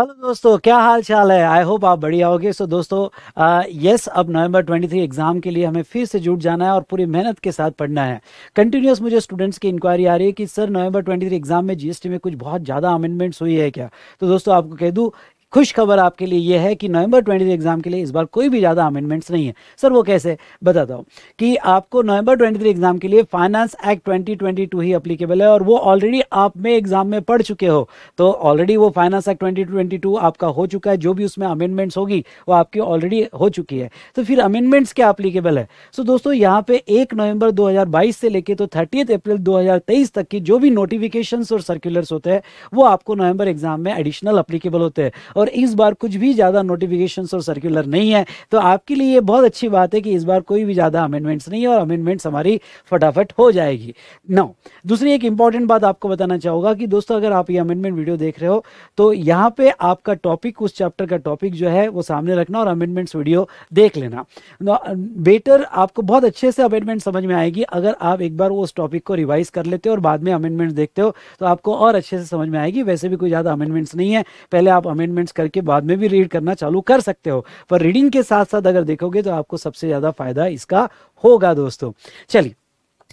Hello दोस्तों क्या हाल चाल है आई होप आप बढ़िया होगे सो so, दोस्तों आ, यस अब नवंबर 23 एग्जाम के लिए हमें फिर से जुट जाना है और पूरी मेहनत के साथ पढ़ना है कंटिन्यूस मुझे स्टूडेंट्स की इंक्वायरी आ रही है कि सर नवंबर 23 एग्जाम में जीएसटी में कुछ बहुत ज़्यादा अमेंडमेंट्स हुई है क्या तो दोस्तों आपको कह दूँ खुश खबर आपके लिए यह है कि नवंबर ट्वेंटी एग्ज़ाम के लिए इस बार कोई भी ज़्यादा अमेंडमेंट्स नहीं है सर वो कैसे बताता हूँ कि आपको नवंबर थ्री एग्ज़ाम के लिए finance act twenty twenty two ही अप्लीकेबल है और वो ऑलरेडी आप में एग्ज़ाम में पढ़ चुके हो तो ऑलरेडी वो फाइनेंस एक्ट टू आपका हो चुका है जो भी उसमें अमेंडमेंट्स होगी वो आपकी ऑलरेडी हो चुकी है तो फिर अमेंडमेंट्स क्या अप्लीकेबल है सो दोस्तों यहाँ पे एक नवंबर दो से लेकर तो थर्टी अप्रैल दो तक की जो भी नोटिफिकेशन और सर्कुलर्स होते हैं वो आपको नवंबर एग्जाम में एडिशनल अप्लीकेबल होते हैं और इस बार कुछ भी ज़्यादा नोटिफिकेशन और सर्कुलर नहीं है तो आपके लिए ये बहुत अच्छी बात है कि इस बार कोई भी ज़्यादा अमेंडमेंट्स नहीं है और अमेंडमेंट्स हमारी फटाफट हो जाएगी नौ दूसरी एक इंपॉर्टेंट बात आपको बताना चाहूंगा कि दोस्तों अगर आप ये अमेंडमेंट वीडियो देख रहे हो तो यहाँ पे आपका टॉपिक उस चैप्टर का टॉपिक जो है वो सामने रखना और अमेंडमेंट्स वीडियो देख लेना बेटर आपको बहुत अच्छे से अमेंडमेंट समझ में आएगी अगर आप एक बार उस टॉपिक को रिवाइज कर लेते हो और बाद में अमेंडमेंट देखते हो तो आपको और अच्छे से समझ में आएगी वैसे भी कोई ज़्यादा अमेंडमेंट्स नहीं है पहले आप अमेंडमेंट कमेंट्स करके बाद में भी रीड करना चालू कर सकते हो पर रीडिंग के साथ साथ अगर देखोगे तो आपको सबसे ज़्यादा फायदा इसका होगा दोस्तों चलिए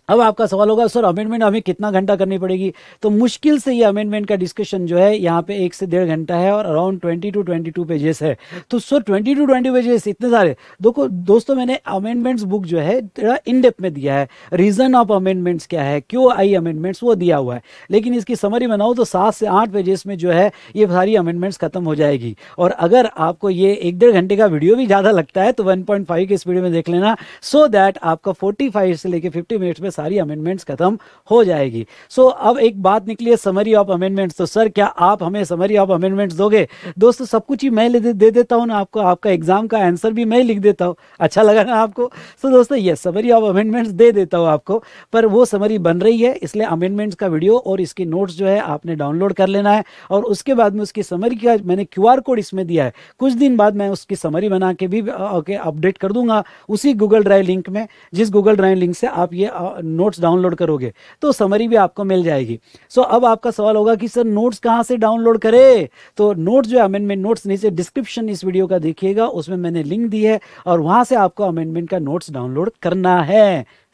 अब आपका सवाल होगा सर अमेंडमेंट हमें कितना घंटा करनी पड़ेगी तो मुश्किल से ये अमेंडमेंट का डिस्कशन जो है यहाँ पे एक से डेढ़ घंटा है और around twenty two twenty two pages है तो sir twenty two twenty pages इतने सारे देखो दोस्तों मैंने अमेंडमेंट्स बुक जो है थोड़ा इन डेप्थ में दिया है रीजन ऑफ अमेंडमेंट्स क्या है क्यों आई अमेंडमेंट्स वो दिया हुआ है लेकिन इसकी समरी बनाओ तो सात से आठ पेजेस में जो है ये सारी अमेंडमेंट्स खत्म हो जाएगी और अगर आपको ये एक डेढ़ घंटे का वीडियो भी ज़्यादा लगता है तो वन पॉइंट फाइव की स्पीड में देख लेना सो दैट आपका फोर्टी फाइव से लेकर फिफ्टी मिनट्स में सारी अमेंडमेंट्स खत्म हो जाएगी सो so, अब एक बात निकली है समरी ऑफ अमेंडमेंट्स तो सर क्या आप हमें समरी ऑफ अमेंडमेंट्स दोगे दोस्तों सब कुछ ही मैं दे, दे देता हूँ ना आपको आपका एग्जाम का आंसर भी मैं लिख देता हूँ अच्छा लगा ना आपको सो so, दोस्तों ये समरी ऑफ अमेंडमेंट्स दे देता हूँ आपको पर वो समरी बन रही है इसलिए अमेंडमेंट्स का वीडियो और इसकी नोट्स जो है आपने डाउनलोड कर लेना है और उसके बाद में उसकी समरी का मैंने क्यू कोड इसमें दिया है कुछ दिन बाद मैं उसकी समरी बना के भी अपडेट कर दूंगा उसी गूगल ड्राइव लिंक में जिस गूगल ड्राइव लिंक से आप ये नोट्स डाउनलोड करोगे तो समरी भी आपको मिल जाएगी सो so, अब आपका सवाल होगा कि सर नोट्स कहाँ से डाउनलोड करें तो नोट्स जो अमेंडमेंट नोट्स नीचे डिस्क्रिप्शन इस वीडियो का देखिएगा उसमें मैंने लिंक दी है और वहाँ से आपको अमेंडमेंट का नोट्स डाउनलोड करना है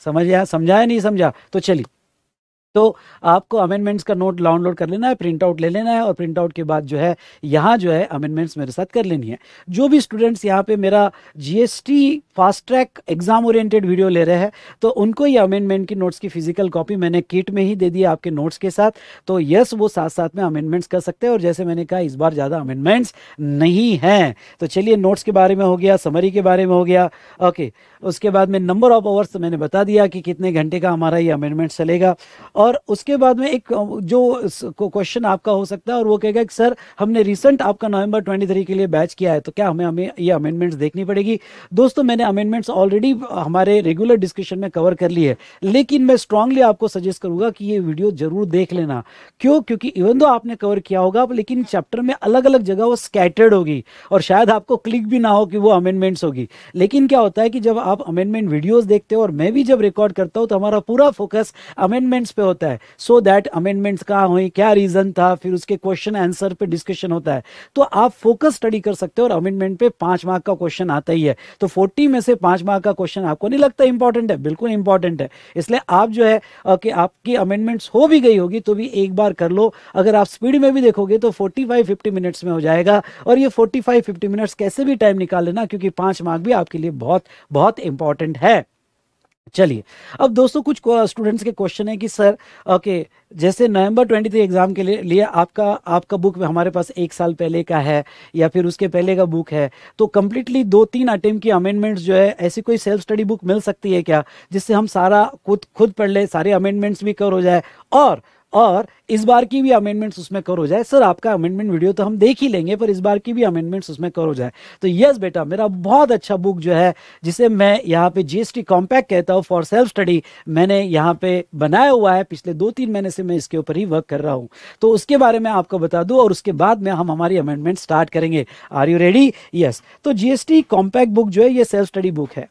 समझ समझाया नहीं समझा तो चलिए तो आपको अमेंडमेंट्स का नोट डाउनलोड कर लेना है प्रिंट आउट ले लेना है और प्रिंट आउट के बाद जो है यहाँ जो है अमेंडमेंट्स मेरे साथ कर लेनी है जो भी स्टूडेंट्स यहाँ पे मेरा GST fast track exam oriented video ले रहे हैं तो उनको ये अमेंडमेंट की नोट्स की फिजिकल कॉपी मैंने किट में ही दे दी आपके नोट्स के साथ तो यस वो साथ साथ में अमेंडमेंट्स कर सकते हैं और जैसे मैंने कहा इस बार ज़्यादा अमेंडमेंट्स नहीं हैं तो चलिए नोट्स के बारे में हो गया समरी के बारे में हो गया ओके उसके बाद में नंबर ऑफ आवर्स मैंने बता दिया कि कितने घंटे का हमारा ये अमेंडमेंट चलेगा और उसके बाद में एक जो क्वेश्चन आपका हो सकता है और वो कहेगा कि सर हमने रिसेंट आपका नवंबर 23 के लिए बैच किया है तो क्या हमें हमें ये अमेंडमेंट्स देखनी पड़ेगी दोस्तों मैंने अमेंडमेंट्स ऑलरेडी हमारे रेगुलर डिस्कशन में कवर कर ली है लेकिन मैं स्ट्रांगली आपको सजेस्ट करूंगा कि ये वीडियो जरूर देख लेना क्यों क्योंकि इवन दो आपने कवर किया होगा लेकिन चैप्टर में अलग अलग जगह वो स्कैटर्ड होगी और शायद आपको क्लिक भी ना हो कि वो अमेंडमेंट्स होगी लेकिन क्या होता है कि जब आप अमेंडमेंट वीडियोज देखते हो और मैं भी जब रिकॉर्ड करता हूँ तो हमारा पूरा फोकस अमेंडमेंट्स पे होता है सो दैट अमेंडमेंट्स कहाँ हुई क्या रीजन था फिर उसके क्वेश्चन आंसर पे डिस्कशन होता है तो आप फोकस स्टडी कर सकते हो और अमेंडमेंट पे पांच मार्क का क्वेश्चन आता ही है तो फोर्टी में से पांच मार्क का क्वेश्चन आपको नहीं लगता इंपॉर्टेंट है बिल्कुल इंपॉर्टेंट है इसलिए आप जो है कि आपकी अमेंडमेंट्स हो भी गई होगी तो भी एक बार कर लो अगर आप स्पीड में भी देखोगे तो फोर्टी फाइव मिनट्स में हो जाएगा और ये फोर्टी फाइव मिनट्स कैसे भी टाइम निकाल लेना क्योंकि पांच मार्क भी आपके लिए बहुत बहुत इंपॉर्टेंट है चलिए अब दोस्तों कुछ स्टूडेंट्स के क्वेश्चन है कि सर ओके जैसे नवंबर 23 एग्ज़ाम के लिए लिया आपका आपका बुक में हमारे पास एक साल पहले का है या फिर उसके पहले का बुक है तो कम्प्लीटली दो तीन अटेम की अमेंडमेंट्स जो है ऐसी कोई सेल्फ स्टडी बुक मिल सकती है क्या जिससे हम सारा खुद खुद पढ़ ले सारे अमेंडमेंट्स भी कवर हो जाए और और इस बार की भी अमेंडमेंट्स उसमें कर हो जाए सर आपका अमेंडमेंट वीडियो तो हम देख ही लेंगे पर इस बार की भी अमेंडमेंट्स उसमें कर हो जाए तो यस बेटा मेरा बहुत अच्छा बुक जो है जिसे मैं यहाँ पे जीएसटी कॉम्पैक्ट कहता हूँ फॉर सेल्फ स्टडी मैंने यहाँ पे बनाया हुआ है पिछले दो तीन महीने से मैं इसके ऊपर ही वर्क कर रहा हूँ तो उसके बारे में आपको बता दूँ और उसके बाद में हम हमारी अमेंडमेंट स्टार्ट करेंगे आर यू रेडी यस तो जीएसटी कॉम्पैक्ट बुक जो है ये सेल्फ स्टडी बुक है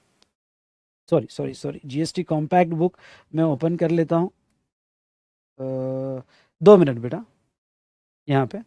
sorry sorry sorry GST compact book मैं ओपन कर लेता हूँ दो मिनट बेटा यहाँ पे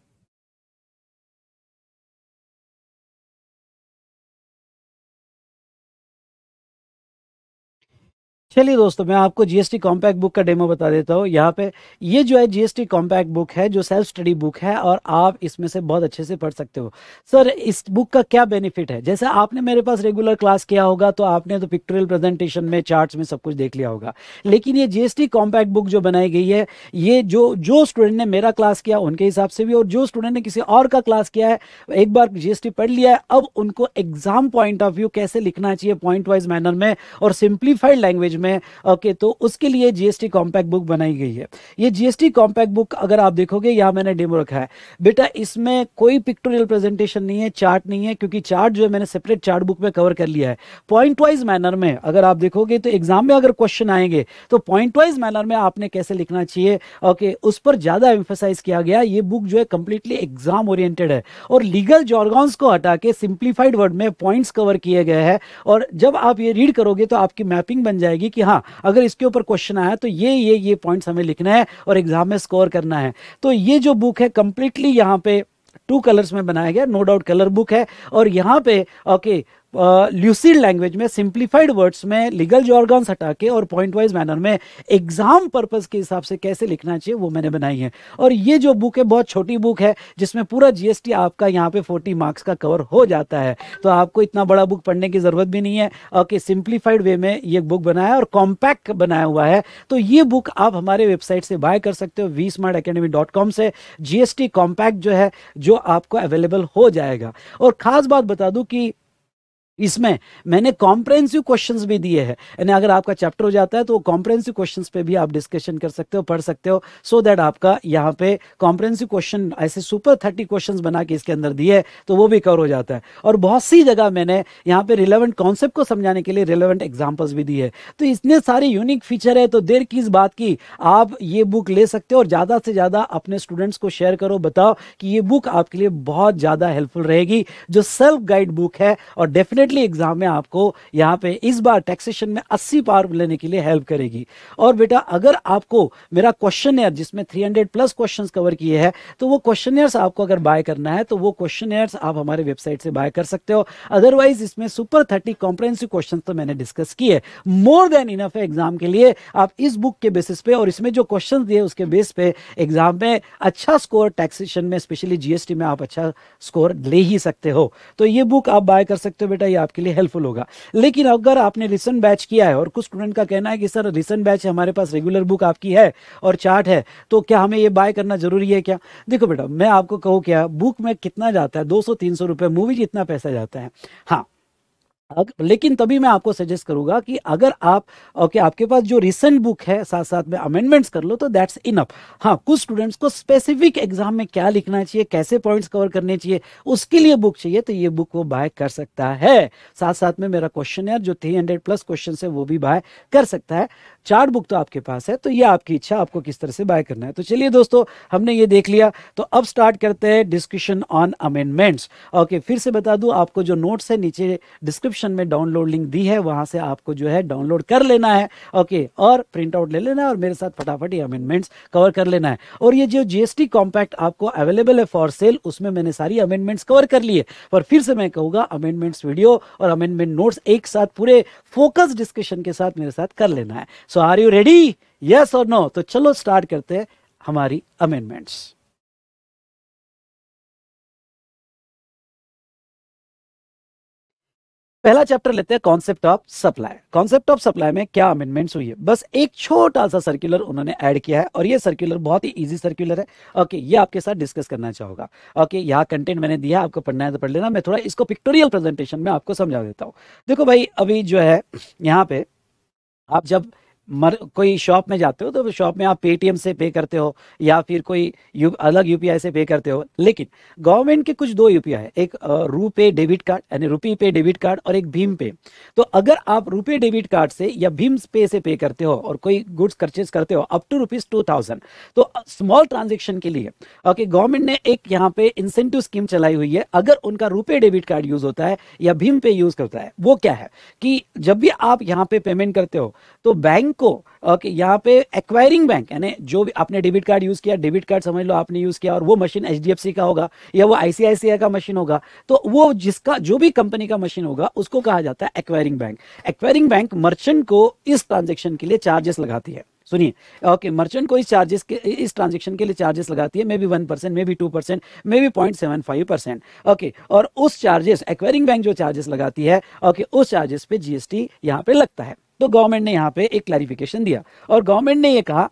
चलिए दोस्तों मैं आपको जीएसटी कॉम्पैक्ट बुक का डेमो बता देता हूँ यहाँ पे ये जो है जीएसटी कॉम्पैक्ट बुक है जो सेल्फ स्टडी बुक है और आप इसमें से बहुत अच्छे से पढ़ सकते हो सर इस बुक का क्या बेनिफिट है जैसे आपने मेरे पास रेगुलर क्लास किया होगा तो आपने तो पिक्टोरियल प्रेजेंटेशन में चार्ट में सब कुछ देख लिया होगा लेकिन ये जीएसटी कॉम्पैक्ट बुक जो बनाई गई है ये जो जो स्टूडेंट ने मेरा क्लास किया उनके हिसाब से भी और जो स्टूडेंट ने किसी और का क्लास किया है एक बार जीएसटी पढ़ लिया है अब उनको एग्जाम पॉइंट ऑफ व्यू कैसे लिखना चाहिए पॉइंट वाइज मैनर में और सिंप्लीफाइड लैंग्वेज में ओके तो उसके लिए जीएसटी कॉम्पैक्ट बुक बनाई गई है ये जीएसटी कॉम्पैक्ट बुक अगर आप देखोगे यहाँ मैंने डेमो रखा है बेटा इसमें कोई पिक्टोरियल प्रेजेंटेशन नहीं है चार्ट नहीं है क्योंकि चार्ट जो है मैंने सेपरेट चार्ट बुक में कवर कर लिया है पॉइंट वाइज मैनर में अगर आप देखोगे तो एग्जाम में अगर क्वेश्चन आएंगे तो पॉइंट वाइज मैनर में आपने कैसे लिखना चाहिए ओके उस पर ज़्यादा एम्फोसाइज किया गया ये बुक जो है कंप्लीटली एग्जाम ओरिएंटेड है और लीगल जॉर्गॉन्स को हटा के सिंप्लीफाइड वर्ड में पॉइंट्स कवर किए गए हैं और जब आप ये रीड करोगे तो आपकी मैपिंग बन जाएगी कि हाँ अगर इसके ऊपर क्वेश्चन आया तो ये ये ये पॉइंट्स हमें लिखना है और एग्जाम में स्कोर करना है तो ये जो बुक है कंप्लीटली यहाँ पे टू कलर्स में बनाया गया नो डाउट कलर बुक है और यहाँ पे ओके ल्यूसिड लैंग्वेज में सिंप्लीफाइड वर्ड्स में लीगल जॉर्गन्स हटा के और पॉइंट वाइज मैनर में एग्जाम पर्पज के हिसाब से कैसे लिखना चाहिए वो मैंने बनाई है और ये जो बुक है बहुत छोटी बुक है जिसमें पूरा जीएसटी आपका यहाँ पे 40 मार्क्स का कवर हो जाता है तो आपको इतना बड़ा बुक पढ़ने की ज़रूरत भी नहीं है और सिंप्लीफाइड वे में ये बुक बनाया और कॉम्पैक्ट बनाया हुआ है तो ये बुक आप हमारे वेबसाइट से बाय कर सकते हो V smart academy dot com से जीएसटी कॉम्पैक्ट जो है जो आपको अवेलेबल हो जाएगा और ख़ास बात बता दूँ कि इसमें मैंने कॉम्प्रेंसिव क्वेश्चन भी दिए हैं यानी अगर आपका चैप्टर हो जाता है तो कॉम्प्रेंसिव क्वेश्चन पे भी आप डिस्कशन कर सकते हो पढ़ सकते हो सो so दैट आपका यहाँ पे कॉम्प्रेंसिव क्वेश्चन ऐसे सुपर थर्टी क्वेश्चन बना के इसके अंदर दिए तो वो भी कवर हो जाता है और बहुत सी जगह मैंने यहाँ पे रिलेवेंट कॉन्सेप्ट को समझाने के लिए रिलेवेंट एग्जाम्पल्स भी दिए तो इतने सारे यूनिक फीचर है तो देर किस बात की आप ये बुक ले सकते हो और ज़्यादा से ज़्यादा अपने स्टूडेंट्स को शेयर करो बताओ कि ये बुक आपके लिए बहुत ज़्यादा हेल्पफुल रहेगी जो सेल्फ गाइड बुक है और डेफिनेट डेफिनेटली एग्जाम में आपको यहाँ पे इस बार टैक्सेशन में 80 पार लेने के लिए हेल्प करेगी और बेटा अगर आपको मेरा क्वेश्चन जिसमें 300 प्लस क्वेश्चंस कवर किए हैं तो वो क्वेश्चन आपको अगर बाय करना है तो वो क्वेश्चन आप हमारे वेबसाइट से बाय कर सकते हो अदरवाइज इसमें सुपर थर्टी कॉम्प्रेंसिव क्वेश्चन तो मैंने डिस्कस किए मोर देन इनफ है एग्जाम के लिए आप इस बुक के बेसिस पे और इसमें जो क्वेश्चन दिए उसके बेस पे एग्जाम में अच्छा स्कोर टैक्सेशन में स्पेशली जीएसटी में आप अच्छा स्कोर ले ही सकते हो तो ये बुक आप बाय कर सकते हो बेटा ये आपके लिए हेल्पफुल होगा लेकिन अगर आपने रिसेंट बैच किया है और कुछ स्टूडेंट का कहना है कि सर रिसेंट बैच हमारे पास रेगुलर बुक आपकी है और चार्ट है तो क्या हमें ये बाय करना जरूरी है क्या देखो बेटा मैं आपको कहूँ क्या बुक में कितना जाता है दो सौ तीन सौ रुपये मूवी जितना पैसा जाता है हाँ लेकिन तभी मैं आपको सजेस्ट करूंगा कि अगर आप ओके आपके पास जो रिसेंट बुक है साथ साथ में अमेंडमेंट्स कर लो तो दैट्स इनफ हाँ कुछ स्टूडेंट्स को स्पेसिफिक एग्जाम में क्या लिखना चाहिए कैसे पॉइंट्स कवर करने चाहिए उसके लिए बुक चाहिए तो ये बुक वो बाय कर सकता है साथ साथ में मेरा क्वेश्चन जो थ्री हंड्रेड प्लस क्वेश्चन है वो भी बाय कर सकता है चार्ट बुक तो आपके पास है तो ये आपकी इच्छा आपको किस तरह से बाय करना है तो चलिए दोस्तों हमने ये देख लिया तो अब स्टार्ट करते हैं डिस्कशन ऑन अमेंडमेंट्स ओके फिर से बता दूं आपको जो नोट्स है नीचे डिस्क्रिप्शन में डाउनलोड लिंक दी है वहां से आपको जो है डाउनलोड कर लेना है ओके और प्रिंट आउट ले लेना है और मेरे साथ फटाफट ये अमेंडमेंट्स कवर कर लेना है और ये जो जीएसटी कॉम्पैक्ट आपको अवेलेबल है फॉर सेल उसमें मैंने सारी अमेंडमेंट्स कवर कर लिए पर फिर से मैं कहूँगा अमेंडमेंट्स वीडियो और अमेंडमेंट नोट्स एक साथ पूरे फोकस डिस्कशन के साथ मेरे साथ कर लेना है so are you ready yes और नो तो चलो स्टार्ट करते हैं हमारी अमेंडमेंट्स पहला चैप्टर लेते हैं concept of supply concept of supply में क्या अमेंडमेंट्स हुई है बस एक छोटा सा सर्कुलर उन्होंने ऐड किया है और ये सर्कुलर बहुत ही इजी सर्कुलर है ओके ये आपके साथ डिस्कस करना चाहूंगा ओके यहाँ कंटेंट मैंने दिया आपको पढ़ना है तो पढ़ लेना मैं थोड़ा इसको पिक्टोरियल प्रेजेंटेशन में आपको समझा देता हूँ देखो भाई अभी जो है यहाँ पे आप जब मर कोई शॉप में जाते हो तो शॉप में आप पेटीएम से पे करते हो या फिर कोई यू, अलग यूपीआई से पे करते हो लेकिन गवर्नमेंट के कुछ दो यूपीआई है एक रूपे डेबिट कार्ड यानी रुपी पे डेबिट कार्ड और एक भीम पे तो अगर आप रुपे डेबिट कार्ड से या भीम पे से पे करते हो और कोई गुड्स परचेज करते हो up to rupees two thousand तो स्मॉल ट्रांजेक्शन के लिए ओके गवर्नमेंट ने एक यहाँ पे इंसेंटिव स्कीम चलाई हुई है अगर उनका रुपे डेबिट कार्ड यूज होता है या भीम पे यूज करता है वो क्या है कि जब भी आप यहाँ पे पेमेंट करते हो तो बैंक बैंक को ओके यहाँ पे एक्वायरिंग बैंक यानी जो भी आपने डेबिट कार्ड यूज़ किया डेबिट कार्ड समझ लो आपने यूज़ किया और वो मशीन एच का होगा या वो आई का मशीन होगा तो वो जिसका जो भी कंपनी का मशीन होगा उसको कहा जाता है acquiring bank acquiring bank merchant को इस ट्रांजेक्शन के लिए चार्जेस लगाती है सुनिए ओके मर्चेंट को इस चार्जेस के इस ट्रांजेक्शन के लिए चार्जेस लगाती है maybe one percent maybe two percent maybe point seven five percent okay और उस चार्जेस एक्वायरिंग बैंक जो चार्जेस लगाती है ओके उस चार्जेस पे जीएसटी यहाँ पे लगता है तो गवर्नमेंट ने यहाँ पे एक क्लैरिफिकेशन दिया और गवर्नमेंट ने ये कहा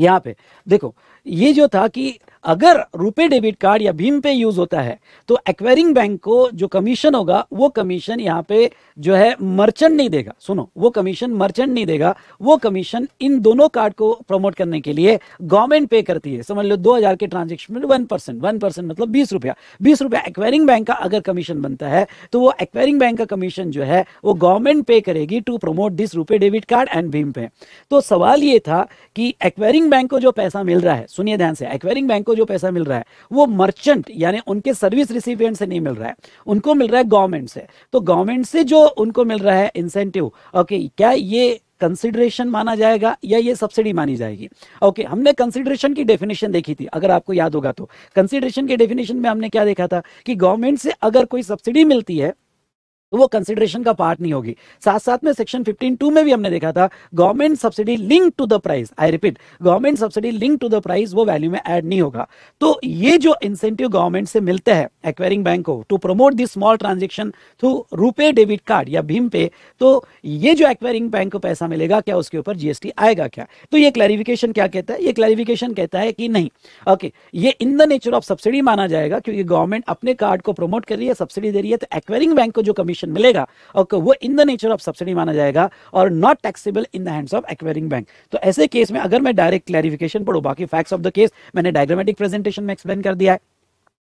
यहाँ पे देखो ये जो था कि अगर रुपए डेबिट कार्ड या भीम पे यूज होता है तो एक्वायरिंग बैंक को जो कमीशन होगा वो कमीशन यहाँ पे जो है मर्चेंट नहीं देगा सुनो वो कमीशन मर्चेंट नहीं देगा वो कमीशन इन दोनों कार्ड को प्रमोट करने के लिए गवर्नमेंट पे करती है समझ लो दो हजार के ट्रांजेक्शन में वन परसेंट वन परसेंट मतलब बीस रुपया बीस रुपया एक्वायरिंग बैंक का अगर कमीशन बनता है तो वो एक्वायरिंग बैंक का कमीशन जो है वो गवर्नमेंट पे करेगी to promote this RuPay debit card and भीम पे तो सवाल ये था कि एक्वायरिंग बैंक को जो पैसा मिल रहा है सुनिए ध्यान से एक्वायरिंग बैंक को जो पैसा मिल रहा है वो मर्चेंट यानी उनके सर्विस रिसिपियंट से नहीं मिल रहा है उनको मिल रहा है गवर्नमेंट से तो गवर्नमेंट से जो उनको मिल रहा है इंसेंटिव ओके क्या ये कंसिडरेशन माना जाएगा या ये सब्सिडी मानी जाएगी ओके okay, हमने कंसिडरेशन की डेफिनेशन देखी थी अगर आपको याद होगा तो कंसिडरेशन के डेफिनेशन में हमने क्या देखा था कि गवर्नमेंट से अगर कोई सब्सिडी मिलती है तो वो कंसिडरेशन का पार्ट नहीं होगी साथ साथ में सेक्शन 15 टू में भी हमने देखा था government subsidy link to the price I repeat government subsidy link to the price वो वैल्यू में एड नहीं होगा तो ये जो इंसेंटिव गवर्नमेंट से मिलते हैं एक्वायरिंग बैंक को to promote this small transaction through RuPay debit card या भीम पे तो ये जो एक्वायरिंग बैंक को पैसा मिलेगा क्या उसके ऊपर जीएसटी आएगा क्या तो ये क्लैरिफिकेशन क्या कहता है ये क्लैरिफिकेशन कहता है कि नहीं ओके ये in the nature of subsidy माना जाएगा क्योंकि गवर्नमेंट अपने कार्ड को प्रमोट कर रही है सब्सिडी दे रही है तो एक्वायरिंग बैंक को जो कमीशन डिडक्शन मिलेगा और वो in the nature of subsidy माना जाएगा और not taxable in the hands of acquiring bank तो ऐसे केस में अगर मैं डायरेक्ट क्लैरिफिकेशन पढ़ू बाकी फैक्ट्स ऑफ द केस मैंने डायग्रामेटिक प्रेजेंटेशन में एक्सप्लेन कर दिया है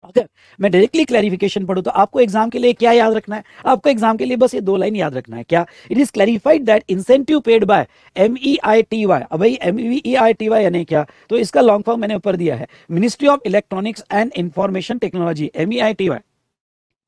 अगर मैं डायरेक्टली क्लैरिफिकेशन पढ़ू तो आपको एग्जाम के लिए क्या याद रखना है आपको एग्जाम के लिए बस ये दो लाइन याद रखना है क्या it is clarified that incentive paid by M E I T Y अब भाई M E I T Y यानी क्या तो इसका लॉन्ग फॉर्म मैंने ऊपर दिया है ministry of electronics and information technology M E I T Y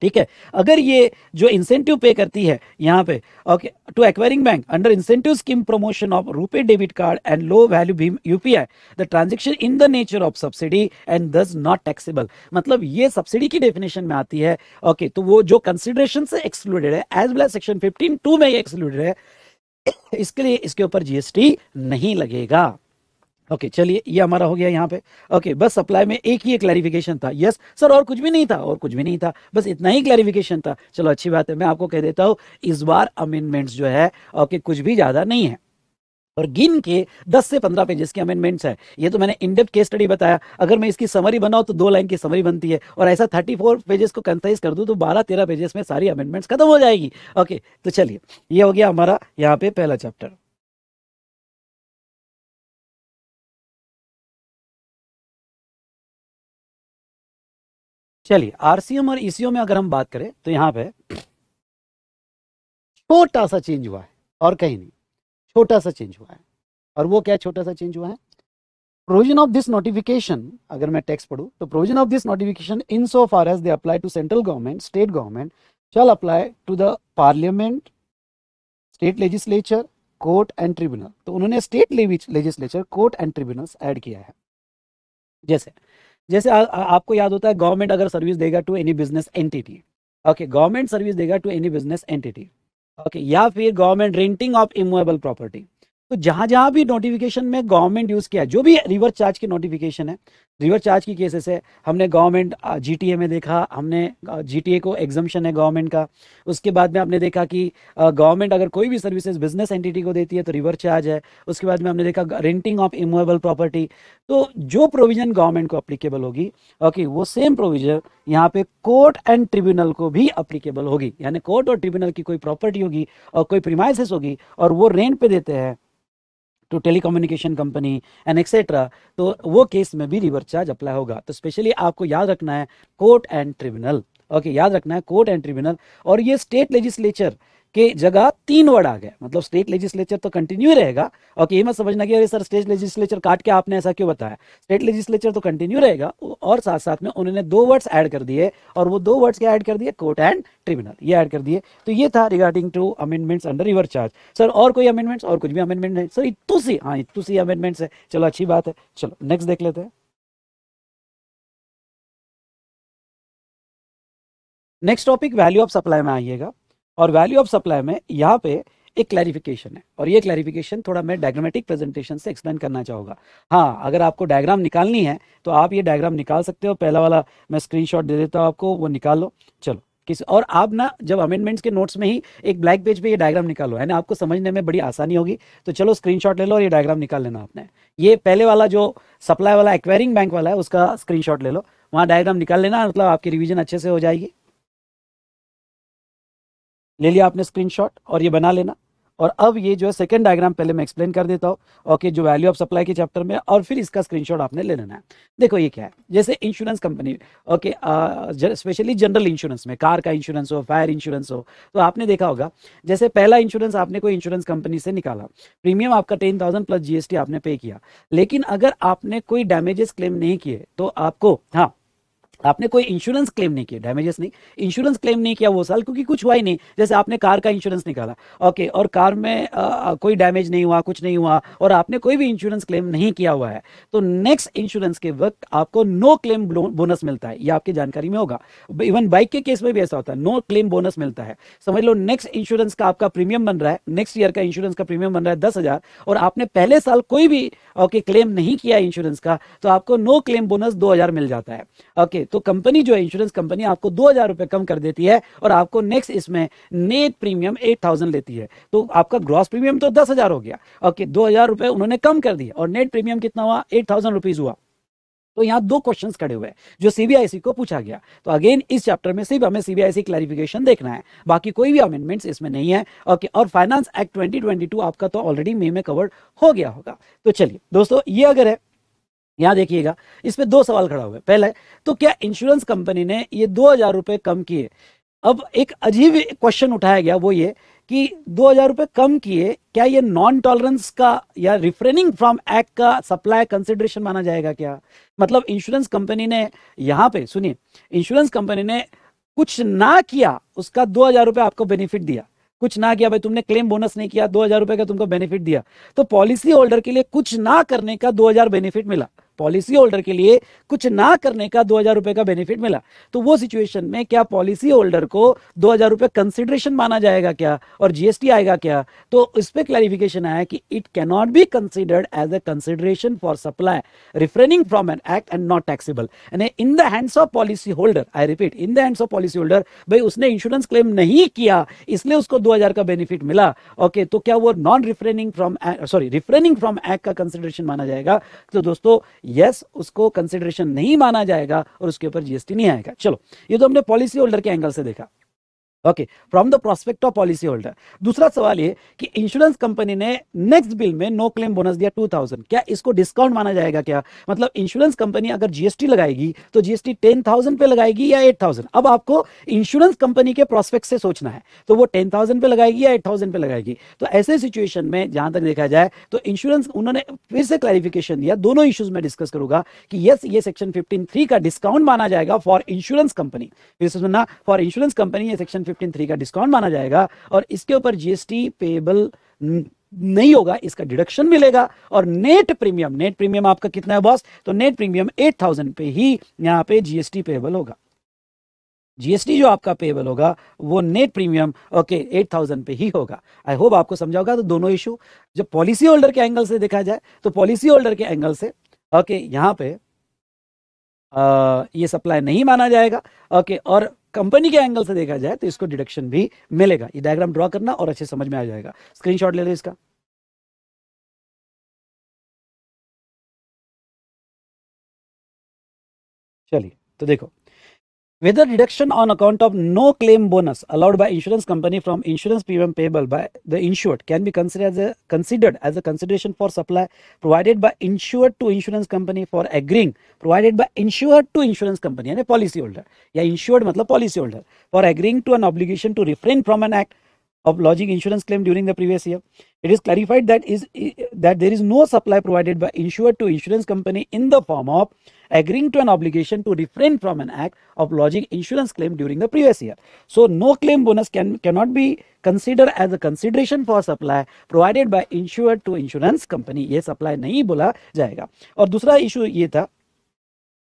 ठीक है अगर ये जो इंसेंटिव पे करती है यहाँ पे okay to acquiring bank under incentive scheme promotion of RuPay debit card and low value भीम UPI the transaction in the nature of subsidy and thus not taxable मतलब ये सब्सिडी की डेफिनेशन में आती है ओके okay, तो वो जो कंसिडरेशन से एक्सक्लूडेड है as well as section fifteen two में एक्सक्लूडेड है इसके लिए इसके ऊपर जीएसटी नहीं लगेगा ओके okay, चलिए ये हमारा हो गया यहाँ पे ओके okay, बस सप्लाई में एक ही क्लैरिफिकेशन था यस सर और कुछ भी नहीं था और कुछ भी नहीं था बस इतना ही क्लैरिफिकेशन था चलो अच्छी बात है मैं आपको कह देता हूँ इस बार अमेंडमेंट्स जो है ओके okay, कुछ भी ज़्यादा नहीं है और गिन के 10 से 15 पेजेस के अमेंडमेंट्स है ये तो मैंने इनडेप्थ केस स्टडी बताया अगर मैं इसकी समरी बनाऊं तो दो लाइन की समरी बनती है और ऐसा 34 पेजेस को कंसाइज कर दू तो 12-13 पेजेस में सारी अमेंडमेंट्स खत्म हो जाएगी ओके तो चलिए ये हो गया हमारा यहाँ पे पहला चैप्टर चलिए आरसीएम और ईसीओ e में अगर हम बात करें तो यहां पे छोटा सा चेंज हुआ है और कहीं नहीं छोटा सा चेंज हुआ है और वो क्या छोटा सा चेंज हुआ है प्रोविजन ऑफ दिस नोटिफिकेशन अगर मैं टेक्स्ट पढ़ू तो provision of this notification in so far as they apply to central government state government shall apply to the parliament state legislature court and tribunal तो उन्होंने state legislature court and tribunal add किया है जैसे yes, जैसे आ, आ, आपको याद होता है गवर्नमेंट अगर सर्विस देगा to any business entity okay government service देगा to any business entity okay या फिर government renting of immovable property तो जहां जहां भी नोटिफिकेशन में गवर्नमेंट यूज किया जो भी रिवर चार्ज की नोटिफिकेशन है रिवर चार्ज की केसेस है हमने गवर्नमेंट जीटीए में देखा हमने जीटीए को एग्जम्पन है गवर्नमेंट का उसके बाद में आपने देखा कि गवर्नमेंट अगर कोई भी सर्विसेज बिजनेस एंटिटी को देती है तो रिवर चार्ज है उसके बाद में हमने देखा रेंटिंग ऑफ इमूवेबल प्रॉपर्टी तो जो प्रोविजन गवर्नमेंट को अप्लीकेबल होगी ओके वो सेम प्रोविजन यहाँ पे कोर्ट एंड ट्रिब्यूनल को भी अप्लीकेबल होगी यानी कोर्ट और ट्रिब्यूनल की कोई प्रॉपर्टी होगी और कोई प्रीमाइसेस होगी और वो रेंट पे देते हैं to telecommunication company and etcetera तो वो केस में भी रिवर्स चार्ज अप्लाई होगा तो स्पेशली आपको याद रखना है कोर्ट एंड ट्रिब्यूनल ओके याद रखना है कोर्ट एंड ट्रिब्यूनल और ये स्टेट लेजिस्लेचर के जगह तीन वर्ड आ गए मतलब स्टेट लेजिस्लेचर तो कंटिन्यू रहेगा और ये मत समझना कि अरे सर स्टेट लेजिस्लेचर काट के आपने ऐसा क्यों बताया स्टेट लेजिस्लेचर तो कंटिन्यू रहेगा और साथ साथ में उन्होंने दो वर्ड्स ऐड कर दिए और वो दो वर्ड्स क्या ऐड कर दिए कोर्ट एंड ट्रिब्यूनल ये ऐड कर दिए तो ये था regarding to amendments under reverse charge sir और कोई अमेंडमेंट्स और कुछ भी अमेंडमेंट नहीं सर इतू सी हाँ इतू सी अमेंडमेंट्स है चलो अच्छी बात है चलो नेक्स्ट देख लेते हैं next topic value of supply में आइएगा और वैल्यू ऑफ सप्लाई में यहाँ पे एक क्लैरिफिकेशन है और ये क्लैरिफिकेशन थोड़ा मैं डायग्रामेटिक प्रेजेंटेशन से एक्सप्लेन करना चाहूँगा हाँ अगर आपको डायग्राम निकालनी है तो आप ये डायग्राम निकाल सकते हो पहला वाला मैं स्क्रीनशॉट दे देता हूँ आपको वो निकाल लो चलो किस और आप ना जब अमेंडमेंट्स के नोट्स में ही एक ब्लैक पेज पे ये डायग्राम निकालो है ना आपको समझने में बड़ी आसानी होगी तो चलो स्क्रीनशॉट ले लो और ये डायग्राम निकाल लेना आपने ये पहले वाला जो सप्लाई वाला एक्वायरिंग बैंक वाला है उसका स्क्रीनशॉट ले लो वहाँ डायग्राम निकाल लेना मतलब आपकी रिविजन अच्छे से हो जाएगी ले लिया आपने स्क्रीनशॉट और ये बना लेना और अब ये जो है सेकंड डायग्राम पहले मैं एक्सप्लेन कर देता हूँ ओके जो वैल्यू ऑफ सप्लाई के चैप्टर में और फिर इसका स्क्रीनशॉट आपने ले लेना है देखो ये क्या है जैसे insurance company okay specially general insurance में कार का इंश्योरेंस हो फायर इंश्योरेंस हो तो आपने देखा होगा जैसे पहला इंश्योरेंस आपने कोई इंश्योरेंस कंपनी से निकाला प्रीमियम आपका टेन प्लस जीएसटी आपने पे किया लेकिन अगर आपने कोई डैमेजेस क्लेम नहीं किए तो आपको हाँ आपने कोई इंश्योरेंस क्लेम नहीं किया डैमेजेस नहीं इंश्योरेंस क्लेम नहीं किया वो साल क्योंकि कुछ हुआ ही नहीं जैसे आपने कार का इंश्योरेंस निकाला ओके और कार में आ, कोई डैमेज नहीं हुआ कुछ नहीं हुआ और आपने कोई भी इंश्योरेंस क्लेम नहीं किया हुआ है तो नेक्स्ट इंश्योरेंस के वक्त आपको नो क्लेम बोनस मिलता है ये आपकी जानकारी में होगा इवन बाइक के केस में भी ऐसा होता है नो क्लेम बोनस मिलता है समझ लो नेक्स्ट इंश्योरेंस का आपका प्रीमियम बन रहा है नेक्स्ट ईयर का इंश्योरेंस का प्रीमियम बन रहा है दस और आपने पहले साल कोई भी ओके क्लेम नहीं किया इंश्योरेंस का तो आपको नो क्लेम बोनस दो मिल जाता है ओके तो तो कंपनी जो है इंश्योरेंस कंपनी आपको दो हजार रुपए कम कर देती है और आपको नेक्स्ट इसमें नेट प्रीमियम एट थाउजेंड लेती है तो आपका ग्रॉस प्रीमियम तो दस हजार हो गया ओके दो हजार रुपए उन्होंने कम कर दिया और नेट प्रीमियम कितना हुआ एट थाउजेंड रुपीज हुआ तो यहाँ दो क्वेश्चन खड़े हुए जो सीबीआईसी को पूछा गया तो अगेन इस चैप्टर में सिर्फ हमें सीबीआईसी क्लैरिफिकेशन देखना है बाकी कोई भी अमेंडमेंट इसमें नहीं है ओके और फाइनेंस एक्ट 2022 आपका तो ऑलरेडी मई में कवर हो गया होगा तो चलिए दोस्तों ये अगर है यहाँ देखिएगा इसमें दो सवाल खड़ा हुआ है पहला तो क्या इंश्योरेंस कंपनी ने ये दो हजार रुपए कम किए अब एक अजीब क्वेश्चन उठाया गया वो ये कि दो हजार रुपये कम किए क्या ये नॉन टॉलरेंस का या रिफ्रेनिंग फ्रॉम एक्ट का सप्लाई कंसिडरेशन माना जाएगा क्या मतलब इंश्योरेंस कंपनी ने यहाँ पे सुनिए इंश्योरेंस कंपनी ने कुछ ना किया उसका दो हजार रुपए आपको बेनिफिट दिया कुछ ना किया भाई तुमने क्लेम बोनस नहीं किया दो हजार रुपए का तुमको बेनिफिट दिया तो पॉलिसी होल्डर के लिए कुछ ना करने का दो हजार बेनिफिट मिला पॉलिसी होल्डर के लिए कुछ ना करने का दो हजार रुपए का बेनिफिट मिला तो वो सिचुएशन में क्या पॉलिसी होल्डर को दो हजार रुपए कंसिडरेशन माना जाएगा क्या और जीएसटी आएगा क्या तो इस पर क्लैरिफिकेशन आया कि it cannot be considered as a consideration for supply refraining from an act and not taxable in the hands of policy holder I repeat in the hands of policy holder भाई उसने insurance claim नहीं किया इसलिए उसको दो हजार का benefit मिला ओके okay, तो क्या वो non refraining from sorry refraining from act का कंसिडरेशन माना जाएगा तो दोस्तों यस उसको कंसिडरेशन नहीं माना जाएगा और उसके ऊपर जीएसटी नहीं आएगा चलो ये तो हमने पॉलिसी होल्डर के एंगल से देखा okay from the prospect of policy holder दूसरा सवाल ये कि इंश्योरेंस कंपनी ने नेक्स्ट बिल में नो क्लेम बोनस दिया 2000 क्या इसको डिस्काउंट माना जाएगा क्या मतलब इंश्योरेंस कंपनी अगर जीएसटी लगाएगी तो जीएसटी 10000 पे लगाएगी या 8000 अब आपको इंश्योरेंस कंपनी के प्रोस्पेक्ट से सोचना है तो वो 10000 पे लगाएगी या 8000 पे लगाएगी तो ऐसे सिचुएशन में जहां तक देखा जाए तो इंश्योरेंस उन्होंने फिर से क्लैरिफिकेशन दिया दोनों इश्यूज में डिस्कस करूंगा कि यस ये सेक्शन 153 का डिस्काउंट माना जाएगा फॉर इंश्योरेंस कंपनी फिर सुनना फॉर इंश्योरेंस कंपनी ये सेक्शन फिफ्टीन थ्री का डिस्काउंट माना जाएगा और इसके ऊपर जीएसटी पेबल नहीं होगा इसका डिडक्शन मिलेगा और नेट प्रीमियम नेट प्रीमियम आपका कितना है बॉस तो नेट प्रीमियम एट थाउजेंड पे ही यहाँ पे जीएसटी पेबल होगा जीएसटी जो आपका पेबल होगा वो net premium okay eight thousand पे ही होगा आई होप आपको समझा होगा तो दोनों इशू जब पॉलिसी होल्डर के एंगल से देखा जाए तो पॉलिसी होल्डर के एंगल से ओके okay, यहाँ पे आ, ये सप्लाई नहीं माना जाएगा ओके और कंपनी के एंगल से देखा जाए तो इसको डिडक्शन भी मिलेगा ये डायग्राम ड्रॉ करना और अच्छे समझ में आ जाएगा स्क्रीनशॉट ले लो इसका चलिए तो देखो Whether reduction on account of no claim bonus allowed by insurance company from insurance premium payable by the insured can be considered as a, considered as a consideration for supply provided by insured to insurance company for agreeing provided by insured to insurance company and a policy holder. Yeah, insured matlab policy holder for agreeing to an obligation to refrain from an act of lodging insurance claim during the previous year. It is clarified that is that there is no supply provided by insured to insurance company in the form of agreeing to an obligation to refrain from an act of lodging insurance claim during the previous year. So no claim bonus can cannot be considered as a consideration for supply provided by insured to insurance company. ये supply नहीं बोला जाएगा. और दूसरा issue ये था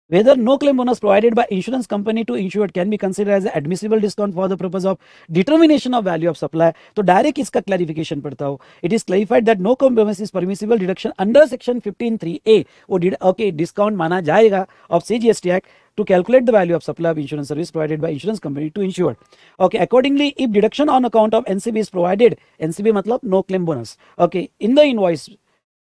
whether no claim bonus provided by insurance company to insured can be considered as an admissible discount for the purpose of determination of value of supply So direct इसका clarification. पड़ता हो It is clarified that no claim bonus is permissible deduction under section 15 3 A did okay discount माना जाएगा of CGST Act to calculate the value of supply of insurance service provided by insurance company to insured. Okay, accordingly, if deduction on account of NCB is provided, NCB matlab no claim bonus. Okay, in the invoice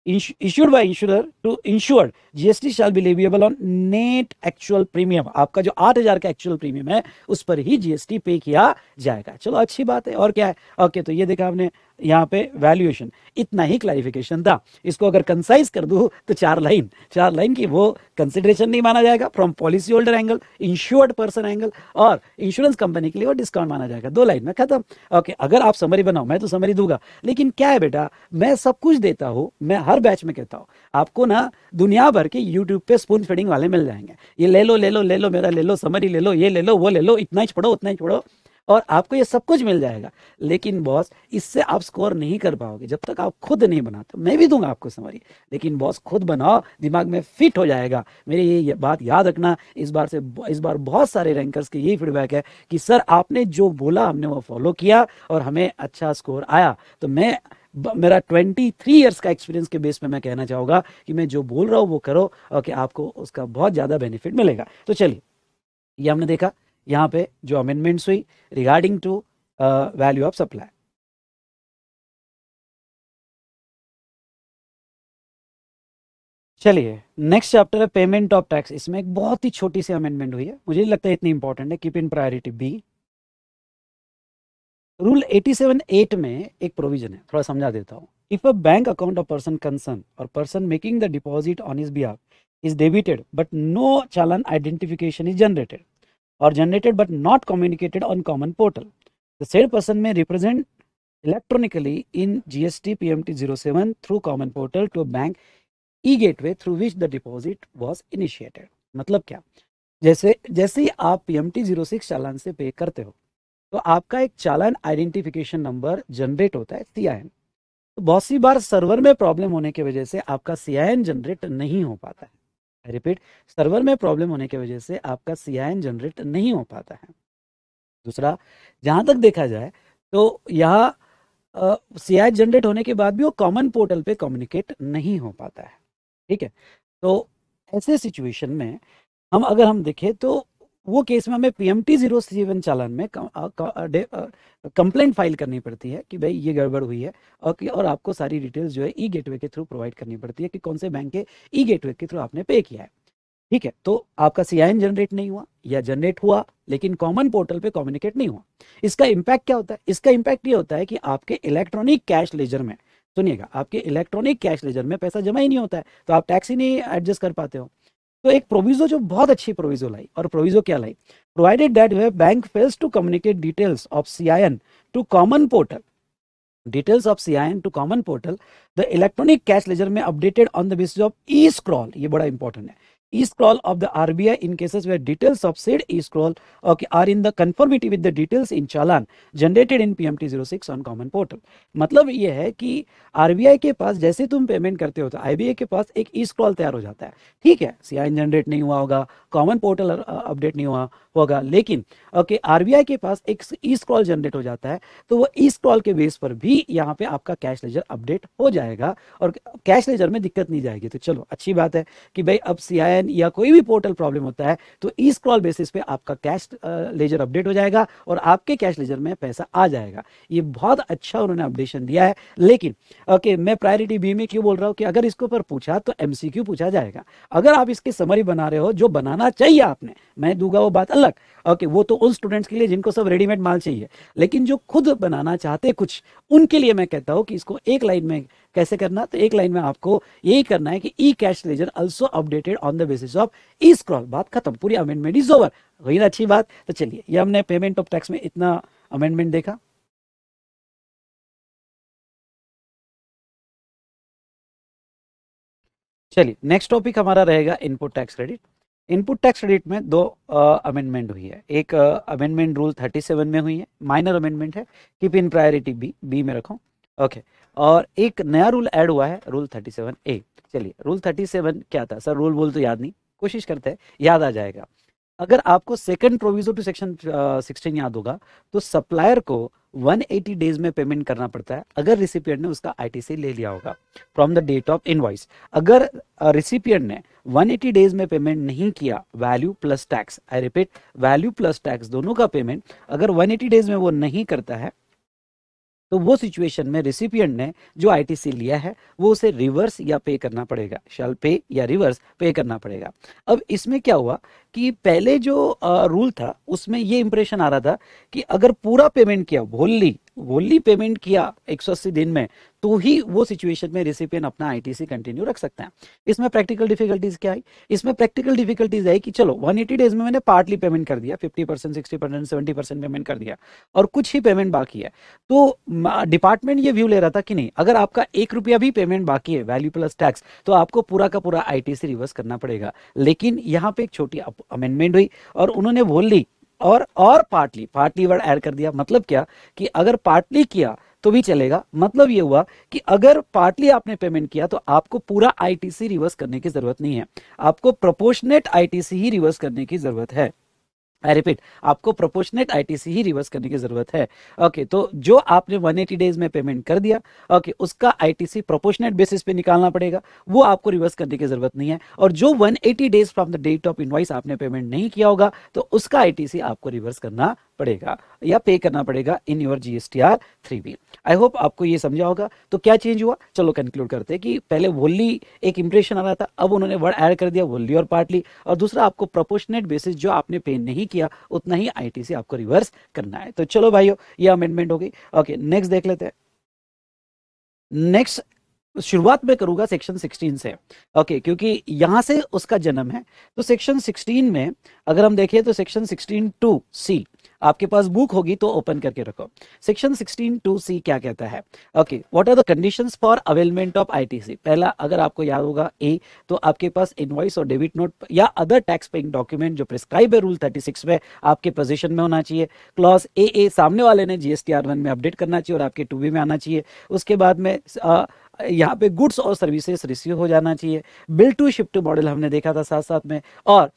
issued by insurer to insured GST shall be leviable on net actual premium आपका जो 8000 का actual premium है उस पर ही GST पे किया जाएगा चलो अच्छी बात है और क्या है ओके okay, तो ये देखा हमने यहाँ पे वैल्यूएशन इतना ही क्लैरिफिकेशन था इसको अगर कंसाइज कर दू तो चार लाइन चार लाइन की वो कंसिडरेशन नहीं माना जाएगा from policy holder angle insured person angle और इंश्योरेंस कंपनी के लिए वो डिस्काउंट माना जाएगा दो लाइन में खत्म ओके अगर आप समरी बनाओ मैं तो समरी दूंगा लेकिन क्या है बेटा मैं सब कुछ देता हूँ मैं हर बैच में कहता हूँ आपको ना दुनिया भर के यूट्यूब पे स्पून फीडिंग वाले मिल जाएंगे ये ले लो ले लो ले लो मेरा ले लो समरी ले लो ये ले लो वो ले लो इतना ही छोड़ो उतना ही छोड़ो और आपको ये सब कुछ मिल जाएगा लेकिन बॉस इससे आप स्कोर नहीं कर पाओगे जब तक आप खुद नहीं बनाते मैं भी दूंगा आपको समरी लेकिन बॉस खुद बनाओ दिमाग में फिट हो जाएगा मेरी ये बात याद रखना इस बार से इस बार बहुत सारे रैंकर्स के यही फीडबैक है कि सर आपने जो बोला हमने वो फॉलो किया और हमें अच्छा स्कोर आया तो मैं मेरा 23 थ्री ईयर्स का एक्सपीरियंस के बेस पे मैं कहना चाहूँगा कि मैं जो बोल रहा हूँ वो करो और कि आपको उसका बहुत ज़्यादा बेनिफिट मिलेगा तो चलिए ये हमने देखा यहाँ पे जो अमेंडमेंट्स हुई regarding to value of supply चलिए नेक्स्ट चैप्टर है पेमेंट ऑफ टैक्स इसमें एक बहुत ही छोटी सी अमेंडमेंट हुई है मुझे नहीं लगता है इतनी इंपॉर्टेंट है keep in priority B rule 878 में एक प्रोविजन है थोड़ा समझा देता हूँ if a bank account of person concern और person making the deposit on is B is debited but no challan identification is generated or generated but not communicated on common portal. The said person may represent electronically in GST PMT 07 through common portal to a bank e-gateway through which the deposit was initiated. मतलब क्या जैसे जैसे ही आप PMT 06 चालान से पे करते हो तो आपका एक चालान आइडेंटिफिकेशन नंबर जनरेट होता है CIN. तो बहुत सी बार सर्वर में प्रॉब्लम होने की वजह से आपका CIN आई जनरेट नहीं हो पाता है रिपीट सर्वर में प्रॉब्लम होने की वजह से आपका सी जनरेट नहीं हो पाता है दूसरा जहाँ तक देखा जाए तो यह सी आई जनरेट होने के बाद भी वो कॉमन पोर्टल पे कम्युनिकेट नहीं हो पाता है ठीक है तो ऐसे सिचुएशन में हम अगर हम देखें तो वो केस में हमें पीएमटी जीरो सेवन चालन में कंप्लेंट फाइल करनी पड़ती है कि भाई ये गड़बड़ हुई है और कि और आपको सारी डिटेल्स जो है ई गेटवे के थ्रू प्रोवाइड करनी पड़ती है कि कौन से बैंक के ई गेटवे के थ्रू आपने पे किया है ठीक है तो आपका सीआईएन जनरेट नहीं हुआ या जनरेट हुआ लेकिन कॉमन पोर्टल पे कम्युनिकेट नहीं हुआ इसका इम्पैक्ट क्या होता है इसका इम्पैक्ट ये होता है कि आपके इलेक्ट्रॉनिक कैश लेजर में सुनिएगा आपके इलेक्ट्रॉनिक कैश लेजर में पैसा जमा ही नहीं होता है तो आप टैक्स ही नहीं एडजस्ट कर पाते हो तो एक प्रोविजो जो बहुत अच्छी प्रोविजो लाई और प्रोविजो क्या लाई provided that way bank fails to communicate details of CIN to common portal details of CIN to common portal the electronic cash ledger में updated on the basis of e scroll ये बड़ा important है e-scroll of the RBI in cases where details of said e-scroll okay, are in the conformity with the details in challan generated in PMT 06 on common portal. मतलब ये है कि RBI के पास जैसे तुम पेमेंट करते हो तो IBA के पास एक e-scroll तैयार हो जाता है ठीक है सी जनरेट नहीं हुआ होगा कॉमन पोर्टल अपडेट नहीं हुआ होगा लेकिन ओके okay, आरबीआई के पास एक ई स्क्रॉल जनरेट हो जाता है तो वो ई स्क्रॉल के बेस पर भी यहाँ पे आपका कैश लेजर अपडेट हो जाएगा और कैश लेजर में दिक्कत नहीं जाएगी तो चलो अच्छी बात है कि भाई अब सी आई वीपीएन या कोई भी पोर्टल प्रॉब्लम होता है तो ई स्क्रॉल बेसिस पे आपका कैश लेजर अपडेट हो जाएगा और आपके कैश लेजर में पैसा आ जाएगा ये बहुत अच्छा उन्होंने अपडेशन दिया है लेकिन ओके मैं प्रायोरिटी बी में क्यों बोल रहा हूँ कि अगर इसके ऊपर पूछा तो एम पूछा जाएगा अगर आप इसकी समरी बना रहे हो जो बनाना चाहिए आपने मैं दूंगा वो बात अलग ओके वो तो उन स्टूडेंट्स के लिए जिनको सब रेडीमेड माल चाहिए लेकिन जो खुद बनाना चाहते कुछ उनके लिए मैं कहता हूँ कि इसको एक लाइन में कैसे करना तो एक लाइन में आपको यही करना है कि e cash ledger also updated on the basis of e scroll बात खत्म पूरी अमेंडमेंट इज ओवर वही अच्छी बात तो चलिए ये हमने पेमेंट ऑफ टैक्स में इतना अमेंडमेंट देखा चलिए नेक्स्ट टॉपिक हमारा रहेगा input tax credit input tax credit में दो अमेंडमेंट हुई है एक अमेंडमेंट रूल 37 में हुई है माइनर अमेंडमेंट है keep in priority B B में रखो ओके okay. और एक नया रूल ऐड हुआ है रूल थर्टी सेवन ए चलिए रूल थर्टी सेवन क्या था सर रूल बोल तो याद नहीं कोशिश करते हैं याद आ जाएगा अगर आपको second proviso to section sixteen याद होगा तो सप्लायर को 180 डेज में पेमेंट करना पड़ता है अगर रिसिपियंट ने उसका आईटीसी ले लिया होगा from the date of invoice अगर रिसिपियंट ने 180 डेज में पेमेंट नहीं किया value plus tax I repeat value plus tax दोनों का पेमेंट अगर 180 डेज में वो नहीं करता है तो वो सिचुएशन में रिसिपियंट ने जो आईटीसी लिया है वो उसे रिवर्स या पे करना पड़ेगा शल पे या रिवर्स पे करना पड़ेगा अब इसमें क्या हुआ कि पहले जो रूल था उसमें ये इंप्रेशन आ रहा था कि अगर पूरा पेमेंट किया ली वोली पेमेंट किया 180 दिन में तो ही वो सिचुएशन में रिसिपियन अपना आईटीसी कंटिन्यू रख सकता है इसमें प्रैक्टिकल डिफिकल्टीज क्या आई इसमें प्रैक्टिकल डिफिकल्टीज आई कि चलो 180 डेज में मैंने पार्टली पेमेंट कर दिया 50 percent sixty percent seventy percent payment कर दिया और कुछ ही पेमेंट बाकी है तो डिपार्टमेंट ये व्यू ले रहा था कि नहीं अगर आपका एक रुपया भी पेमेंट बाकी है वैल्यू प्लस टैक्स तो आपको पूरा का पूरा आई रिवर्स करना पड़ेगा लेकिन यहाँ पे एक छोटी अमेंडमेंट हुई और उन्होंने बोल ली और और पार्टली पार्टली वर्ड ऐड कर दिया मतलब क्या कि अगर पार्टली किया तो भी चलेगा मतलब ये हुआ कि अगर पार्टली आपने पेमेंट किया तो आपको पूरा आईटीसी रिवर्स करने की जरूरत नहीं है आपको प्रोपोर्शनेट आईटीसी ही रिवर्स करने की जरूरत है आई रिपीट आपको प्रोपोर्शनेट आईटीसी ही रिवर्स करने की जरूरत है ओके okay, तो जो आपने 180 डेज में पेमेंट कर दिया ओके okay, उसका आईटीसी प्रोपोर्शनेट बेसिस पे निकालना पड़ेगा वो आपको रिवर्स करने की जरूरत नहीं है और जो 180 days from the date of invoice आपने पेमेंट नहीं किया होगा तो उसका आईटीसी आपको रिवर्स करना पड़ेगा या पे करना पड़ेगा in your G S T R three B I hope आपको ये समझा होगा तो क्या चेंज हुआ चलो कंक्लूड करते हैं कि पहले वोली एक इंप्रेशन आ रहा था अब उन्होंने वर्ड ऐड कर दिया वोली और पार्टली और दूसरा आपको प्रोपोर्शनेट बेसिस जो आपने पे नहीं किया उतना ही आई टी से आपको रिवर्स करना है तो चलो भाइयों ये अमेंडमेंट हो गई ओके नेक्स्ट देख लेते हैं नेक्स्ट शुरुआत में करूंगा सेक्शन 16 से ओके okay, क्योंकि यहां से उसका जन्म है तो सेक्शन 16 में अगर हम देखें तो सेक्शन 16 टू सी आपके पास बुक होगी तो ओपन करके रखो सेक्शन सिक्सटीन टू सी क्या कहता है okay what are the condition for availment of ITC पहला अगर आपको याद होगा ए तो आपके पास इनवॉइस और डेबिट नोट या अदर टैक्स पेइंग डॉक्यूमेंट जो प्रिस्क्राइब है रूल थर्टी सिक्स में आपके पोजिशन में होना चाहिए क्लॉज ए ए सामने वाले ने जीएसटी आर वन में अपडेट करना चाहिए और आपके टू बी में आना चाहिए उसके बाद में आ, यहाँ पे गुड्स और सर्विसेज रिसीव हो जाना चाहिए बिल टू शिफ्ट मॉडल हमने देखा था साथ साथ में और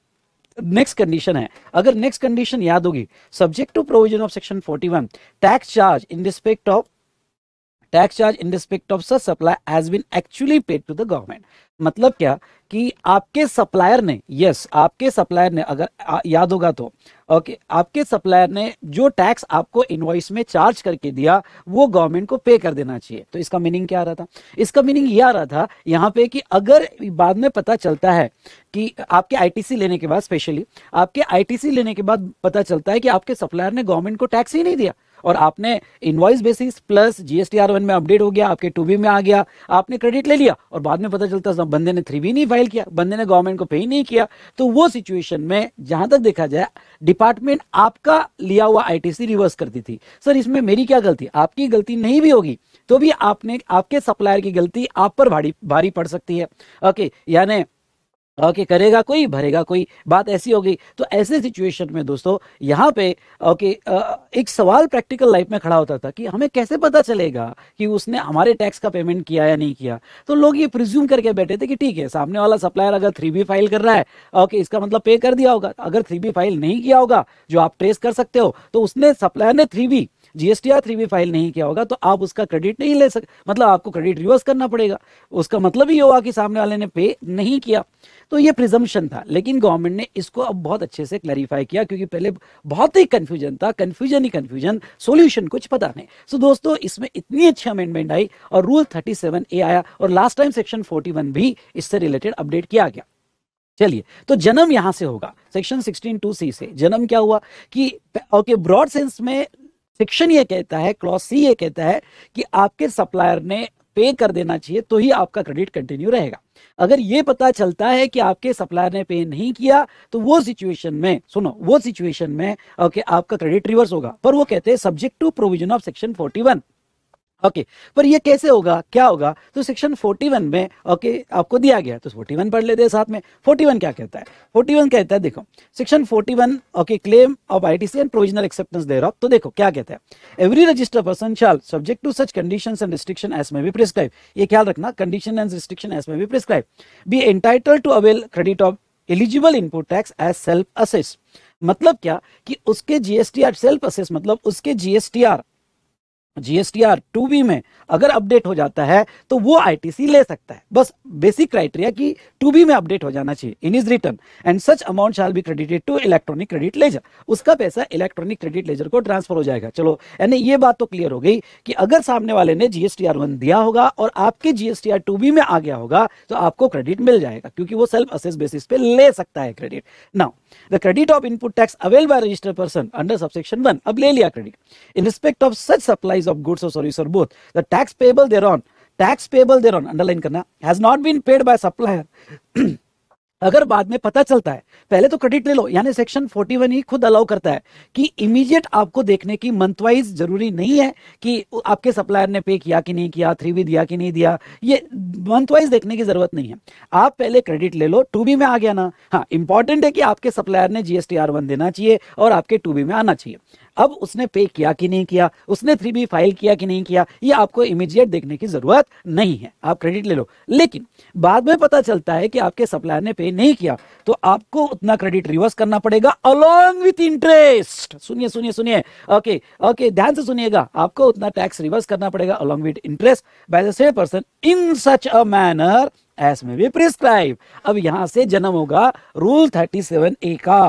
नेक्स्ट कंडीशन है अगर नेक्स्ट कंडीशन याद होगी subject to provision of section 41 tax charge in respect of tax charge in respect of such supply has been actually paid to the government मतलब क्या कि आपके सप्लायर ने यस आपके सप्लायर ने अगर आ, याद होगा तो ओके आपके सप्लायर ने जो टैक्स आपको इनवॉइस में चार्ज करके दिया वो गवर्नमेंट को पे कर देना चाहिए तो इसका मीनिंग क्या आ रहा था इसका मीनिंग ये आ रहा था यहाँ पे कि अगर बाद में पता चलता है कि आपके आईटीसी लेने के बाद स्पेशली आपके आईटीसी लेने के बाद पता चलता है कि आपके सप्लायर ने गवर्नमेंट को टैक्स ही नहीं दिया और आपने invoice basis plus GST R में अपडेट हो गया आपके टू में आ गया आपने क्रेडिट ले लिया और बाद में पता चलता बंदे ने थ्री नहीं फाइल किया बंदे ने गवर्नमेंट को पे ही नहीं किया तो वो सिचुएशन में जहां तक देखा जाए डिपार्टमेंट आपका लिया हुआ आईटीसी रिवर्स करती थी सर इसमें मेरी क्या गलती आपकी गलती नहीं भी होगी तो भी आपने आपके सप्लायर की गलती आप पर भारी भारी पड़ सकती है ओके यानी ओके okay, करेगा कोई भरेगा कोई बात ऐसी हो गई तो ऐसे सिचुएशन में दोस्तों यहाँ पे ओके okay, एक सवाल प्रैक्टिकल लाइफ में खड़ा होता था कि हमें कैसे पता चलेगा कि उसने हमारे टैक्स का पेमेंट किया या नहीं किया तो लोग ये प्रिज्यूम करके बैठे थे कि ठीक है सामने वाला सप्लायर अगर थ्री बी फाइल कर रहा है ओके okay, इसका मतलब पे कर दिया होगा अगर थ्री बी फाइल नहीं किया होगा जो आप ट्रेस कर सकते हो तो उसने सप्लायर ने थ्री बी जीएसटीआर थ्री भी फाइल नहीं किया होगा तो आप उसका क्रेडिट नहीं ले सकते मतलब आपको क्रेडिट रिवर्स करना पड़ेगा उसका मतलब ही होगा कि सामने वाले ने पे नहीं किया तो ये प्रिजम्पन था लेकिन गवर्नमेंट ने इसको अब बहुत अच्छे से क्लैरिफाई किया क्योंकि पहले बहुत ही कन्फ्यूजन था कन्फ्यूजन ही कन्फ्यूजन सोल्यूशन कुछ पता नहीं सो दोस्तों इसमें इतनी अच्छी अमेंडमेंट आई और रूल थर्टी ए आया और लास्ट टाइम सेक्शन फोर्टी भी इससे रिलेटेड अपडेट किया गया चलिए तो जन्म यहां से होगा सेक्शन 16 टू सी से जन्म क्या हुआ कि ओके ब्रॉड सेंस में सेक्शन ये कहता है क्लॉज सी ये कहता है कि आपके सप्लायर ने पे कर देना चाहिए तो ही आपका क्रेडिट कंटिन्यू रहेगा अगर ये पता चलता है कि आपके सप्लायर ने पे नहीं किया तो वो सिचुएशन में सुनो वो सिचुएशन में ओके आपका क्रेडिट रिवर्स होगा पर वो कहते हैं subject to provision of section 41 okay पर ये कैसे होगा क्या होगा तो सेक्शन 41 में ओके आपको दिया गया तो 41 पढ़ लेते हैं साथ में 41 क्या कहता है 41 कहता है देखो section 41 okay claim of ITC and provisional acceptance thereof तो देखो क्या कहता है every register person shall subject to such conditions and restriction as may be prescribe ये ख्याल रखना condition and restriction as may be prescribe be entitle to avail credit of eligible input tax as self assess मतलब क्या कि उसके GSTR self assess मतलब उसके GSTR GSTR two B में अगर अपडेट हो जाता है तो वो आईटीसी ले सकता है बस बेसिक क्राइटेरिया की टू बी में अपडेट हो जाना चाहिए in is return and such amount shall be credited to electronic credit ledger उसका पैसा इलेक्ट्रॉनिक क्रेडिट लेजर को ट्रांसफर हो जाएगा चलो यानी ये बात तो क्लियर हो गई कि अगर सामने वाले ने जीएसटीआर वन दिया होगा और आपके जीएसटीआर टू बी में आ गया होगा तो आपको क्रेडिट मिल जाएगा क्योंकि वो सेल्फ असेस बेसिस पे ले सकता है credit now The credit of input tax availed by registered person under subsection 1 Ablelia credit. In respect of such supplies of goods or services or both, the tax payable thereon, tax payable thereon, underline karna, has not been paid by supplier अगर बाद में पता चलता है पहले तो credit ले लो यानी सेक्शन 41 ही खुद अलाउ करता है कि इमीडिएट आपको देखने की मंथ वाइज जरूरी नहीं है कि आपके सप्लायर ने पे किया कि नहीं किया थ्री भी दिया कि नहीं दिया ये मंथ वाइज देखने की जरूरत नहीं है आप पहले क्रेडिट ले लो टू बी में आ गया ना हाँ इंपॉर्टेंट है कि आपके सप्लायर ने जीएसटी आर वन देना चाहिए और आपके टू बी में आना चाहिए अब उसने पे किया कि नहीं किया उसने थ्री बी फाइल किया कि नहीं किया ये आपको इमीडिएट देखने की ज़रूरत नहीं है आप क्रेडिट ले लो लेकिन बाद में पता चलता है कि आपके सप्लायर ने पे नहीं किया तो आपको उतना क्रेडिट रिवर्स करना पड़ेगा अलॉन्ग विथ इंटरेस्ट सुनिए सुनिए सुनिए ओके ओके ध्यान से सुनिएगा आपको उतना टैक्स रिवर्स करना पड़ेगा along with interest by the same person in such a manner as में भी प्रिस्क्राइब अब यहां से जन्म होगा रूल थर्टी सेवन ए का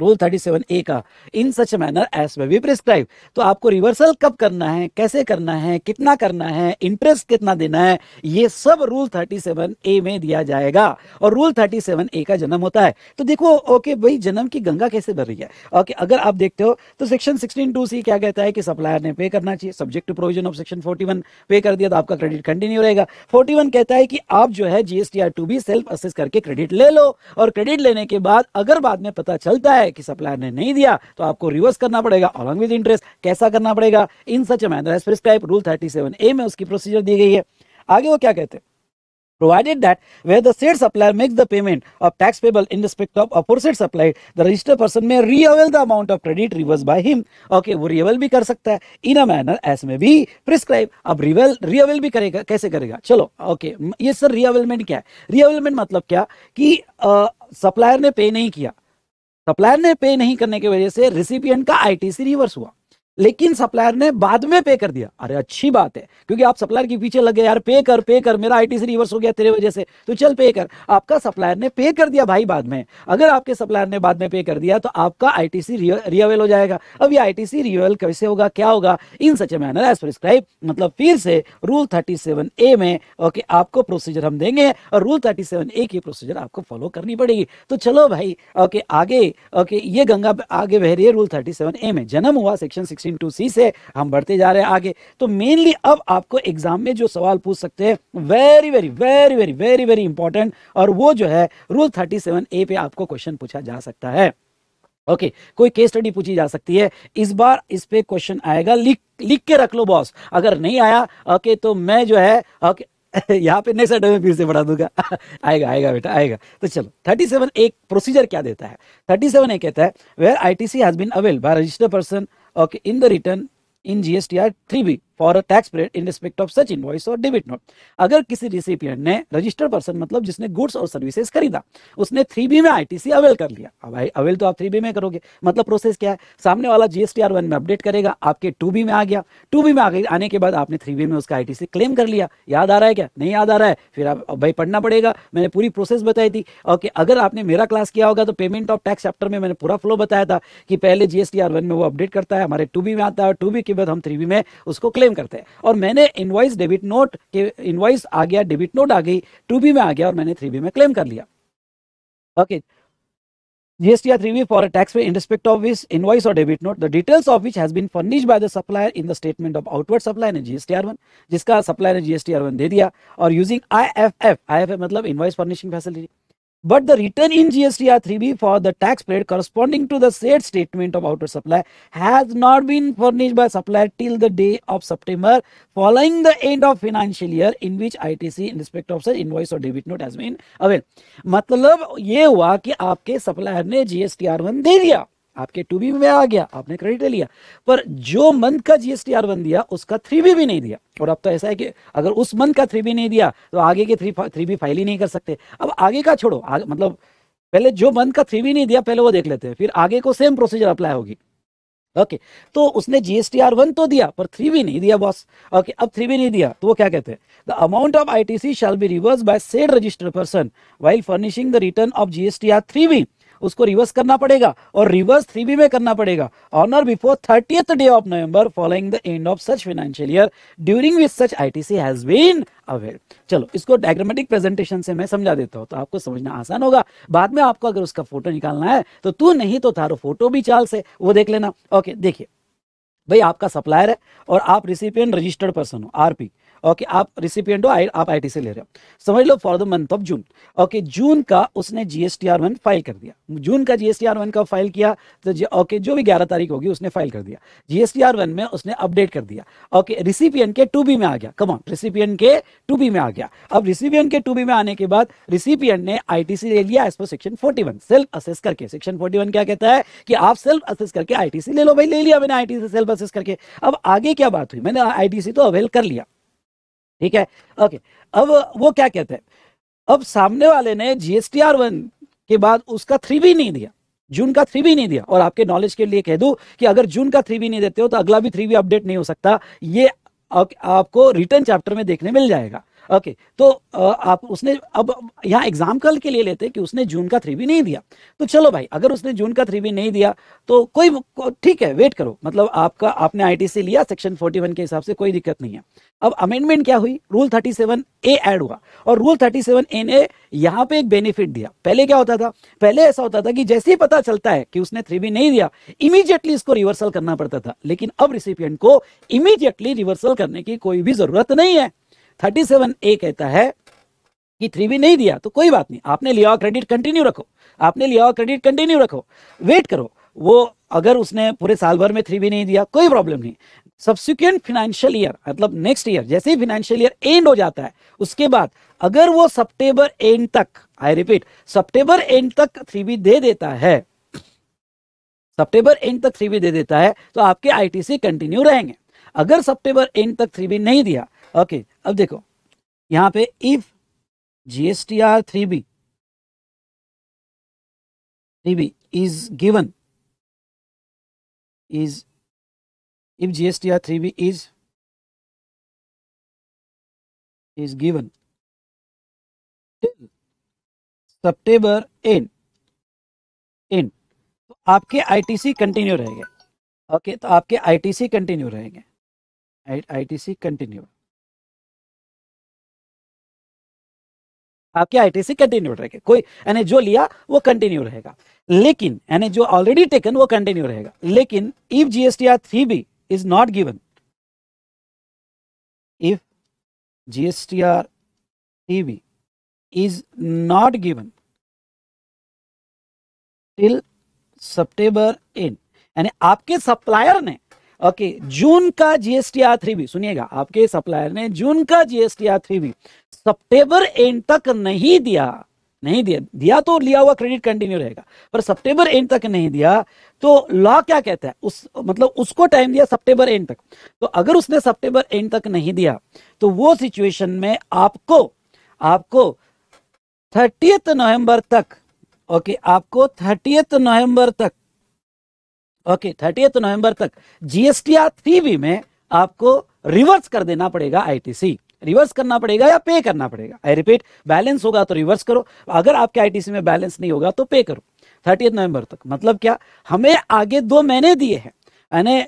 रूल थर्टी सेवन ए का इन सच मैनर एस में भी प्रिस्क्राइब तो आपको रिवर्सल कब करना है कैसे करना है कितना करना है इंटरेस्ट कितना देना है ये सब रूल थर्टी सेवन ए में दिया जाएगा और रूल थर्टी सेवन ए का जन्म होता है तो देखो ओके भाई जन्म की गंगा कैसे भर रही है ओके अगर आप देखते हो तो सेक्शन सिक्सटीन टू सी क्या कहता है कि सप्लायर ने पे करना चाहिए subject to provision of section forty one pay कर दिया तो आपका क्रेडिट कंटिन्यू रहेगा फोर्टी वन कहता है कि आप जो है जीएसटी आर टू भी सेल्फ असेस करके क्रेडिट ले लो और क्रेडिट लेने के बाद अगर बाद में पता चलता है है कि सप्लायर ने नहीं दिया तो आपको रिवर्स करना पड़ेगा अलॉन्ग विद इंटरेस्ट कैसा करना पड़ेगा in such manner as prescribe rule thirty seven A में उसकी प्रोसीजर दी गई है आगे वो क्या कहते हैं provided that where the said supplier makes the payment of tax payable in respect of aforesaid supplier the registered person may reavail the amount of credit reversed by him okay वो reavail भी कर सकता है in a manner as may be prescribed अब reavail reavail भी करेगा कैसे करेगा चलो okay ये सर reavailment क्या है reavailment मतलब क्या कि supplier ने pay नहीं किया सप्लायर ने पे नहीं करने की वजह से रिसिपियंट का आईटीसी रिवर्स हुआ लेकिन सप्लायर ने बाद में पे कर दिया अरे अच्छी बात है क्योंकि आप सप्लायर के पीछे लगे यार पे कर पे कर मेरा आईटी से रिवर्स हो गया तेरे वजह से तो चल पे कर आपका सप्लायर ने पे कर दिया भाई बाद में अगर आपके सप्लायर ने बाद में पे कर दिया तो आपका आईटीसी रिअवेल हो जाएगा अब ये आईटीसी रिअवेल कैसे होगा क्या होगा in such manner as prescribe मतलब फिर से रूल थर्टी सेवन ए में ओके आपको प्रोसीजर हम देंगे और रूल थर्टी सेवन ए की प्रोसीजर आपको फॉलो करनी पड़ेगी तो चलो भाई ओके आगे ओके ये गंगा आगे बह रही है रूल थर्टी सेवन ए में जन्म हुआ सेक्शन सिक्सटी टू सी से हम बढ़ते जा रहे हैं आगे तो मेनली अब आपको एग्जाम में जो सवाल पूछ सकते हैं very very very very very very important और वो जो है रूल थर्टी सेवन ए पे आपको क्वेश्चन पूछा जा सकता है ओके okay, कोई केस स्टडी पूछी जा सकती है इस बार इस पे क्वेश्चन आएगा लिख लिख के रख लो बॉस अगर नहीं आया ओके okay, तो मैं जो है ओके okay, यहाँ पे नेक्स्ट में फिर से बढ़ा दूंगा आएगा आएगा बेटा आएगा तो चलो 37 एक प्रोसीजर क्या देता है 37 सेवन ए कहता है where I T C has been avail by registered person okay in the return in gstr 3b for a tax period in respect of such invoice और डेबिट नोट अगर किसी recipient ने registered person मतलब जिसने goods और services खरीदा उसने three B में आईटीसी अवेल कर लिया अब अवेल तो आप थ्री बी में करोगे मतलब प्रोसेस क्या है सामने वाला जीएसटी आर वन में अपडेट करेगा आपके टू बी में आ गया टू बी में आ आने के बाद आपने थ्री बी में उसका आईटीसी क्लेम कर लिया याद आ रहा है क्या नहीं याद आ रहा है फिर आप भाई पढ़ना पड़ेगा मैंने पूरी प्रोसेस बताई थी ओके अगर आपने मेरा क्लास किया होगा तो पेमेंट ऑफ टैक्स चैप्टर में मैंने पूरा फ्लो बताया था कि पहले जीएसटी आर वन में वो अपडेट करता है हमारे टू बी में आता है और टू बी के बाद हम थ्री बी में उसको क्लेम क्लेम करते हैं और मैंने इनवाइस डेबिट नोट के इनवाइस आ गया डेबिट नोट आ गई टू बी में आ गया और मैंने थ्री बी में क्लेम कर लिया okay GST three B for tax pay inspect of which invoice और debit note the details of which has been furnish by the supplier in the statement of outward supplier ने GST R one जिसका supplier ने GST R one दे दिया और using I F F I F F मतलब invoice furnishing facility but the return in GSTR3B for the tax period corresponding to the said statement of outward supply has not been furnished by supplier till the day of September following the end of financial year in which ITC in respect of such invoice or debit note has been available. मतलब ये हुआ कि आपके supplier ने GSTR one दे दिया आपके to be में आ गया आपने क्रेडिट ले लिया पर जो मंथ का जीएसटी आर वन दिया उसका थ्री बी भी नहीं दिया और अब तो ऐसा है कि अगर उस मंथ का थ्री बी नहीं दिया तो आगे के थ्री थ्री बी फाइल ही नहीं कर सकते अब आगे का छोड़ो आग, मतलब पहले जो मंथ का थ्री बी नहीं दिया पहले वो देख लेते हैं फिर आगे को सेम प्रोसीजर अप्लाई होगी ओके okay, तो उसने जीएसटी आर वन तो दिया पर थ्री भी नहीं दिया बॉस ओके okay, अब थ्री भी नहीं दिया तो वो क्या कहते हैं the amount of ITC shall be reverse by said registered person while furnishing the return of GST R three B उसको रिवर्स करना पड़ेगा और रिवर्स थ्री बी में करना पड़ेगा on or before thirty day of November following the end of such financial year during which such ITC has been aware चलो इसको diagrammatic presentation से मैं समझा देता हूँ तो आपको समझना आसान होगा बाद में आपको अगर उसका फोटो निकालना है तो तू नहीं तो थारो फोटो भी चाल से वो देख लेना ओके देखिए भाई आपका सप्लायर है और आप रिसिपियन रजिस्टर्ड पर्सन हो आरपी ओके आप रिसिपियंट हो आप आईटी से ले रहे हो समझ लो for the month of June okay June का उसने जीएसटीआर वन फाइल कर दिया जून का जीएसटीआर वन का फाइल किया तो ओके जो भी ग्यारह तारीख होगी उसने फाइल कर दिया जीएसटीआर वन में उसने अपडेट कर दिया ओके रिसिपियन के टू बी में आ गया कमॉन रिसिपियन के टू बी में आ गया अब रिसिपियन के टू बी में आने के बाद रिसिपियन ने आई ले लिया as per section forty self assess करके सेक्शन फोर्टी क्या कहता है कि आप सेल्फ असेस करके आई ले लो भाई ले लिया मैंने आई से सेल्फ असेस करके अब आगे क्या बात हुई मैंने आई तो अवेल कर लिया ठीक है ओके अब वो क्या कहते हैं अब सामने वाले ने आर वन के बाद उसका थ्री भी नहीं दिया जून का थ्री भी नहीं दिया और आपके नॉलेज के लिए कह दू कि अगर जून का थ्री भी नहीं देते हो तो अगला भी थ्री भी अपडेट नहीं हो सकता ये आपको रिटर्न चैप्टर में देखने मिल जाएगा ओके okay, तो आप उसने अब यहाँ एग्जाम कल के लिए लेते कि उसने जून का थ्री भी नहीं दिया तो चलो भाई अगर उसने जून का थ्री भी नहीं दिया तो कोई ठीक है वेट करो मतलब आपका आपने आईटीसी लिया सेक्शन 41 के हिसाब से कोई दिक्कत नहीं है अब अमेंडमेंट क्या हुई रूल 37 ए ऐड हुआ और रूल 37 ए ने यहाँ पे एक बेनिफिट दिया पहले क्या होता था पहले ऐसा होता था कि जैसे ही पता चलता है कि उसने थ्री भी नहीं दिया इमीजिएटली इसको रिवर्सल करना पड़ता था लेकिन अब रिसिपियंट को इमीजिएटली रिवर्सल करने की कोई भी जरूरत नहीं है थर्टी सेवन ए कहता है कि थ्री भी नहीं दिया तो कोई बात नहीं आपने लिया क्रेडिट कंटिन्यू रखो आपने लिया क्रेडिट कंटिन्यू रखो वेट करो वो अगर उसने पूरे साल भर में थ्री भी नहीं दिया कोई प्रॉब्लम नहीं सब्सिक्वेंट फाइनेंशियल ईयर मतलब नेक्स्ट ईयर जैसे ही फाइनेंशियल ईयर एंड हो जाता है उसके बाद अगर वो सप्टेबर एंड तक आई रिपीट सप्टेबर एंड तक थ्री बी दे देता है सप्टेबर एंड तक थ्री बी दे देता है तो आपके आईटीसी कंटिन्यू रहेंगे अगर सप्टेबर एंड तक थ्री बी नहीं दिया ओके अब देखो यहाँ पे if R three B three B is given is if R three B is is given till N N तो आपके आईटीसी कंटिन्यू रहेंगे ओके तो आपके आईटीसी कंटिन्यू रहेंगे आईटीसी कंटिन्यू आपकी आईटीसी कंटिन्यू रहेगा कोई यानी जो लिया वो कंटिन्यू रहेगा लेकिन यानी जो ऑलरेडी टेकन वो कंटिन्यू रहेगा लेकिन if GST R three B is not given if GST R three B is not given till September end यानी आपके सप्लायर ने ओके जून का जीएसटी आर थ्री भी सुनिएगा आपके सप्लायर ने जून का जीएसटी आर थ्री भी सितंबर एंड तक नहीं दिया नहीं दिया दिया तो लिया हुआ क्रेडिट कंटिन्यू रहेगा पर सितंबर एंड तक नहीं दिया तो लॉ क्या कहता है उस मतलब उसको टाइम दिया सितंबर एंड तक तो अगर उसने सितंबर एंड तक नहीं दिया तो वो सिचुएशन में आपको आपको थर्टियथ नवंबर तक ओके आपको थर्टियथ नवंबर तक ओके थर्टी नवंबर तक जीएसटी आर थ्री बी में आपको रिवर्स कर देना पड़ेगा आईटीसी रिवर्स करना पड़ेगा या पे करना पड़ेगा आई रिपीट बैलेंस होगा तो रिवर्स करो अगर आपके आईटीसी में बैलेंस नहीं होगा तो पे करो थर्टी नवंबर तक मतलब क्या हमें आगे दो महीने दिए हैं यानी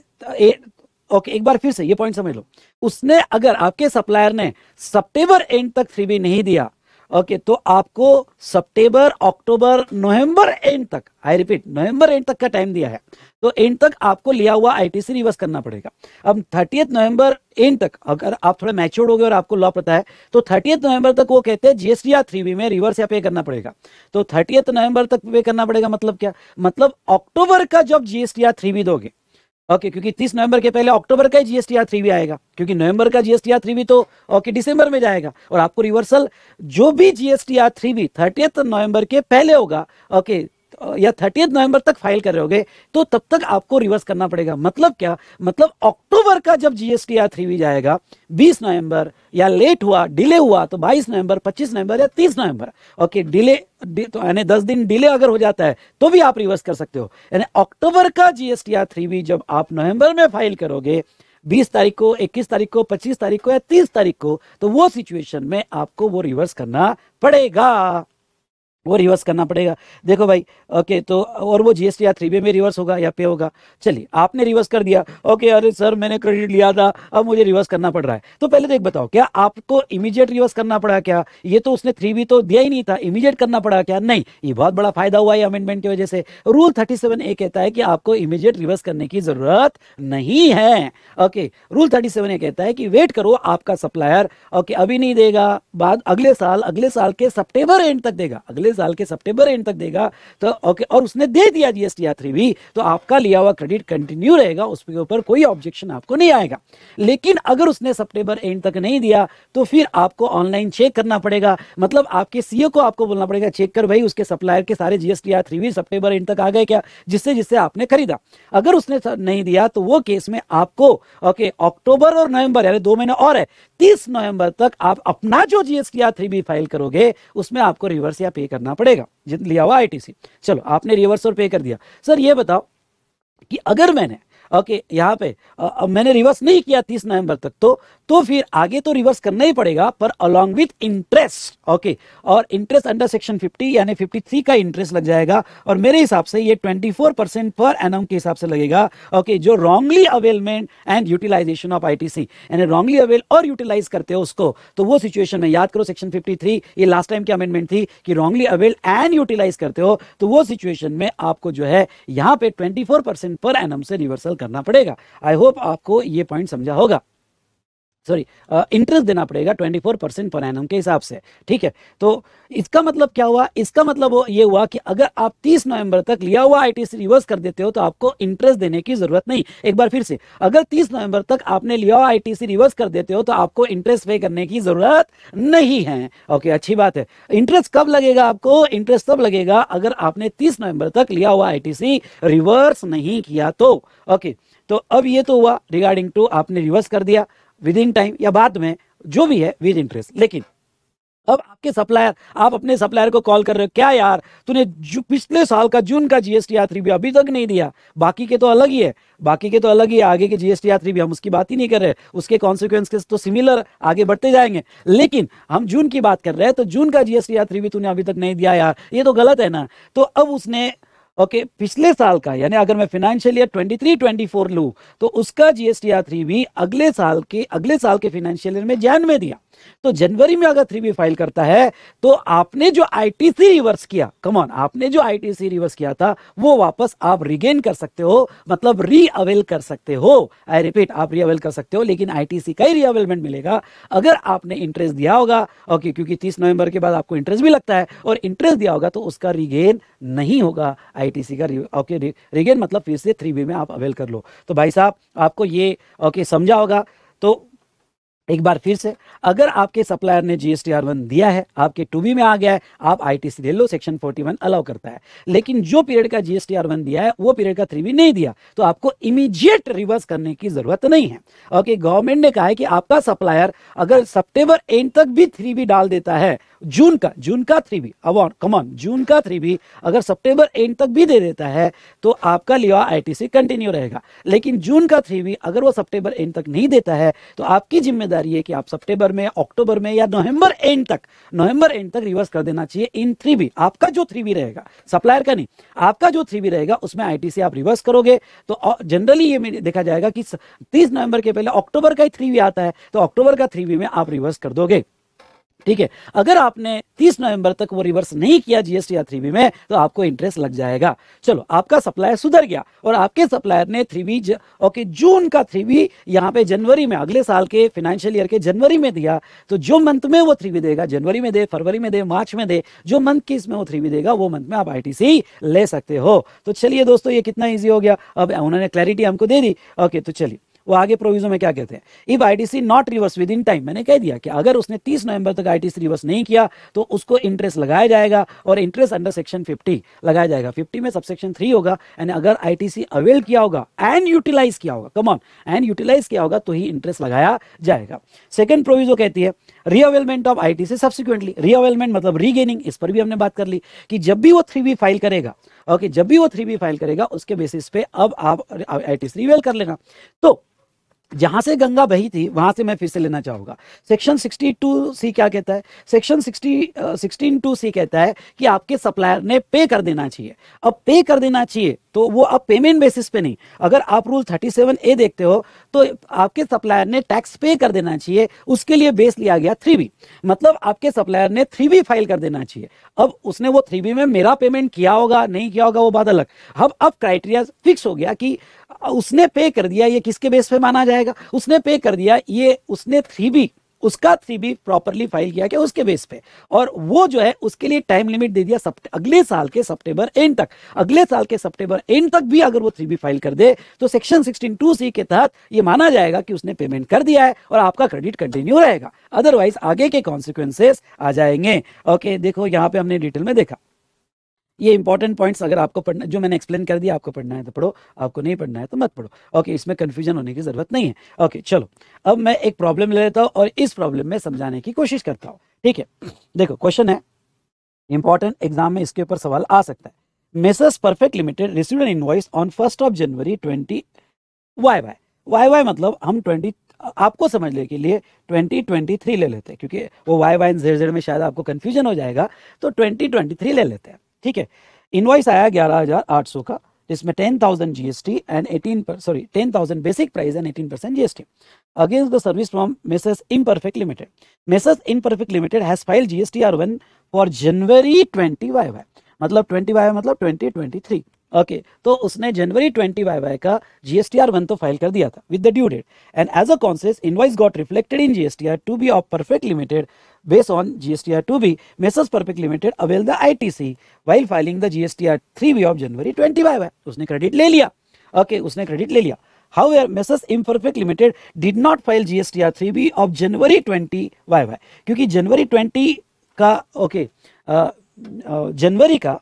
ओके एक बार फिर से ये पॉइंट समझ लो उसने अगर आपके सप्लायर ने सप्टेम्बर एंड तक फ्री नहीं दिया ओके तो आपको सितंबर अक्टूबर नवंबर एंड तक आई रिपीट नवंबर एंड तक का टाइम दिया है तो एंड तक आपको लिया हुआ आईटीसी रिवर्स करना पड़ेगा अब थर्टीएथ नवंबर एंड तक अगर आप थोड़े मैच्योर्ड हो गए और आपको लॉ पता है तो थर्टीएथ नवंबर तक वो कहते हैं जीएसटी या थ्री में रिवर्स या पे करना पड़ेगा तो थर्टियथ नवंबर तक पे करना पड़ेगा मतलब क्या मतलब अक्टूबर का जब जीएसटी या थ्री दोगे ओके क्योंकि तीस नवंबर के पहले अक्टूबर का ही जीएसटी आर थ्री भी आएगा क्योंकि नवंबर का जीएसटी आर थ्री भी तो ओके दिसंबर में जाएगा और आपको रिवर्सल जो भी GST R three B thirtieth November के पहले होगा ओके या थर्टी नवंबर तक फाइल कर रहे होगे तो तब तक आपको रिवर्स करना पड़ेगा मतलब क्या मतलब अक्टूबर का जब जीएसटी आर थ्री जाएगा 20 नवंबर या लेट हुआ डिले हुआ तो 22 नवंबर 25 नवंबर या 30 नवंबर ओके डिले तो यानी 10 दिन डिले अगर हो जाता है तो भी आप रिवर्स कर सकते हो यानी अक्टूबर का जीएसटी आर थ्री जब आप नवंबर में फाइल करोगे 20 तारीख को 21 तारीख को 25 तारीख को या 30 तारीख को तो वो सिचुएशन में आपको वो रिवर्स करना पड़ेगा वो रिवर्स करना पड़ेगा देखो भाई ओके तो और वो जीएसटी या थ्री बी में रिवर्स होगा या पे होगा चलिए आपने रिवर्स कर दिया ओके अरे सर मैंने क्रेडिट लिया था अब मुझे रिवर्स करना पड़ रहा है तो पहले देख बताओ क्या आपको इमीडिएट रिवर्स करना पड़ा क्या ये तो उसने थ्री बी तो दिया ही नहीं था इमीडिएट करना पड़ा क्या नहीं ये बहुत बड़ा फायदा हुआ है अमेंडमेंट की वजह से रूल थर्टी सेवन ए कहता है कि आपको इमीडिएट रिवर्स करने की जरूरत नहीं है okay rule thirty seven A कहता है कि वेट करो आपका सप्लायर ओके अभी नहीं देगा बाद अगले साल अगले साल के सप्टेम्बर एंड तक देगा अगले साल के सितंबर एंड तक देगा तो ओके और उसने दे दिया जीएसटी आर थ्री भी तो आपका लिया हुआ क्रेडिट कंटिन्यू रहेगा उसके ऊपर कोई ऑब्जेक्शन आपको नहीं आएगा लेकिन अगर उसने सितंबर एंड तक नहीं दिया तो फिर आपको ऑनलाइन चेक करना पड़ेगा मतलब आपके सीओ e को आपको बोलना पड़ेगा चेक कर भाई उसके सप्लायर के सारे जीएसटी आर थ्री भी सितंबर एंड तक आ गए क्या जिससे जिससे आपने खरीदा अगर उसने नहीं दिया तो वो केस में आपको ओके अक्टूबर और नवंबर यानी दो महीने और है तीस नवंबर तक आप अपना जो जीएसटी आर थ्री भी फाइल करोगे उसमें आपको रिवर्स या पे करना करना पड़ेगा जितना लिया हुआ आईटीसी चलो आपने रिवर्स और पे कर दिया सर ये बताओ कि अगर मैंने ओके okay, यहाँ पे आ, मैंने रिवर्स नहीं किया तीस नवंबर तक तो तो फिर आगे तो रिवर्स करना ही पड़ेगा पर अलोंग विथ इंटरेस्ट ओके और इंटरेस्ट अंडर सेक्शन 50 यानी 53 का इंटरेस्ट लग जाएगा और मेरे हिसाब से ये 24 परसेंट पर एन के हिसाब से लगेगा ओके जो wrongly availment and utilization of ITC यानी रॉन्गली अवेल और यूटिलाइज करते हो उसको तो वो सिचुएशन में याद करो सेक्शन फिफ्टी ये लास्ट टाइम की अमेंडमेंट थी कि रॉन्गली अवेल एंड यूटिलाइज करते हो तो वो सिचुएशन में आपको जो है यहाँ पे ट्वेंटी परसेंट पर एनम से रिवर्सल करना पड़ेगा आई होप आपको ये पॉइंट समझा होगा सॉरी इंटरेस्ट uh, देना पड़ेगा 24 परसेंट पर एनम के हिसाब से ठीक है तो इसका मतलब क्या हुआ इसका मतलब ये हुआ कि अगर आप 30 नवंबर तक लिया हुआ आई रिवर्स कर देते हो तो आपको इंटरेस्ट देने की जरूरत नहीं एक बार फिर से अगर 30 नवंबर तक आपने लिया हुआ आई रिवर्स कर देते हो तो आपको इंटरेस्ट पे करने की जरूरत नहीं है ओके अच्छी बात है इंटरेस्ट कब लगेगा आपको इंटरेस्ट तब लगेगा अगर आपने तीस नवंबर तक लिया हुआ आई रिवर्स नहीं किया तो ओके तो अब ये तो हुआ रिगार्डिंग टू आपने रिवर्स कर दिया विद इन टाइम या बाद में जो भी है विद इंटरेस्ट लेकिन अब आपके सप्लायर आप अपने सप्लायर को कॉल कर रहे हो क्या यार तूने पिछले साल का जून का जीएसटी आर थ्री भी अभी तक नहीं दिया बाकी के तो अलग ही है बाकी के तो अलग ही है आगे के जीएसटी आर थ्री भी हम उसकी बात ही नहीं कर रहे उसके कॉन्सिक्वेंस तो सिमिलर आगे बढ़ते जाएंगे लेकिन हम जून की बात कर रहे हैं तो जून का जीएसटी आर थ्री भी तूने अभी तक नहीं दिया यार ये तो गलत है ना तो अब उसने ओके पिछले साल का यानी अगर मैं फाइनेंशियल ईयर 23 24 लूं तो उसका जीएसटी आर थ्री भी अगले साल के अगले साल के फाइनेंशियल ईयर में जैन में दिया तो जनवरी में अगर थ्री बी फाइल करता है तो आपने जो आईटीसी रिवर्स किया कमॉन आपने जो आईटीसी रिवर्स किया था वो वापस आप रिगेन कर सकते हो मतलब री अवेल कर सकते हो आई रिपीट आप री अवेल कर सकते हो लेकिन आईटीसी का ही री अवेलमेंट मिलेगा अगर आपने इंटरेस्ट दिया होगा ओके क्योंकि तीस नवंबर के बाद आपको इंटरेस्ट भी लगता है और इंटरेस्ट दिया होगा तो उसका रिगेन नहीं होगा आईटीसी का ओके रिगेन मतलब फिर से थ्री में आप अवेल कर लो तो भाई साहब आपको ये ओके समझा होगा तो एक बार फिर से अगर आपके सप्लायर ने जीएसटी आर वन दिया है आपके टू बी में आ गया है आप आईटीसी ले लो सेक्शन वन अलाउ करता है लेकिन जो पीरियड का जीएसटी आर वन दिया है वो पीरियड का थ्री बी नहीं दिया तो आपको इमीडिएट रिवर्स करने की जरूरत नहीं है ओके गवर्नमेंट ने कहा है कि आपका सप्लायर अगर सितंबर एंड तक भी थ्री बी डाल देता है जून का जून का थ्री बी अवॉन कमॉन जून का थ्री बी अगर सितंबर एंड तक भी दे देता है तो आपका लिवा आईटीसी कंटिन्यू रहेगा लेकिन जून का थ्री बी अगर वो सितंबर एंड तक नहीं देता है तो आपकी जिम्मेदारी है कि आप सितंबर में अक्टूबर में या नवंबर एंड तक नवंबर एंड तक रिवर्स कर देना चाहिए इन थ्री बी आपका जो थ्री बी रहेगा सप्लायर का नहीं आपका जो थ्री बी रहेगा उसमें आई आप रिवर्स करोगे तो जनरली ये देखा जाएगा कि तीस नवंबर के पहले अक्टूबर का ही थ्री आता है तो अक्टूबर का थ्री में आप रिवर्स कर दोगे ठीक है अगर आपने 30 नवंबर तक वो रिवर्स नहीं किया जीएसटी या थ्री में तो आपको इंटरेस्ट लग जाएगा चलो आपका सप्लायर सुधर गया और आपके सप्लायर ने थ्री बी ओके जून का थ्री बी यहाँ पे जनवरी में अगले साल के फाइनेंशियल ईयर के जनवरी में दिया तो जो मंथ में वो थ्री बी देगा जनवरी में दे फरवरी में दे मार्च में दे जो मंथ की इसमें वो थ्री बी देगा वो मंथ में आप आई ले सकते हो तो चलिए दोस्तों ये कितना ईजी हो गया अब उन्होंने क्लैरिटी हमको दे दी ओके तो चलिए वो आगे प्रोविजो में क्या कहते हैं if ITC not reverse within time मैंने कह दिया कि अगर उसने 30 नवंबर तक आईटीसी रिवर्स नहीं किया तो उसको इंटरेस्ट लगाया जाएगा और इंटरेस्ट अंडर सेक्शन 50 लगाया जाएगा 50 में सबसेक्शन 3 होगा एंड अगर आईटीसी अवेल किया होगा एंड यूटिलाइज किया होगा कमॉन एंड यूटिलाइज किया होगा तो ही इंटरेस्ट लगाया जाएगा सेकेंड प्रोविजो कहती है रीअवेलमेंट ऑफ आई टी से सब्सिक्वेंटली रीअवेलमेंट मतलब रीगेनिंग इस पर भी हमने बात कर ली कि जब भी वो थ्री बी फाइल करेगा ओके okay, जब भी वो थ्री बी फाइल करेगा उसके बेसिस पे अब आप आई टी रिवेल कर लेना तो जहां से गंगा बही थी वहां से मैं फिर से लेना चाहूंगा सेक्शन सिक्सटी टू सी क्या कहता है section sixty sixteen two C कहता है कि आपके सप्लायर ने पे कर देना चाहिए अब पे कर देना चाहिए तो वो आप पेमेंट बेसिस पे नहीं अगर आप रूल 37 ए देखते हो तो आपके सप्लायर ने टैक्स पे कर देना चाहिए उसके लिए बेस लिया गया थ्री बी मतलब आपके सप्लायर ने थ्री बी फाइल कर देना चाहिए अब उसने वो थ्री बी में मेरा पेमेंट किया होगा नहीं किया होगा वो बात अलग अब अब क्राइटेरिया फिक्स हो गया कि उसने पे कर दिया ये किसके बेस पे माना जाएगा उसने पे कर दिया ये उसने थ्री बी उसका थ्री बी प्रॉपरली फाइल किया गया उसके बेस पे और वो जो है उसके लिए टाइम लिमिट दे दिया अगले साल के सितंबर एंड तक अगले साल के सितंबर एंड तक भी अगर वो थ्री बी फाइल कर दे तो सेक्शन सिक्सटीन टू सी के तहत ये माना जाएगा कि उसने पेमेंट कर दिया है और आपका क्रेडिट कंटिन्यू रहेगा अदरवाइज आगे के कॉन्सिक्वेंसेस आ जाएंगे ओके देखो यहाँ पे हमने डिटेल में देखा ये इंपॉर्टेंट पॉइंट्स अगर आपको पढ़ना जो मैंने एक्सप्लेन कर दिया आपको पढ़ना है तो पढ़ो आपको नहीं पढ़ना है तो मत पढ़ो ओके इसमें कन्फ्यूजन होने की जरूरत नहीं है ओके चलो अब मैं एक प्रॉब्लम ले लेता हूँ और इस प्रॉब्लम में समझाने की कोशिश करता हूँ ठीक है देखो क्वेश्चन है इंपॉर्टेंट एग्जाम में इसके ऊपर सवाल आ सकता है messrs perfect limited receive an invoice on first of January twenty Y Y Y Y मतलब हम ट्वेंटी आपको समझने के लिए 2023 ले लेते हैं क्योंकि वो वाई वाई जेड जेड में शायद आपको कन्फ्यूजन हो जाएगा तो 2023 ले लेते हैं ठीक है इनवाइस आया ग्यारह हजार आठ सौ का जिसमें ten thousand GST and eighteen sorry ten thousand basic price and eighteen percent GST against the service from messrs imperfect limited messrs imperfect limited has file GST R one for January twenty Y Y मतलब twenty Y मतलब twenty twenty three okay okay, तो उसने January twenty Y Y का GSTR one तो file कर दिया था with the due date and as a conscious invoice got reflected in GSTR two B of perfect limited based on GSTR 2B, Messrs Perfect Limited availed the ITC while filing the GSTR 3B of January 25 उसने credit ले लिया okay, उसने credit ले लिया However, Messrs Imperfect Limited did not file GSTR 3B of January 20 why क्योंकि January 20 का okay, January का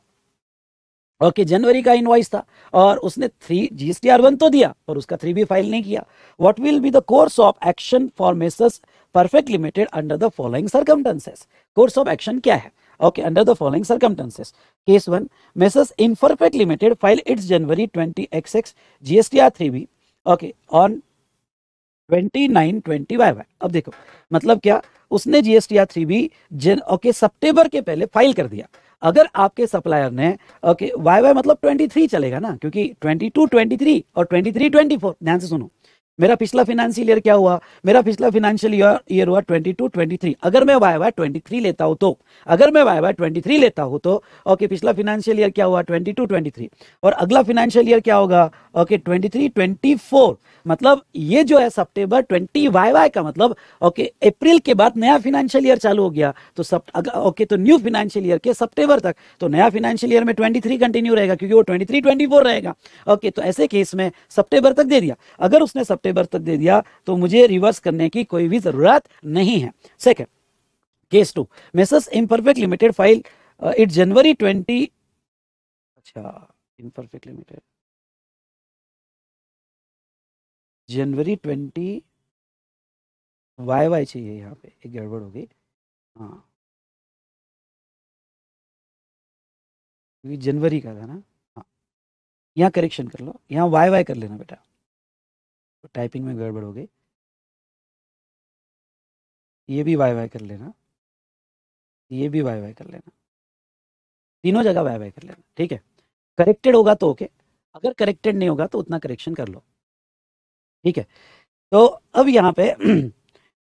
okay okay, जनवरी का इनवाइस था और उसने थ्री जीएसटीआर वन तो दिया पर उसका थ्री भी फाइल नहीं किया what will be the course of action for messrs perfect limited under the following circumstances course of action क्या है okay under the following circumstances case 1 messrs imperfect limited file its january 20 xx gstr 3b okay on 29 20 Y Y अब देखो मतलब क्या उसने GSTR three B Jan okay सितंबर के पहले फाइल कर दिया अगर आपके सप्लायर ने ओके वाई वाई मतलब 23 चलेगा ना क्योंकि 22 23 और 23 24 ध्यान से सुनो मेरा पिछला फाइनेंशियल ईयर क्या हुआ मेरा पिछला फाइनेंशियल ईयर हुआ 22 23 अगर मैं वाई वाई ट्वेंटी थ्री लेता हूं तो अगर मैं वाई वाई ट्वेंटी थ्री लेता हूं तो ओके पिछला फाइनेंशियल ईयर क्या हुआ 22 23 और अगला फाइनेंशियल ईयर क्या होगा okay twenty three twenty four मतलब ये जो है सप्टेबर ट्वेंटी वाई वाई का मतलब ओके अप्रैल के बाद नया फाइनेंशियल ईयर चालू हो गया तो सब ओके तो न्यू फाइनेंशियल ईयर के सप्टेबर तक तो नया फाइनेंशियल ईयर में ट्वेंटी थ्री कंटिन्यू रहेगा क्योंकि वो ट्वेंटी थ्री रहेगा ओके तो ऐसे केस में सप्टेबर तक दे दिया अगर उसने सप्टेबर पेपर तक दे दिया तो मुझे रिवर्स करने की कोई भी ज़रूरत नहीं है second case two messrs imperfect limited file it January twenty अच्छा imperfect limited January twenty Y Y चाहिए यहाँ पे एक गड़बड़ होगी हाँ क्योंकि जनवरी का था ना हाँ यहाँ करेक्शन कर लो यहाँ वाई वाई कर लेना बेटा टाइपिंग में गड़बड़ हो गई ये भी वाई वाई कर लेना ये भी वाई वाई कर लेना तीनों जगह वाई वाई कर लेना ठीक है करेक्टेड होगा तो ओके अगर करेक्टेड नहीं होगा तो उतना करेक्शन कर लो ठीक है तो अब यहाँ पे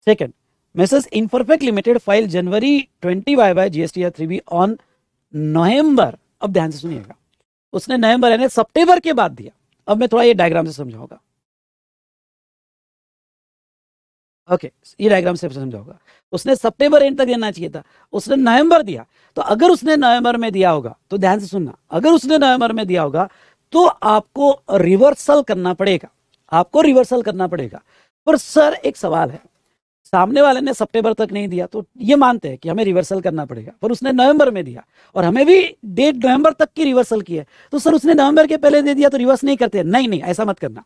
second messrs imperfect limited file January twenty Y Y GST या थ्री बी ऑन नवंबर अब ध्यान से सुनिएगा उसने नवंबर यानी सितंबर के बाद दिया अब मैं थोड़ा ये डायग्राम से समझाऊंगा ओके ये डायग्राम से समझा होगा उसने सितंबर एंड तक देना चाहिए था उसने नवंबर दिया तो अगर उसने नवंबर में दिया होगा तो ध्यान से सुनना अगर उसने नवंबर में दिया होगा तो आपको रिवर्सल करना पड़ेगा आपको रिवर्सल करना पड़ेगा पर सर एक सवाल है सामने वाले ने सितंबर तक नहीं दिया तो ये मानते हैं कि हमें रिवर्सल करना पड़ेगा पर उसने नवंबर में दिया और हमें भी डेट नवंबर तक की रिवर्सल की है तो सर उसने नवंबर के पहले दे दिया तो रिवर्स नहीं करते नहीं नहीं ऐसा मत करना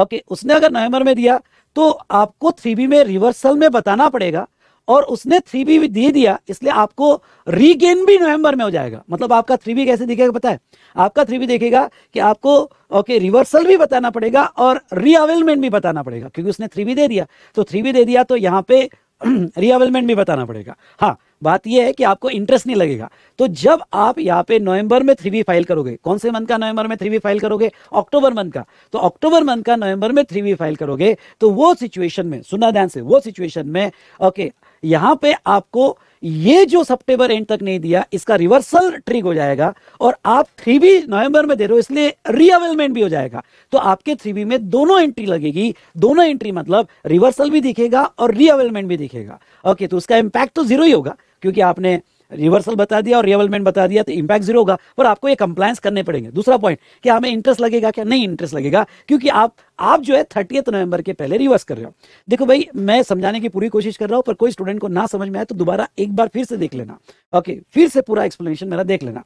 ओके okay, उसने अगर नवंबर में दिया तो आपको थ्री में रिवर्सल में बताना पड़ेगा और उसने थ्री बी दे दिया इसलिए आपको रीगेन भी नवंबर में हो जाएगा मतलब आपका थ्री बी कैसे दिखेगा पता है आपका थ्री बी देखेगा कि आपको ओके रिवर्सल भी बताना पड़ेगा और रीअवेलमेंट भी बताना पड़ेगा क्योंकि उसने थ्री बी दे दिया तो थ्री बी दे दिया तो यहाँ पे रीअवेलमेंट भी बताना पड़ेगा हाँ बात यह है कि आपको इंटरेस्ट नहीं लगेगा तो जब आप यहाँ पे नवंबर में थ्री फाइल करोगे कौन से मंथ का नवंबर में थ्री फाइल करोगे अक्टूबर मंथ का तो अक्टूबर मंथ का नवंबर में थ्री फाइल करोगे तो वो सिचुएशन में सुना ध्यान से वो सिचुएशन में ओके यहाँ पे आपको ये जो सितंबर एंड तक नहीं दिया इसका रिवर्सल ट्रिक हो जाएगा और आप थ्री बी नवंबर में दे रहे हो इसलिए रीअवेलमेंट भी हो जाएगा तो आपके थ्री बी में दोनों एंट्री लगेगी दोनों एंट्री मतलब रिवर्सल भी दिखेगा और रीअवेलमेंट भी दिखेगा ओके तो उसका इंपैक्ट तो जीरो ही होगा क्योंकि आपने रिवर्सल बता दिया और रिवलमेंट बता दिया तो इम्पैक्ट जीरो होगा पर आपको ये कंप्लायंस करने पड़ेंगे दूसरा पॉइंट कि हमें इंटरेस्ट लगेगा क्या नहीं इंटरेस्ट लगेगा क्योंकि आप आप जो है थर्टी नवंबर के पहले रिवर्स कर रहे हो देखो भाई मैं समझाने की पूरी कोशिश कर रहा हूं पर कोई स्टूडेंट को ना समझ में आए तो दोबारा एक बार फिर से देख लेना ओके फिर से पूरा एक्सप्लेनेशन मेरा देख लेना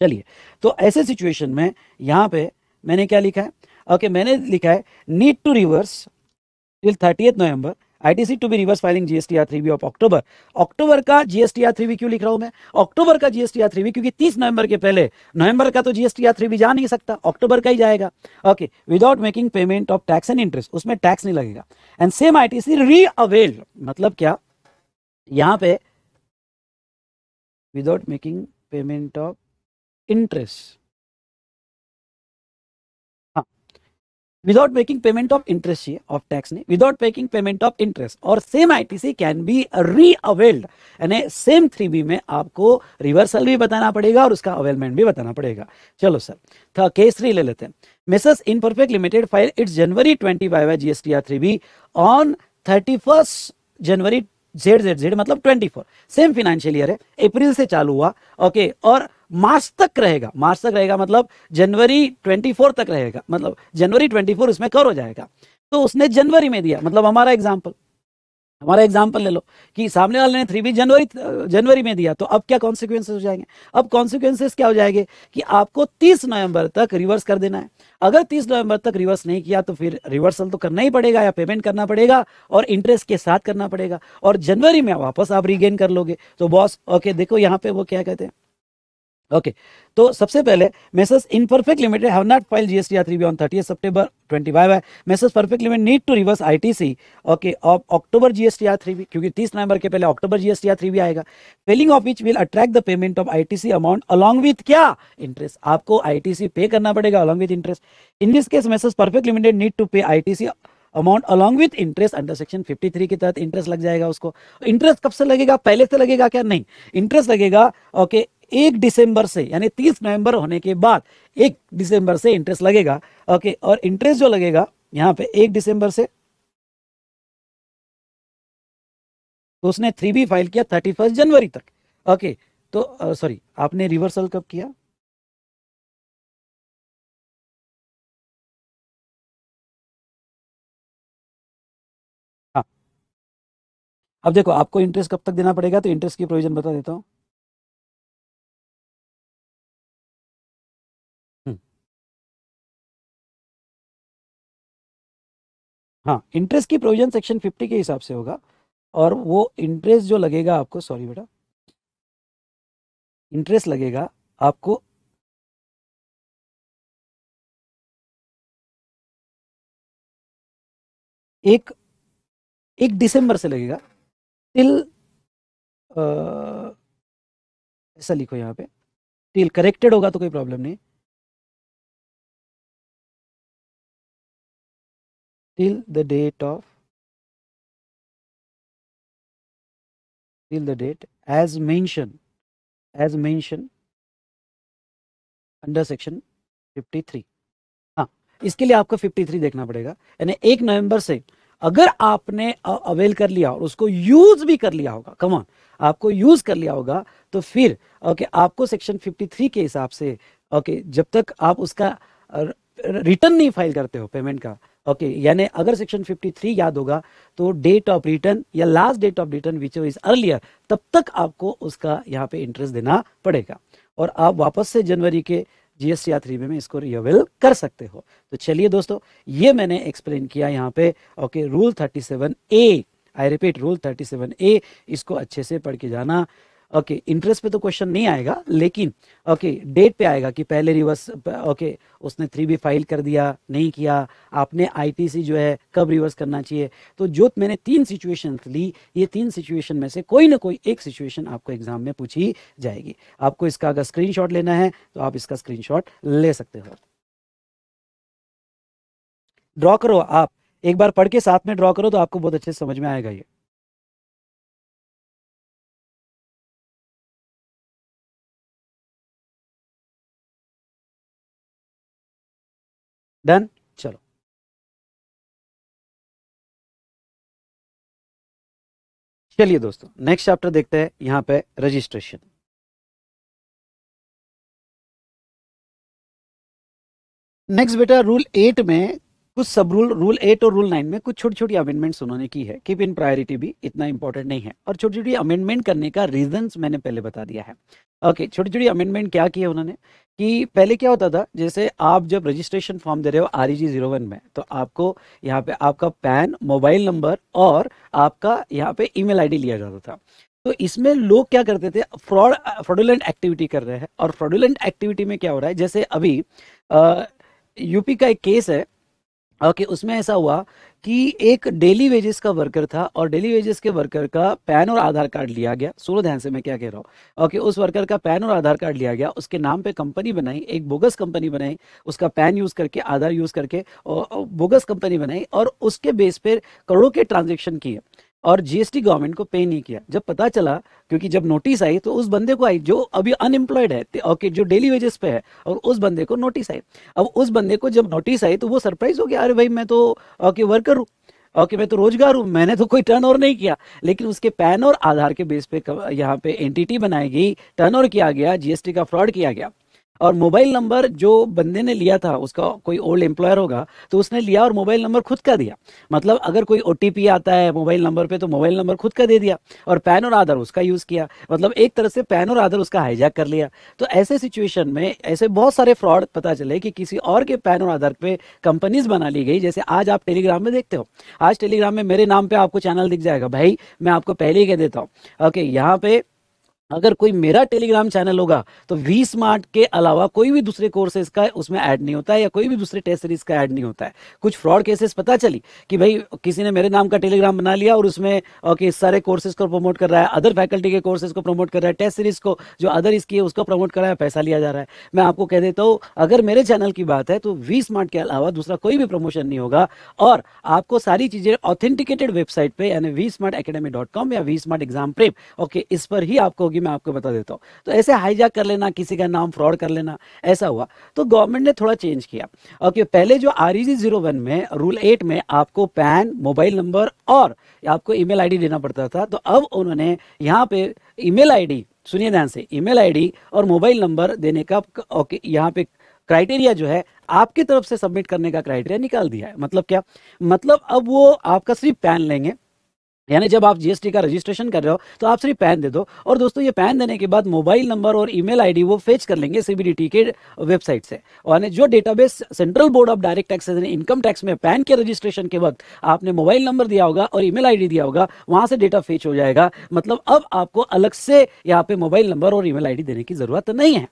चलिए तो ऐसे सिचुएशन में यहां पर मैंने क्या लिखा है ओके मैंने लिखा है need to reverse till thirty November ITC to be reverse filing GSTR three of October October का जीएसटी जीएसटीआर थ्री क्यों लिख रहा हूं मैं अक्टूबर का जीएसटीआर थ्री क्योंकि तीस नवंबर के पहले नवंबर का तो जीएसटी जीएसटीआर थ्री जा नहीं सकता अक्टूबर का ही जाएगा okay without making payment of tax and interest उसमें टैक्स नहीं लगेगा एंड सेम आईटीसी रीअवेल मतलब क्या यहां पे without making payment of interest without making payment of interest ये ऑफ टैक्स ने without making payment of interest और same ITC can be reavailed यानी सेम थ्री बी में आपको रिवर्सल भी बताना पड़ेगा और उसका अवेलमेंट भी बताना पड़ेगा चलो सर था केस थ्री ले लेते हैं messrs imperfect limited file its January twenty five है GST R three B on thirty first January Z Z Z मतलब फोर सेम फिनेंशियल ईयर है अप्रैल से चालू हुआ ओके और मार्च तक रहेगा मार्च तक रहेगा मतलब जनवरी ट्वेंटी फोर तक रहेगा मतलब जनवरी ट्वेंटी फोर इसमें कर हो जाएगा तो उसने जनवरी में दिया मतलब हमारा एग्जाम्पल हमारा एग्जाम्पल ले लो कि सामने वाले ने थ्री बी जनवरी जनवरी में दिया तो अब क्या कॉन्सिक्वेंसेस हो जाएंगे अब कॉन्सिक्वेंसेस क्या हो जाएंगे कि आपको 30 नवंबर तक रिवर्स कर देना है अगर 30 नवंबर तक रिवर्स नहीं किया तो फिर रिवर्सल तो करना ही पड़ेगा या पेमेंट करना पड़ेगा और इंटरेस्ट के साथ करना पड़ेगा और जनवरी में वापस आप रिगेन कर लोगे तो बॉस ओके देखो यहाँ पे वो क्या कहते हैं ओके तो सबसे पहले messrs imperfect limited have not file GST R three on thirty September twenty five है messrs perfect limit need to reverse ITC okay of October GST R three क्योंकि तीस नवंबर के पहले अक्टूबर जीएसटी आर थ्री भी आएगा failing of which will attract the payment of ITC amount along with क्या interest आपको ITC pay करना पड़ेगा along with interest in this case messrs perfect limited need to pay ITC amount along with interest under section 53 के तहत interest लग जाएगा उसको interest कब से लगेगा पहले से लगेगा क्या नहीं इंटरेस्ट लगेगा ओके एक दिसंबर से यानी तीस नवंबर होने के बाद एक दिसंबर से इंटरेस्ट लगेगा ओके और इंटरेस्ट जो लगेगा यहाँ पे एक दिसंबर से तो उसने थ्री बी फाइल किया थर्टी फर्स्ट जनवरी तक ओके तो सॉरी आपने रिवर्सल कब किया हाँ। अब देखो आपको इंटरेस्ट कब तक देना पड़ेगा तो इंटरेस्ट की प्रोविजन बता देता हूँ हाँ इंटरेस्ट की प्रोविजन सेक्शन फिफ्टी के हिसाब से होगा और वो इंटरेस्ट जो लगेगा आपको सॉरी बेटा इंटरेस्ट लगेगा आपको एक एक दिसंबर से लगेगा टिल ऐसा लिखो यहाँ पे टिल करेक्टेड होगा तो कोई प्रॉब्लम नहीं till the date of till the date as mentioned as mentioned under section 53 हाँ इसके लिए आपको 53 देखना पड़ेगा यानी एक नवंबर से अगर आपने अवेल कर लिया और उसको यूज भी कर लिया होगा कमॉन आपको यूज कर लिया होगा तो फिर ओके आपको सेक्शन 53 के हिसाब से ओके जब तक आप उसका रिटर्न नहीं फाइल करते हो पेमेंट का ओके okay, यानी अगर सेक्शन 53 याद होगा तो डेट ऑफ रिटर्न या last date of return which is earlier तब तक आपको उसका यहाँ पे इंटरेस्ट देना पड़ेगा और आप वापस से जनवरी के जीएसटी या थ्री में इसको रिवेल कर सकते हो तो चलिए दोस्तों ये मैंने एक्सप्लेन किया यहाँ पे okay rule thirty A I repeat rule thirty A इसको अच्छे से पढ़ के जाना ओके okay, इंटरेस्ट पे तो क्वेश्चन नहीं आएगा लेकिन ओके okay, डेट पे आएगा कि पहले रिवर्स ओके okay, उसने थ्री बी फाइल कर दिया नहीं किया आपने आईटीसी जो है कब रिवर्स करना चाहिए तो जो मैंने तीन सिचुएशन ली ये तीन सिचुएशन में से कोई ना कोई एक सिचुएशन आपको एग्जाम में पूछी जाएगी आपको इसका अगर स्क्रीन लेना है तो आप इसका स्क्रीन ले सकते हो ड्रॉ करो आप एक बार पढ़ के साथ में ड्रॉ करो तो आपको बहुत अच्छे समझ में आएगा ये डन चलो चलिए दोस्तों नेक्स्ट चैप्टर देखते हैं यहां पे रजिस्ट्रेशन नेक्स्ट बेटा रूल एट में कुछ सब रूल रूल एट और रूल नाइन में कुछ छोटी छोटी अमेंडमेंट्स उन्होंने की है कीप इन प्रायोरिटी भी इतना इंपॉर्टेंट नहीं है और छोटी छोटी अमेंडमेंट करने का रीजन मैंने पहले बता दिया है ओके छोटी छोटी अमेंडमेंट क्या किया उन्होंने कि पहले क्या होता था जैसे आप जब रजिस्ट्रेशन फॉर्म दे रहे हो आर जी जीरो वन में तो आपको यहाँ पे आपका पैन मोबाइल नंबर और आपका यहाँ पे ईमेल आईडी लिया जाता था तो इसमें लोग क्या करते थे फ्रॉड फ्रॉडुलेंट एक्टिविटी कर रहे हैं और फ्रॉडुलेंट एक्टिविटी में क्या हो रहा है जैसे अभी यूपी का एक केस है ओके उसमें ऐसा हुआ कि एक डेली वेजेस का वर्कर था और डेली वेजेस के वर्कर का पैन और आधार कार्ड लिया गया सुनो ध्यान से मैं क्या कह रहा हूँ ओके उस वर्कर का पैन और आधार कार्ड लिया गया उसके नाम पे कंपनी बनाई एक बोगस कंपनी बनाई उसका पैन यूज करके आधार यूज करके बोगस कंपनी बनाई और उसके बेस पर करोड़ों के ट्रांजेक्शन किए और जीएसटी गवर्नमेंट को पे नहीं किया जब पता चला क्योंकि जब नोटिस आई तो उस बंदे को आई जो अभी अनएम्प्लॉयड है ओके जो डेली वेजेस पे है और उस बंदे को नोटिस आई अब उस बंदे को जब नोटिस आई तो वो सरप्राइज हो गया अरे भाई मैं तो ओके वर्कर हूँ ओके मैं तो रोजगार हूँ मैंने तो कोई टर्न ओवर नहीं किया लेकिन उसके पैन और आधार के बेस पे यहाँ पे एंटिटी बनाई गई टर्न ओवर किया गया जीएसटी का फ्रॉड किया गया और मोबाइल नंबर जो बंदे ने लिया था उसका कोई ओल्ड एम्प्लॉयर होगा तो उसने लिया और मोबाइल नंबर खुद का दिया मतलब अगर कोई ओ आता है मोबाइल नंबर पे तो मोबाइल नंबर खुद का दे दिया और पैन और आधार उसका यूज़ किया मतलब एक तरह से पैन और आधार उसका हाईजैक कर लिया तो ऐसे सिचुएशन में ऐसे बहुत सारे फ्रॉड पता चले कि किसी और के पैन और आधार पर कंपनीज बना ली गई जैसे आज आप टेलीग्राम में देखते हो आज टेलीग्राम में मेरे नाम पर आपको चैनल दिख जाएगा भाई मैं आपको पहले ही कह देता हूँ ओके यहाँ पे अगर कोई मेरा टेलीग्राम चैनल होगा तो वी स्मार्ट के अलावा कोई भी दूसरे कोर्सेज का उसमें ऐड नहीं होता है या कोई भी दूसरे टेस्ट सीरीज का ऐड नहीं होता है कुछ फ्रॉड केसेस पता चली कि भाई किसी ने मेरे नाम का टेलीग्राम बना लिया और उसमें ओके सारे कोर्सेज को प्रमोट कर रहा है अदर फैकल्टी के कोर्सेज को प्रमोट कर रहा है टेस्ट सीरीज को जो अदर इसकी है उसको प्रमोट कर रहा है पैसा लिया जा रहा है मैं आपको कह देता हूँ अगर मेरे चैनल की बात है तो वी स्मार्ट के अलावा दूसरा कोई भी प्रमोशन नहीं होगा और आपको सारी चीज़ें ऑथेंटिकेटेड वेबसाइट पर यानी वी स्मार्ट या V smart exam prep okay इस पर ही आपको होगी मैं आपको बता देता हूँ तो ऐसे हाईजैक कर लेना किसी का नाम फ्रॉड कर लेना ऐसा हुआ तो गवर्नमेंट ने थोड़ा चेंज किया ओके पहले जो आर जीरो वन में रूल एट में आपको पैन मोबाइल नंबर और आपको ईमेल आईडी देना पड़ता था तो अब उन्होंने यहाँ पे ईमेल आईडी सुनिए ध्यान से ईमेल आईडी और मोबाइल नंबर देने का ओके यहाँ पे क्राइटेरिया जो है आपकी तरफ से सबमिट करने का क्राइटेरिया निकाल दिया है मतलब क्या मतलब अब वो आपका सिर्फ पैन लेंगे यानी जब आप जीएसटी का रजिस्ट्रेशन कर रहे हो तो आप सिर्फ पैन दे दो और दोस्तों ये पैन देने के बाद मोबाइल नंबर और ईमेल आईडी वो फेच कर लेंगे सीबीडीटी के वेबसाइट से यानी जो database central board of direct tax income tax में पैन के रजिस्ट्रेशन के वक्त आपने मोबाइल नंबर दिया होगा और ईमेल आईडी दिया होगा वहां से डेटा फेच हो जाएगा मतलब अब आपको अलग से यहाँ पे मोबाइल नंबर और ईमेल आईडी देने की जरूरत नहीं है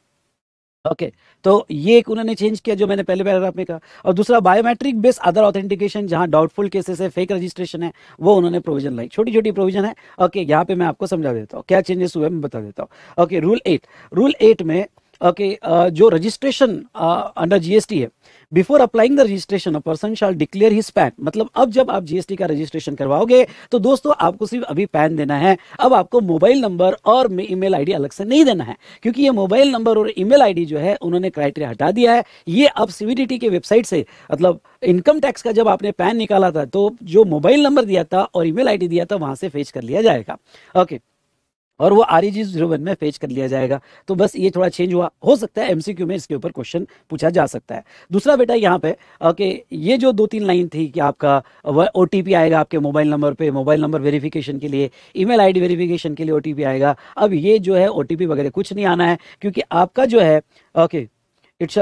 ओके okay, तो ये एक उन्होंने चेंज किया जो मैंने पहले पैराग्राफ में कहा और दूसरा बायोमेट्रिक बेस अदर ऑथेंटिकेशन जहां डाउटफुल केसेस है फेक रजिस्ट्रेशन है वो उन्होंने प्रोविजन लाई छोटी छोटी प्रोविजन है ओके okay, यहाँ पे मैं आपको समझा देता हूँ क्या चेंजेस हुए मैं बता देता हूँ okay rule eight rule eight में ओके okay, जो रजिस्ट्रेशन अंडर जीएसटी है before applying the registration person shall declare his PAN मतलब अब जब आप जीएसटी का रजिस्ट्रेशन करवाओगे तो दोस्तों आपको सिर्फ अभी पैन देना है अब आपको मोबाइल नंबर और ईमेल आईडी अलग से नहीं देना है क्योंकि ये मोबाइल नंबर और ईमेल आईडी जो है उन्होंने क्राइटेरिया हटा दिया है ये अब सीबीडीटी के वेबसाइट से मतलब इनकम टैक्स का जब आपने पैन निकाला था तो जो मोबाइल नंबर दिया था और ईमेल आईडी दिया था वहां से फेच कर लिया जाएगा ओके okay. और वो आर जी जीरो वन में फेज कर लिया जाएगा तो बस ये थोड़ा चेंज हुआ हो सकता है एमसीक्यू में इसके ऊपर क्वेश्चन पूछा जा सकता है दूसरा बेटा यहाँ पे ओके ये जो दो तीन लाइन थी कि आपका ओ आएगा आपके मोबाइल नंबर पे मोबाइल नंबर वेरिफिकेशन के लिए ईमेल आईडी वेरिफिकेशन के लिए ओ आएगा अब ये जो है ओ वगैरह कुछ नहीं आना है क्योंकि आपका जो है okay it's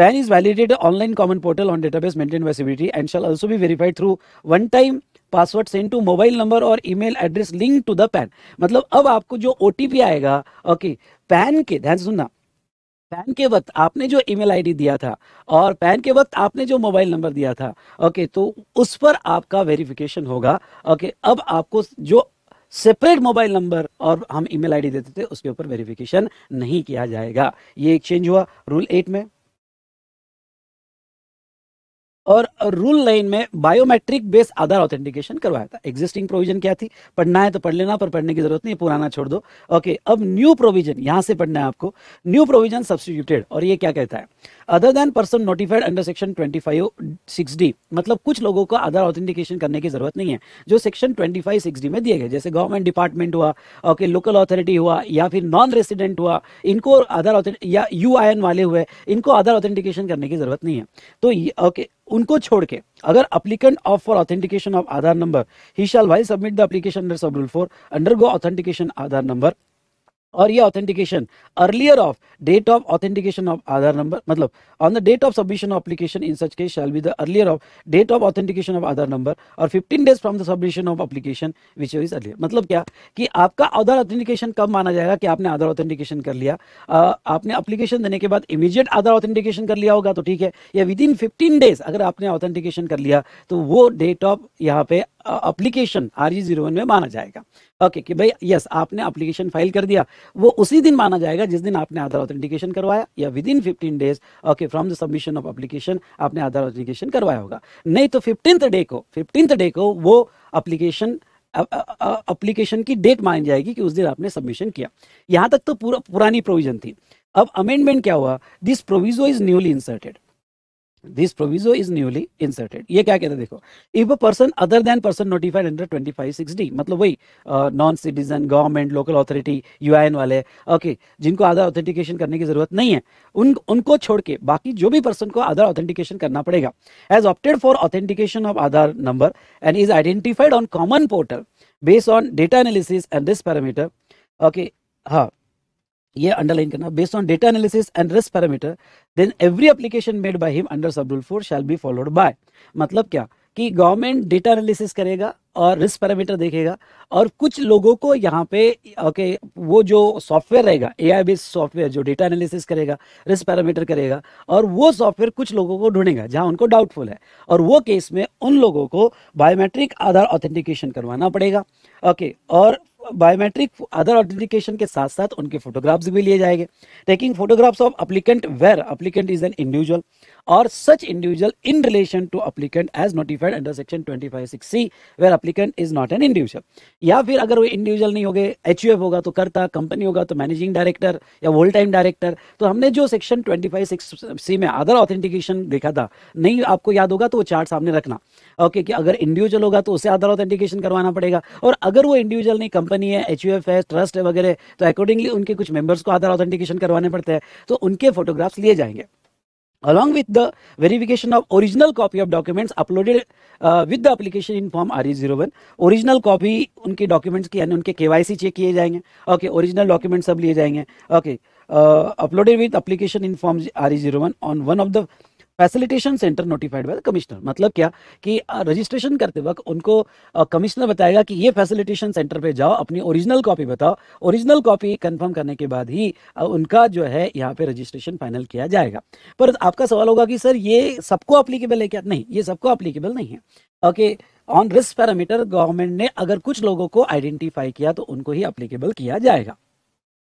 PAN is validated online common portal on database maintained by CBDT and shall also be verified through one-time password send to mobile number और email address link to the PAN मतलब अब आपको जो ओ आएगा okay pan के ध्यान सुनना pan के वक्त आपने जो ईमेल आईडी दिया था और पैन के वक्त आपने जो मोबाइल नंबर दिया था ओके तो उस पर आपका वेरिफिकेशन होगा ओके अब आपको जो सेपरेट मोबाइल नंबर और हम ईमेल आईडी देते थे उसके ऊपर वेरिफिकेशन नहीं किया जाएगा ये एक चेंज हुआ रूल एट में और रूल लाइन में बायोमेट्रिक बेस आधार ऑथेंटिकेशन करवाया था एग्जिस्टिंग प्रोविजन क्या थी पढ़ना है तो पढ़ लेना पर पढ़ने की जरूरत नहीं पुराना छोड़ दो ओके अब न्यू प्रोविजन यहां से पढ़ना है आपको न्यू प्रोविजन सब्सटीट्यूटेड और ये क्या कहता है other than person notified under section twenty D मतलब कुछ लोगों को आधार ऑथेंटिकेशन करने की जरूरत नहीं है जो सेक्शन ट्वेंटी डी में दिए गए जैसे गवर्नमेंट डिपार्टमेंट हुआ ओके लोकल अथॉरिटी हुआ या फिर नॉन रेसिडेंट हुआ इनको आधार या यू वाले हुए इनको आधार ऑथेंटिकेशन करने की जरूरत नहीं है तो ओके उनको छोड़ के अगर applicant of for authentication of Aadhaar number he shall why submit the application under sub rule four undergo authentication Aadhaar number और ये authentication earlier of date of authentication of Aadhaar number मतलब on the date of submission application in such case shall be the earlier of date of authentication of Aadhaar number और 15 days from the submission of application which is earlier मतलब क्या कि आपका आधार authentication कब माना जाएगा कि आपने आधार ऑथेंटिकेशन कर लिया आ, आपने अप्लीकेशन देने के बाद इमीडिएट आधार ऑथेंटिकेशन कर लिया होगा तो ठीक है या विद इन फिफ्टीन डेज अगर आपने ऑथेंटिकेशन कर लिया तो वो डेट ऑफ यहाँ पे application R G zero one में माना जाएगा ओके कि भाई यस आपने एप्लीकेशन फाइल कर दिया वो उसी दिन माना जाएगा जिस दिन आपने आधार ऑथेंटिकेशन करवाया या within fifteen days okay from the submission of application आपने आधार ऑथेंटिकेशन करवाया होगा नहीं तो फिफ्टींथ डे को फिफ्टींथ डे को वो अप्लीकेशन अप्लीकेशन की डेट मानी जाएगी कि उस दिन आपने सबमिशन किया यहाँ तक तो पूरा पुरानी प्रोविजन थी अब अमेंडमेंट क्या हुआ this proviso is newly inserted this proviso is newly inserted ये क्या कहते हैं देखो if a person other than person notified under twenty five six D मतलब वही non citizen government local authority U I N वाले ओके okay, जिनको आधार authentication करने की जरूरत नहीं है उन उनको छोड़ के बाकी जो भी पर्सन को आधार ऑथेंटिकेशन करना पड़ेगा as opted for authentication of Aadhaar number and is identified on common portal based on data analysis and this parameter okay हाँ ये अंडरलाइन करना based on data analysis and risk parameter then every application made by him under sub rule four shall be followed by मतलब क्या कि government data analysis करेगा और risk parameter देखेगा और कुछ लोगों को यहाँ पे ओके वो जो सॉफ्टवेयर रहेगा ए आई बेस्ड सॉफ्टवेयर जो डेटा एनालिसिस करेगा रिस्क पैरामीटर करेगा और वो सॉफ्टवेयर कुछ लोगों को ढूंढेगा जहाँ उनको डाउटफुल है और वो केस में उन लोगों को बायोमेट्रिक आधार ऑथेंटिकेशन करवाना पड़ेगा ओके और बायोमेट्रिक अदर ऑथेंटिकेशन के साथ साथ उनके फोटोग्राफ्स भी लिए जाएंगे taking photographs of applicant where applicant is an individual और such individual in relation to applicant as notified under section twenty five six C where applicant is not an individual या फिर अगर वो इंडिविजुअल नहीं हो गए एच होगा तो करता कंपनी होगा तो मैनेजिंग डायरेक्टर या होल टाइम डायरेक्टर तो हमने जो section twenty five six C में अदर ऑथेंटिकेशन देखा था नहीं आपको याद होगा तो वो चार्ट सामने रखना ओके okay, कि अगर इंडिविजुअल होगा तो उसे अदर ऑथेंटिकेशन करवाना पड़ेगा और अगर वो इंडिविजुअल नहीं कंपनी है एच है ट्रस्ट है वगैरह तो अकॉर्डिंगली उनके कुछ मेंबर्स को आधार ऑथेंटिकेशन करवाने पड़ते हैं तो उनके फोटोग्राफ्स लिए जाएंगे along along with the verification of original copy of documents uploaded uh, with the application in zero one original copy उनके डॉक्यूमेंट्स की यानी उनके के वाई सी चेक किए जाएंगे ओके ओरिजिनल डॉक्यूमेंट्स सब लिए जाएंगे okay uploaded with application in form R E zero one on one of the facilitation centre notified by the commissioner मतलब क्या कि रजिस्ट्रेशन करते वक्त उनको कमिश्नर बताएगा कि ये फैसिलिटेशन सेंटर पे जाओ अपनी ओरिजिनल कॉपी बताओ ओरिजिनल कॉपी कंफर्म करने के बाद ही उनका जो है यहाँ पे रजिस्ट्रेशन फाइनल किया जाएगा पर आपका सवाल होगा कि सर ये सबको अप्लीकेबल है क्या नहीं ये सबको अप्लीकेबल नहीं है okay on risk parameter government ने अगर कुछ लोगों को आइडेंटिफाई किया तो उनको ही अप्लीकेबल किया जाएगा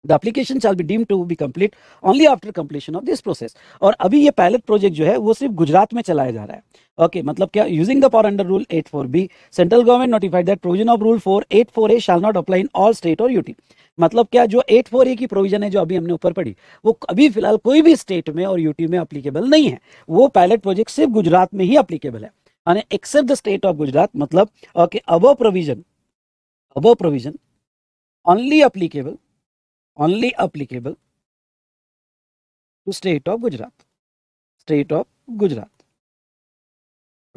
The application shall be deem to be complete only after completion of this process और अभी ये पायलट प्रोजेक्ट जो है वो सिर्फ गुजरात में चलाया जा रहा है ओके okay, मतलब क्या using the power under rule 84B, B central government notified provision of rule 484A shall a apply in all in all state और मतलब क्या जो 84 ए की प्रोविजन है जो अभी हमने ऊपर पढ़ी वो अभी फिलहाल कोई भी स्टेट में और यूटी में अप्लीकेबल नहीं है वो पायलट प्रोजेक्ट सिर्फ गुजरात में ही अप्लीकेबल है except the state of Gujarat मतलब okay above provision above provision only applicable only applicable to state of Gujarat. State of Gujarat.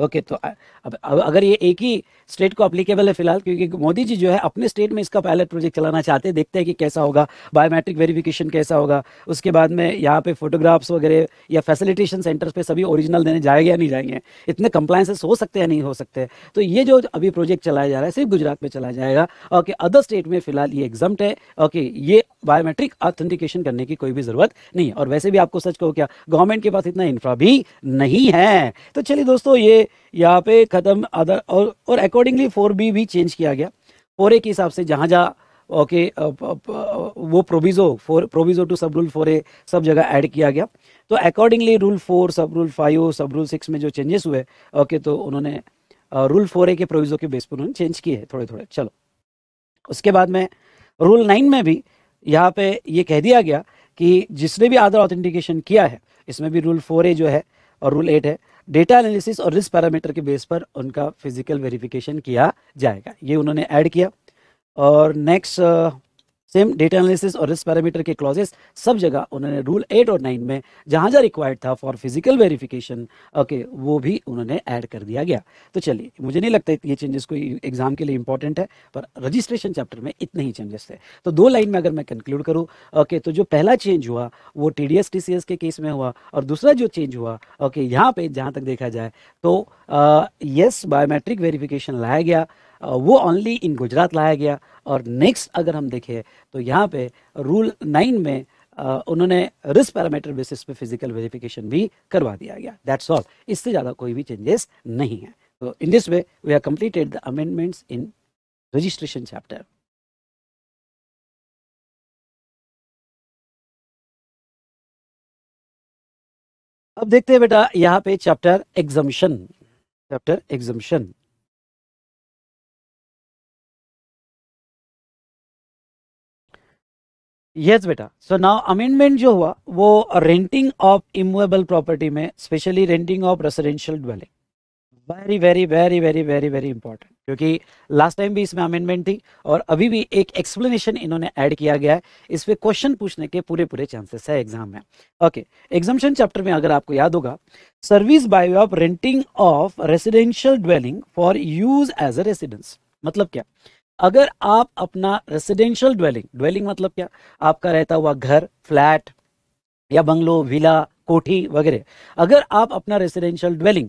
Okay तो अब अगर ये एक ही स्टेट को अप्लीकेबल है फिलहाल क्योंकि मोदी जी जो है अपने स्टेट में इसका पायलट प्रोजेक्ट चलाना चाहते हैं देखते हैं कि कैसा होगा बायोमेट्रिक वेरिफिकेशन कैसा होगा उसके बाद में यहाँ पे फोटोग्राफ्स वगैरह या फैसिलिटेशन सेंटर्स पे सभी ओरिजिनल देने जाएंगे या नहीं जाएंगे इतने कंप्लाइंसेस हो सकते हैं नहीं हो सकते तो ये जो अभी प्रोजेक्ट चलाया जा रहा है सिर्फ गुजरात में चलाया जाएगा ओके अदर स्टेट में फिलहाल ये एग्जाम है ओके ये बायोमेट्रिक ऑथेंटिकेशन करने की कोई भी जरूरत नहीं और वैसे भी आपको सच कहो क्या गवर्नमेंट के पास इतना इंफ्रा भी नहीं है तो चलिए दोस्तों ये यहाँ पे ख़त्म अदर और और अकॉर्डिंगली फोर बी भी चेंज किया गया फोर ए के हिसाब से जहाँ जहाँ ओके वो proviso four proviso to sub rule four A सब जगह ऐड किया गया तो accordingly rule four sub rule five sub rule six में जो चेंजेस हुए ओके तो उन्होंने रूल फोर ए के प्रोविज़ो के बेस पर उन्होंने चेंज किए हैं थोड़े थोड़े चलो उसके बाद में रूल नाइन में भी यहाँ पे ये कह दिया गया कि जिसने भी आधार ऑथेंटिकेशन किया है इसमें भी रूल फोर ए जो है और रूल एट है डेटा एनालिसिस और रिस्क पैरामीटर के बेस पर उनका फिजिकल वेरिफिकेशन किया जाएगा ये उन्होंने ऐड किया और नेक्स्ट सेम डेटा एनालिसिस और रिस्क पैरामीटर के क्लॉजेस सब जगह उन्होंने रूल एट और नाइन में जहां जहाँ रिक्वायर्ड था फॉर फिजिकल वेरिफिकेशन ओके वो भी उन्होंने ऐड कर दिया गया तो चलिए मुझे नहीं लगता ये चेंजेस कोई एग्जाम के लिए इंपॉर्टेंट है पर रजिस्ट्रेशन चैप्टर में इतने ही चेंजेस थे तो दो लाइन में अगर मैं कंक्लूड करूँ ओके तो जो पहला चेंज हुआ वो टी डी के केस में हुआ और दूसरा जो चेंज हुआ ओके यहाँ पे जहाँ तक देखा जाए तो यस बायोमेट्रिक वेरिफिकेशन लाया गया वो ओनली इन गुजरात लाया गया और नेक्स्ट अगर हम देखें तो यहाँ पे रूल नाइन में उन्होंने रिस्क पैरामीटर बेसिस पे फिजिकल वेरिफिकेशन भी करवा दिया गया दैट्स ऑल इससे ज़्यादा कोई भी चेंजेस नहीं है तो in this way we are completed the amendments in registration chapter अब देखते हैं बेटा यहाँ पे chapter exemption chapter exemption yes बेटा सो नाउ अमेंडमेंट जो हुआ वो रेंटिंग ऑफ इमुएबल प्रॉपर्टी में specially renting of residential dwelling very very very very very very important क्योंकि लास्ट टाइम भी इसमें अमेंडमेंट थी और अभी भी एक एक्सप्लेनेशन इन्होंने ऐड किया गया है इस पर क्वेश्चन पूछने के पूरे पूरे चांसेस है एग्जाम में ओके एग्जामेशन चैप्टर में अगर आपको याद होगा service by of renting of residential dwelling for use as a residence मतलब क्या अगर आप अपना रेसिडेंशियल ड्वेलिंग ड्वेलिंग मतलब क्या आपका रहता हुआ घर फ्लैट या बंगलो विला कोठी वगैरह अगर आप अपना रेसिडेंशियल ड्वेलिंग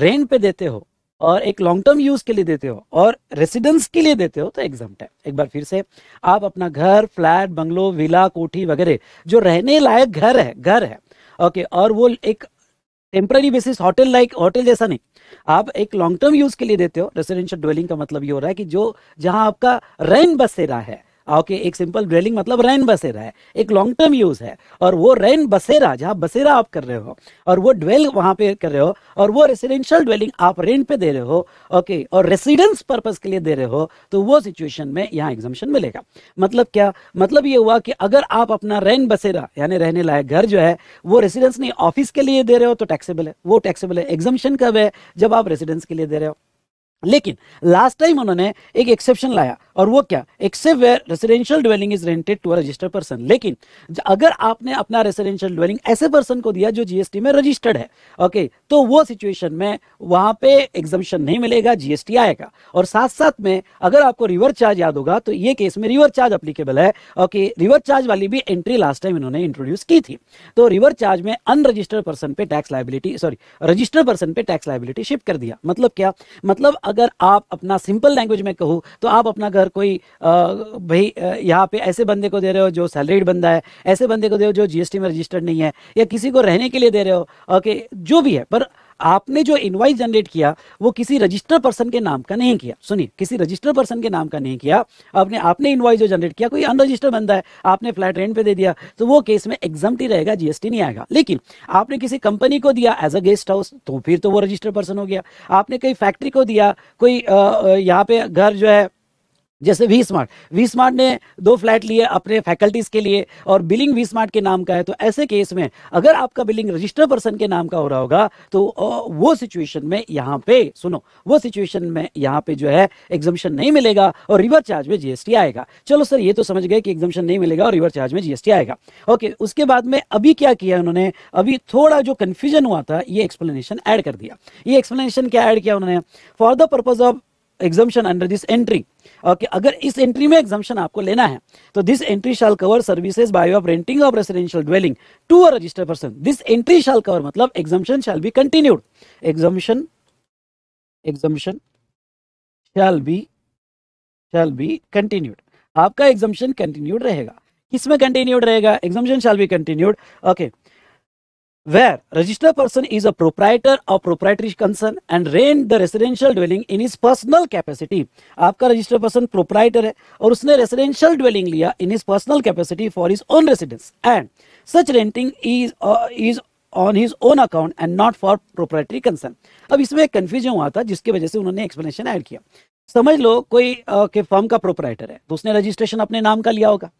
रेंट पे देते हो और एक लॉन्ग टर्म यूज के लिए देते हो और रेसिडेंस के लिए देते हो तो एग्जाम टाइम एक बार फिर से आप अपना घर फ्लैट बंगलो विला कोठी वगैरह जो रहने लायक घर है घर है ओके और वो एक temporary basis hotel like hotel जैसा नहीं आप एक लॉन्ग टर्म यूज के लिए देते हो रेसिडेंशियल ड्वेलिंग का मतलब ये हो रहा है कि जो जहां आपका रैन बसेरा है ओके एक सिंपल ड्रेलिंग मतलब रैन बसेरा है एक लॉन्ग टर्म यूज है और वो रैन बसेरा जहाँ बसेरा आप कर रहे हो और वो ड्वेल वहाँ पे कर रहे हो और वो रेसिडेंशियल ड्वेलिंग आप रेंट पे दे रहे हो ओके और रेसिडेंस पर्पज के लिए दे रहे हो तो वो सिचुएशन में यहाँ एग्जामेशन मिलेगा मतलब क्या मतलब ये हुआ कि अगर आप अपना रैन बसेरा यानी रहने लायक घर जो है वो रेसिडेंस नहीं ऑफिस के लिए दे रहे हो तो टैक्सेबल है वो टैक्सेबल है एग्जामेशन कब है जब आप रेसिडेंस के लिए दे रहे हो लेकिन लास्ट टाइम उन्होंने एक एक्सेप्शन लाया और वो क्या except where residential dwelling is rented to registered person लेकिन अगर आपने अपना रेसिडेंशियल डिवेलिंग ऐसे पर्सन को दिया जो जीएसटी में रजिस्टर्ड है ओके तो वो सिचुएशन में वहां पे एग्जामेशन नहीं मिलेगा जीएसटी आएगा और साथ साथ में अगर आपको रिवर चार्ज याद होगा तो ये केस में रिवर चार्ज अप्लीकेबल है ओके रिवर चार्ज वाली भी एंट्री लास्ट टाइम इन्होंने इंट्रोड्यूस की थी तो रिवर चार्ज में अनरजिस्टर्ड पर्सन पे tax liability sorry registered person पे टैक्स लाइबिलिटी शिफ्ट कर दिया मतलब क्या मतलब अगर आप अपना सिंपल लैंग्वेज में कहो तो आप अपना घर अगर कोई भाई यहाँ पे ऐसे बंदे को दे रहे हो जो सैलरीड बंदा है ऐसे बंदे को दे रहे हो जो जीएसटी में रजिस्टर्ड नहीं है या किसी को रहने के लिए दे रहे हो ओके जो भी है पर आपने जो इनवाइस जनरेट किया वो किसी रजिस्टर पर्सन के नाम का नहीं किया सुनिए किसी रजिस्टर पर्सन के नाम का नहीं किया आपने आपने इनवाइस जो जनरेट किया कोई अनरजिस्टर बंदा है आपने फ्लैट रेंट पे दे दिया तो वो केस में एग्जाम रहेगा जीएसटी नहीं आएगा लेकिन आपने किसी कंपनी को दिया एज अ गेस्ट हाउस तो फिर तो वो रजिस्टर पर्सन हो गया आपने कई फैक्ट्री को दिया कोई यहाँ पे घर जो है जैसे वी स्मार्ट वी स्मार्ट ने दो फ्लैट लिए अपने फैकल्टीज़ के लिए और बिलिंग वी स्मार्ट के नाम का है तो ऐसे केस में अगर आपका बिलिंग रजिस्टर पर्सन के नाम का हो रहा होगा तो वो सिचुएशन में यहाँ पे सुनो वो सिचुएशन में यहाँ पे जो है एग्जामिशन नहीं मिलेगा और रिवर चार्ज में जीएसटी आएगा चलो सर ये तो समझ गए कि एग्जामिशन नहीं मिलेगा और रिवर चार्ज में जीएसटी आएगा ओके उसके बाद में अभी क्या किया उन्होंने अभी थोड़ा जो कन्फ्यूजन हुआ था ये एक्सप्लेनेशन ऐड कर दिया ये एक्सप्लेनेशन क्या ऐड किया उन्होंने for the purpose of exemption under this entry okay अगर इस एंट्री में एग्जामेशन आपको लेना है तो this entry shall cover services by of renting of residential dwelling to a register person this entry shall cover मतलब exemption shall be continued exemption exemption shall be shall be continued आपका exemption continued रहेगा किसमें continued रहेगा exemption shall be continued okay okay. where registered person is a proprietor of proprietary concern and rent the residential dwelling in his personal capacity आपका registered person proprietor है और उसने residential dwelling लिया in his personal capacity for his own residence and such renting is uh, is on his own account and not for proprietary concern अब इसमें एक confusion हुआ था जिसकी वजह से उन्होंने एक्सप्लेनेशन ऐड किया समझ लो कोई uh, के फर्म का प्रोपराइटर है तो उसने रजिस्ट्रेशन अपने नाम का लिया होगा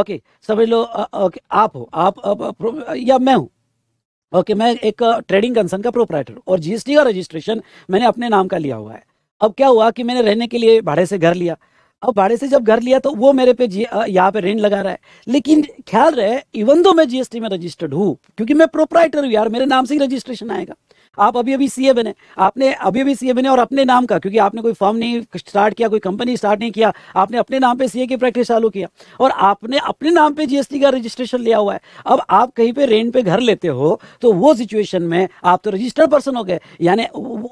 ओके okay, समझ लो ओके uh, okay, आप हो आप, आप, आप या मैं हूँ ओके okay, मैं एक ट्रेडिंग कंसर्न का प्रोपराइटर और जीएसटी का रजिस्ट्रेशन मैंने अपने नाम का लिया हुआ है अब क्या हुआ कि मैंने रहने के लिए भाड़े से घर लिया अब भाड़े से जब घर लिया तो वो मेरे पे यहाँ पे रेंट लगा रहा है लेकिन ख्याल रहे इवन दो मैं जीएसटी में रजिस्टर्ड हूँ क्योंकि मैं प्रोपराइटर हूँ यार मेरे नाम से ही रजिस्ट्रेशन आएगा आप अभी अभी सीए बने आपने अभी अभी सीए बने और अपने नाम का क्योंकि आपने कोई फॉर्म नहीं स्टार्ट किया कोई कंपनी स्टार्ट नहीं किया आपने अपने नाम पे सीए की प्रैक्टिस चालू किया और आपने अपने नाम पे जीएसटी का रजिस्ट्रेशन लिया हुआ है अब आप कहीं पे रेंट पे घर लेते हो तो वो सिचुएशन में आप तो रजिस्टर्ड पर्सन हो गए यानी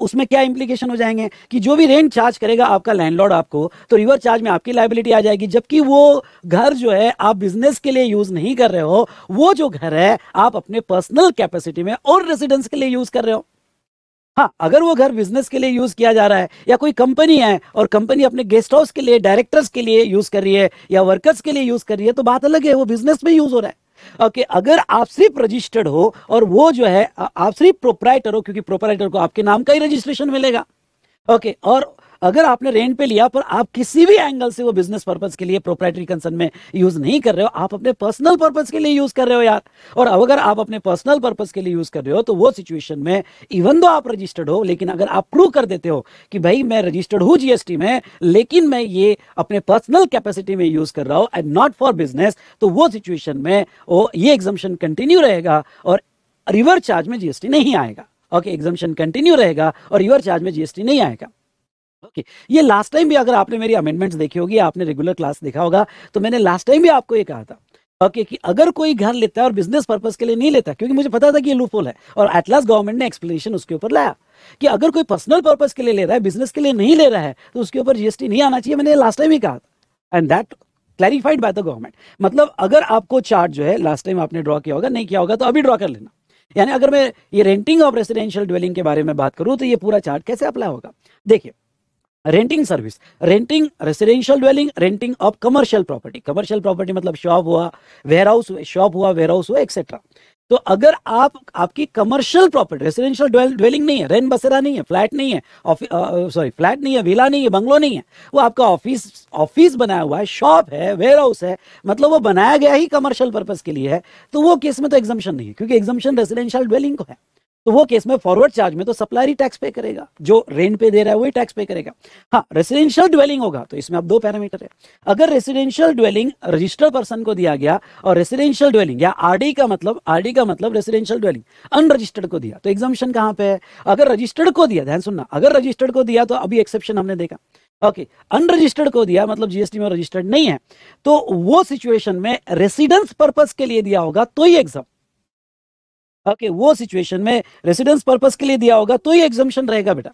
उसमें क्या इंप्लीकेशन हो जाएंगे कि जो भी रेंट चार्ज करेगा आपका लैंडलॉर्ड आपको तो रिवर चार्ज में आपकी लाइबिलिटी आ जाएगी जबकि वो घर जो है आप बिजनेस के लिए यूज नहीं कर रहे हो वो जो घर है आप अपने पर्सनल कैपेसिटी में और रेसिडेंस के लिए यूज कर रहे हो हाँ अगर वो घर बिजनेस के लिए यूज किया जा रहा है या कोई कंपनी है और कंपनी अपने गेस्ट हाउस के लिए डायरेक्टर्स के लिए यूज कर रही है या वर्कर्स के लिए यूज कर रही है तो बात अलग है वो बिजनेस में यूज हो रहा है ओके okay, अगर आप सिर्फ रजिस्टर्ड हो और वो जो है आप सिर्फ प्रोपराइटर हो क्योंकि प्रोपराइटर को आपके नाम का ही रजिस्ट्रेशन मिलेगा ओके okay, और अगर आपने रेंट पे लिया पर आप किसी भी एंगल से वो बिजनेस पर्पज के लिए प्रोप्राइटरी कंसर्न में यूज नहीं कर रहे हो आप अपने पर्सनल पर्पज के लिए यूज कर रहे हो यार और अगर आप अपने पर्सनल पर्पज के लिए यूज कर रहे हो तो वो सिचुएशन में इवन दो आप रजिस्टर्ड हो लेकिन अगर आप प्रूव कर देते हो कि भाई मैं रजिस्टर्ड हूं जीएसटी में लेकिन मैं ये अपने पर्सनल कैपेसिटी में यूज कर रहा हूँ एंड नॉट फॉर बिजनेस तो वो सिचुएशन में वो ये एग्जामेशन कंटिन्यू रहेगा और रिवर चार्ज में जीएसटी नहीं आएगा ओके एग्जामेशन कंटिन्यू रहेगा और रिवर चार्ज में जीएसटी नहीं आएगा ओके ये लास्ट टाइम भी अगर आपने मेरी अमेंडमेंट्स देखी होगी आपने रेगुलर क्लास देखा होगा तो मैंने लास्ट टाइम भी आपको ये कहा था ओके okay, कि अगर कोई घर लेता है और बिजनेस पर्पज के लिए नहीं लेता क्योंकि मुझे पता था कि ये लूपोल है और एटलास गवर्नमेंट ने एक्सप्लेनेशन उसके ऊपर लाया कि अगर कोई पर्सनल पर्पज के लिए ले रहा है बिजनेस के लिए नहीं ले रहा है तो उसके ऊपर जीएसटी नहीं आना चाहिए मैंने लास्ट टाइम ही कहा and that clarified by the government मतलब अगर आपको चार्ट जो है लास्ट टाइम आपने ड्रॉ किया होगा नहीं किया होगा तो अभी ड्रॉ कर लेना यानी अगर मैं ये रेंटिंग ऑफ रेसिडेंशियल ड्वेलिंग के बारे में बात करूं तो ये पूरा चार्ट कैसे अप्लाई होगा देखिए renting service renting residential dwelling renting of commercial property commercial property मतलब शॉप हुआ वेयर हाउस शॉप हुआ वेयर हाउस हुआ एक्सेट्रा तो अगर आप आपकी कमर्शियल प्रॉपर्टी रेसिडेंशियल ड्वेलिंग नहीं है रेंट बसेरा नहीं है फ्लैट नहीं है सॉरी फ्लैट नहीं है विला नहीं है बंगलो नहीं है वो आपका ऑफिस ऑफिस बनाया हुआ है शॉप है वेयर हाउस है मतलब वो बनाया गया ही कमर्शियल पर्पज के लिए है तो वो केस में तो एग्जामेशन नहीं है क्योंकि एग्जामेशन रेसिडेंशियल ड्वेलिंग को है तो वो केस में फॉरवर्ड चार्ज में तो सप्लायर ही टैक्स पे करेगा जो रेंट पे दे रहा है वही टैक्स पे करेगा हाँ रेसिडेंशियल ड्वेलिंग होगा तो इसमें अब दो पैरामीटर है अगर रेसिडेंशियल ड्वेलिंग रजिस्टर्ड पर्सन को दिया गया और रेसिडेंशियल ड्वेलिंग या आरडी का मतलब आरडी का मतलब रेसिडेंशियल ड्वेलिंग अनरजिस्टर्ड को दिया तो एग्जामिशन कहां पे है अगर रजिस्टर्ड को दिया ध्यान सुनना अगर रजिस्टर्ड को दिया तो अभी एक्सेप्शन हमने देखा ओके अनरजिस्टर्ड को दिया मतलब जीएसटी में रजिस्टर्ड नहीं है तो वो सिचुएशन में रेसिडेंस पर्पज के लिए दिया होगा तो ही एग्जाम ओके वो सिचुएशन में रेसिडेंस पर्पज के लिए दिया होगा तो ही एग्जामेशन रहेगा बेटा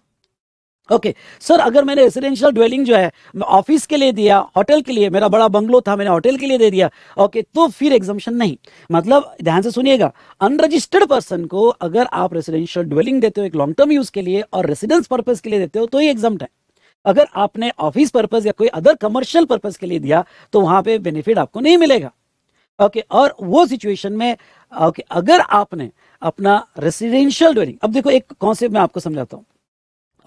ओके okay. सर अगर मैंने रेसिडेंशियल ड्वेलिंग जो है ऑफिस के लिए दिया होटल के लिए मेरा बड़ा बंगलो था मैंने होटल के लिए दे दिया ओके okay, तो फिर एग्जामेशन नहीं मतलब ध्यान से सुनिएगा अनरजिस्टर्ड पर्सन को अगर आप रेसिडेंशियल ड्वेलिंग देते हो एक लॉन्ग टर्म यूज के लिए और रेसिडेंस पर्पज के लिए देते हो तो ही एग्जाम है अगर आपने ऑफिस पर्पज या कोई अदर कमर्शियल पर्पज के लिए दिया तो वहां पे बेनिफिट आपको नहीं मिलेगा ओके okay, और वो सिचुएशन में ओके okay, अगर आपने अपना रेसिडेंशियल ड्वेलिंग अब देखो एक कॉन्सेप्ट मैं आपको समझाता हूं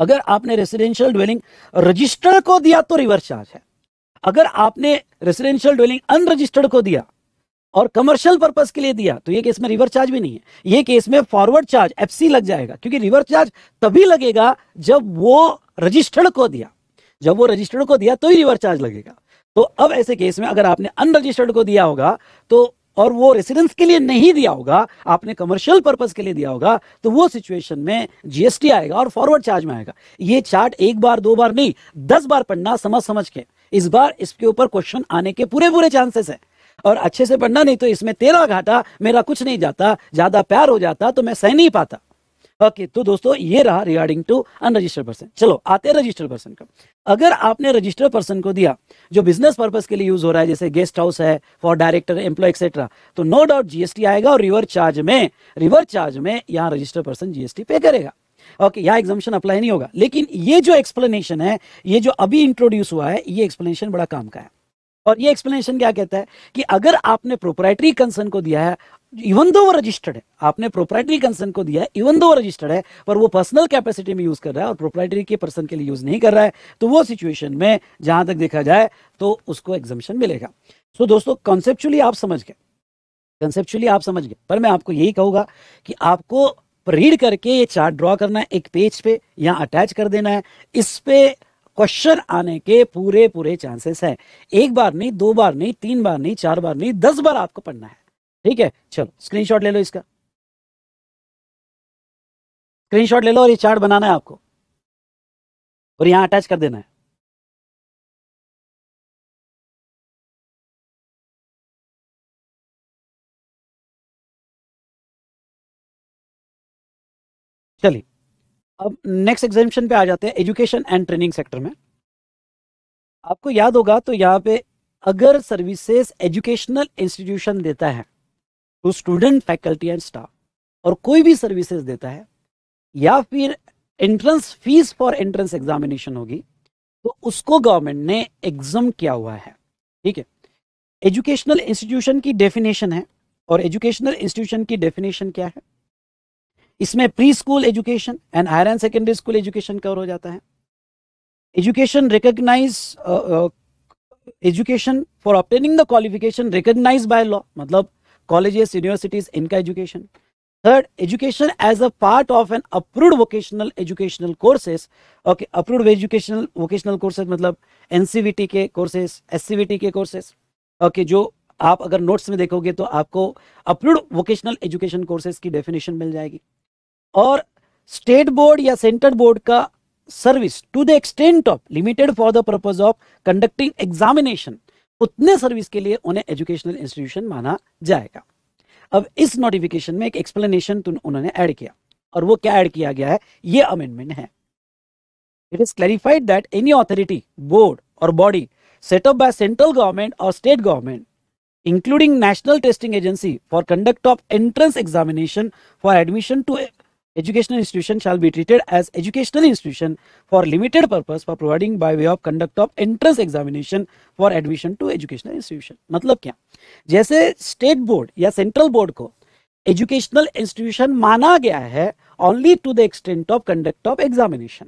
अगर आपने रेसिडेंशियल ड्वेलिंग रजिस्टर्ड को दिया तो रिवर्स चार्ज है अगर आपने रेसिडेंशियल ड्वेलिंग अनरजिस्टर्ड को दिया और कमर्शियल पर्पज के लिए दिया तो ये केस में रिवर्स चार्ज भी नहीं है ये केस में फॉरवर्ड चार्ज एफसी लग जाएगा क्योंकि रिवर्स चार्ज तभी लगेगा जब वो रजिस्टर्ड को दिया जब वो रजिस्टर्ड को दिया तो ही रिवर्स चार्ज लगेगा तो अब ऐसे केस में अगर आपने अनरजिस्टर्ड को दिया होगा तो और वो रेसिडेंस के लिए नहीं दिया होगा आपने कमर्शियल पर्पज के लिए दिया होगा तो वो सिचुएशन में जीएसटी आएगा और फॉरवर्ड चार्ज में आएगा ये चार्ट एक बार दो बार नहीं दस बार पढ़ना समझ समझ के इस बार इसके ऊपर क्वेश्चन आने के पूरे पूरे चांसेस है और अच्छे से पढ़ना नहीं तो इसमें तेरा घाटा मेरा कुछ नहीं जाता ज्यादा प्यार हो जाता तो मैं सह नहीं पाता ओके तो दोस्तों ये रहा रिगार्डिंग टू अनरजिस्टर्ड पर्सन चलो आते हैं रजिस्टर्ड पर्सन का अगर आपने रजिस्टर्ड पर्सन को दिया जो बिजनेस पर्पज के लिए यूज हो रहा है जैसे गेस्ट हाउस है फॉर डायरेक्टर एम्प्लॉय एक्सेट्रा तो नो डाउट जीएसटी आएगा और रिवर चार्ज में रिवर चार्ज में यहाँ रजिस्टर्ड पर्सन जीएसटी पे करेगा ओके okay, यहाँ एग्जामेशन अप्लाई नहीं होगा लेकिन ये जो एक्सप्लेनेशन है ये जो अभी इंट्रोड्यूस हुआ है ये एक्सप्लेनेशन बड़ा काम का है और ये एक्सप्लेनेशन क्या कहता है कि अगर आपने प्रोपराइटरी कंसर्न को दिया है इवन दो वो रजिस्टर्ड है आपने प्रोपराइटरी कंसर्न को दिया है इवन दो वो रजिस्टर्ड है पर वो पर्सनल कैपेसिटी में यूज कर रहा है और प्रोपराइटरी के पर्सन के लिए यूज नहीं कर रहा है तो वो सिचुएशन में जहां तक देखा जाए तो उसको एग्जामिशन मिलेगा सो so, दोस्तों कॉन्सेप्चुअली आप समझ गए कंसेप्चुअली आप समझ गए पर मैं आपको यही कहूंगा कि आपको रीड करके ये चार्ट ड्रॉ करना है एक पेज पे यहाँ अटैच कर देना है इस पे क्वेश्चन आने के पूरे पूरे चांसेस हैं एक बार नहीं दो बार नहीं तीन बार नहीं चार बार नहीं दस बार आपको पढ़ना है ठीक है चलो स्क्रीनशॉट ले लो इसका स्क्रीनशॉट ले लो और ये चार्ट बनाना है आपको और यहां अटैच कर देना है चलिए अब नेक्स्ट एग्जामेशन पे आ जाते हैं एजुकेशन एंड ट्रेनिंग सेक्टर में आपको याद होगा तो यहाँ पे अगर सर्विसेज एजुकेशनल इंस्टीट्यूशन देता है to student faculty and staff और कोई भी सर्विसेज देता है या फिर entrance fees for entrance examination होगी तो उसको गवर्नमेंट ने एग्जाम किया हुआ है ठीक है एजुकेशनल इंस्टीट्यूशन की डेफिनेशन है और एजुकेशनल इंस्टीट्यूशन की डेफिनेशन क्या है इसमें pre school education and higher and secondary school education cover हो जाता है education recognise education for obtaining the qualification recognise by law मतलब कॉलेजेस यूनिवर्सिटीज इनका education third education as a part of an approved vocational educational courses okay approved educational vocational courses मतलब NCVT e के courses SCVT e के courses okay okay, जो आप अगर notes में देखोगे तो आपको अप्रूव्ड वोकेशनल एजुकेशन कोर्सेज की डेफिनेशन मिल जाएगी और स्टेट बोर्ड या सेंट्रल बोर्ड का service to the extent of limited for the purpose of conducting examination उतने सर्विस के लिए उन्हें एजुकेशनल इंस्टीट्यूशन माना जाएगा अब इस नोटिफिकेशन में एक एक्सप्लेनेशन उन्होंने ऐड किया और वो क्या ऐड किया गया है ये अमेंडमेंट है it is clarified that any authority board और body set up by central government और state government including national testing agency for conduct of entrance examination for admission to educational institution shall be treated as educational institution for limited purpose for providing by way of conduct of entrance examination for admission to educational institution मतलब क्या जैसे state board या central board को educational institution माना गया है only to the extent of conduct of examination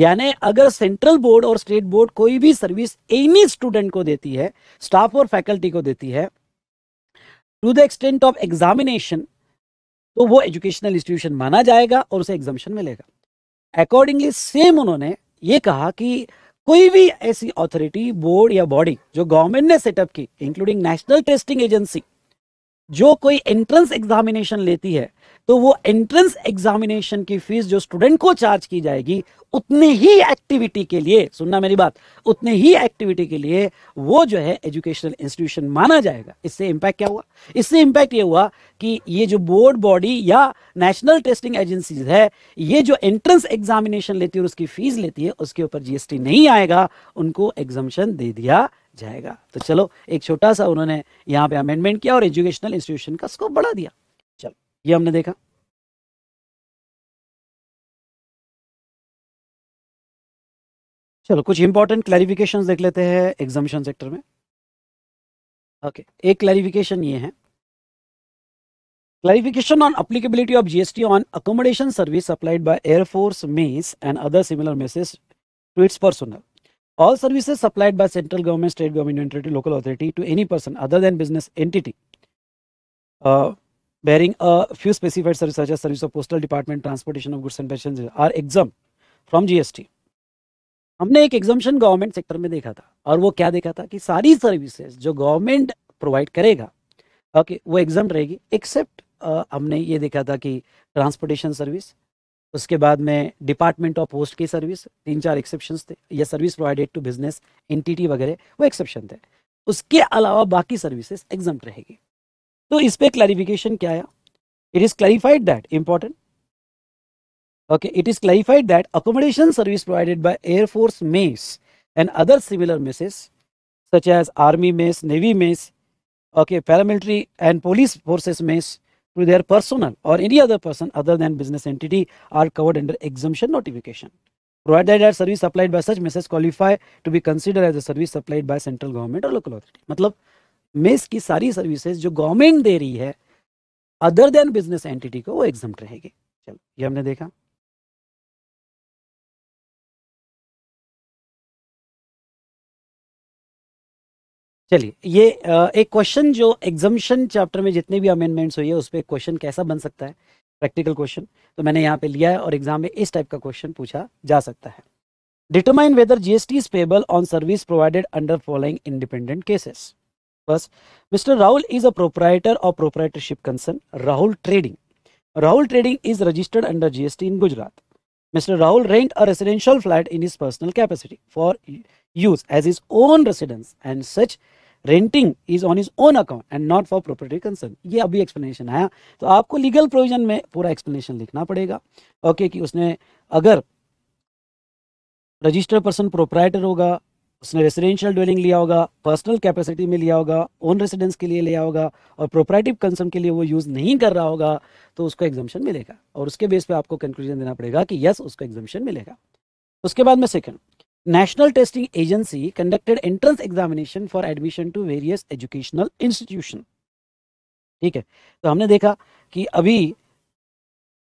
यानी अगर सेंट्रल बोर्ड और स्टेट बोर्ड कोई भी सर्विस एनी स्टूडेंट को देती है स्टाफ और फैकल्टी को देती है to the extent of examination तो वो एजुकेशनल इंस्टीट्यूशन माना जाएगा और उसे एग्जामेशन मिलेगा अकॉर्डिंगली सेम उन्होंने ये कहा कि कोई भी ऐसी अथॉरिटी बोर्ड या बॉडी जो गवर्नमेंट ने सेटअप की इंक्लूडिंग नेशनल टेस्टिंग एजेंसी जो कोई एंट्रेंस एग्जामिनेशन लेती है तो वो एंट्रेंस एग्जामिनेशन की फीस जो स्टूडेंट को चार्ज की जाएगी उतने ही एक्टिविटी के लिए सुनना मेरी बात उतने ही एक्टिविटी के लिए वो जो है एजुकेशनल इंस्टीट्यूशन माना जाएगा इससे इम्पैक्ट क्या हुआ इससे इम्पैक्ट ये हुआ कि ये जो बोर्ड बॉडी या नेशनल टेस्टिंग एजेंसीज है ये जो एंट्रेंस एग्जामिनेशन लेती है और उसकी फीस लेती है उसके ऊपर जीएसटी नहीं आएगा उनको एग्जामेशन दे दिया जाएगा तो चलो एक छोटा सा उन्होंने यहाँ पे अमेंडमेंट किया और एजुकेशनल इंस्टीट्यूशन का स्कोप बढ़ा दिया चलो ये हमने देखा चलो कुछ इंपॉर्टेंट क्लैरिफिकेशन देख लेते हैं एग्जामिशन सेक्टर में ओके okay, एक क्लैरिफिकेशन ये है clarification on applicability of GST on accommodation service applied by air force mess and other similar messes to its personnel all service applied by central government state government local authority to any person other than business entity barring a few specified service service of postal department transportation of goods and passenger are exempt from GST हमने एक एग्जामेशन government sector में देखा था और वो क्या देखा था कि सारी सर्विसेज जो गवर्नमेंट प्रोवाइड करेगा ओके वो एग्जाम रहेगी एक्सेप्ट हमने ये देखा था कि ट्रांसपोर्टेशन सर्विस उसके बाद में डिपार्टमेंट ऑफ पोस्ट की सर्विस तीन चार एक्सेप्शन थे या service provided to business entity वगैरह वो एक्सेप्शन थे उसके अलावा बाकी सर्विसेज एग्जाम रहेगी तो इस पर क्लैरिफिकेशन क्या आया it is clarified that important Okay, it is clarified that accommodation service provided by Air Force mess and other similar messes such as Army mess, Navy mess, okay, paramilitary and police forces mess through their personnel or any other person other than business entity are covered under exemption notification. Provided that service supplied by such messes qualify to be considered as a service supplied by central government or local authority. मतलब mess की सारी services जो government दे रही है other than business entity को वो exempt रहेगी ये हमने देखा चलिए ये एक क्वेश्चन जो एग्जामिशन चैप्टर में जितने भी अमेंडमेंट्स हुई है उस पर क्वेश्चन कैसा बन सकता है प्रैक्टिकल क्वेश्चन तो मैंने यहाँ पे लिया है और एग्जाम में इस टाइप का क्वेश्चन पूछा जा सकता है determine whether GST is payable on service provided under following independent cases बस mister Rahul is a proprietor of proprietorship concern Rahul Trading Rahul Trading is registered under GST in Gujarat mister Rahul rent a residential flat in his personal capacity for use as his own residence and such renting is on his own account and not for property concern ये अभी explanation आया तो आपको legal provision में पूरा explanation लिखना पड़ेगा okay okay, कि उसने अगर रजिस्टर्ड पर्सन प्रोपराइटर होगा उसने रेसिडेंशियल ड्वेलिंग लिया होगा पर्सनल कैपेसिटी में लिया होगा ओन रेसिडेंस के लिए लिया होगा और प्रोपराइटिव कंसर्न के लिए वो यूज़ नहीं कर रहा होगा तो उसको एग्जामेशन मिलेगा और उसके बेस पे आपको कंक्लूजन देना पड़ेगा कि यस उसको एग्जामेशन मिलेगा उसके बाद में second National Testing Agency conducted entrance examination for admission to various educational institution. ठीक है तो हमने देखा कि अभी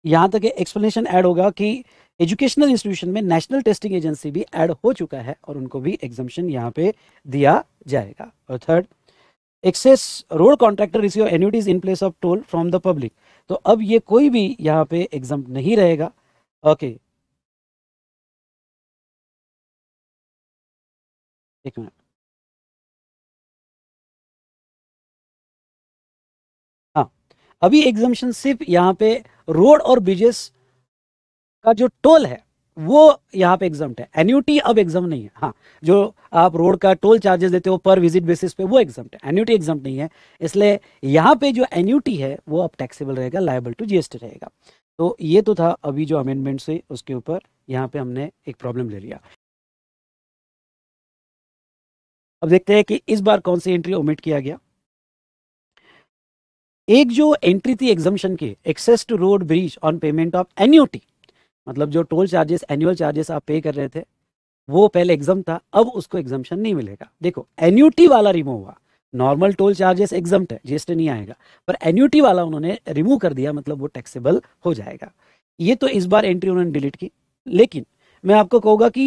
यहां तक एक्सप्लेनेशन ऐड होगा कि एजुकेशनल इंस्टीट्यूशन में नेशनल टेस्टिंग एजेंसी भी ऐड हो चुका है और उनको भी एग्जामिशन यहाँ पे दिया जाएगा और third access road contractor receive annuities in place of toll from the public तो अब ये कोई भी यहाँ पे एग्जाम नहीं रहेगा ओके okay, एक मिनट हाँ अभी एग्जामेशन सिर्फ यहाँ पे रोड और ब्रिजेस का जो टोल है वो यहाँ पे एग्जाम है एन्यूटी अब एग्जाम नहीं है हाँ जो आप रोड का टोल चार्जेस देते हो पर विजिट बेसिस पे वो एग्जाम है एन्यूटी एग्जाम नहीं है इसलिए यहाँ पे जो एन्यूटी है वो अब टैक्सेबल रहेगा लाइबल टू जीएसटी रहेगा तो ये तो था अभी जो अमेंडमेंट्स हुई उसके ऊपर यहाँ पे हमने एक प्रॉब्लम ले लिया अब देखते हैं कि इस बार कौन सी एंट्री ओमिट किया गया एक जो एंट्री थी एग्जामेशन की access to road bridge on payment of annuity मतलब जो टोल चार्जेस एनुअल चार्जेस आप पे कर रहे थे वो पहले एग्जाम था अब उसको एग्जामेशन नहीं मिलेगा देखो एन्यूटी वाला रिमूव हुआ नॉर्मल टोल चार्जेस एग्जाम है जीएसटी नहीं आएगा पर एन्यूटी वाला उन्होंने रिमूव कर दिया मतलब वो टैक्सेबल हो जाएगा ये तो इस बार एंट्री उन्होंने डिलीट की लेकिन मैं आपको कहूँगा कि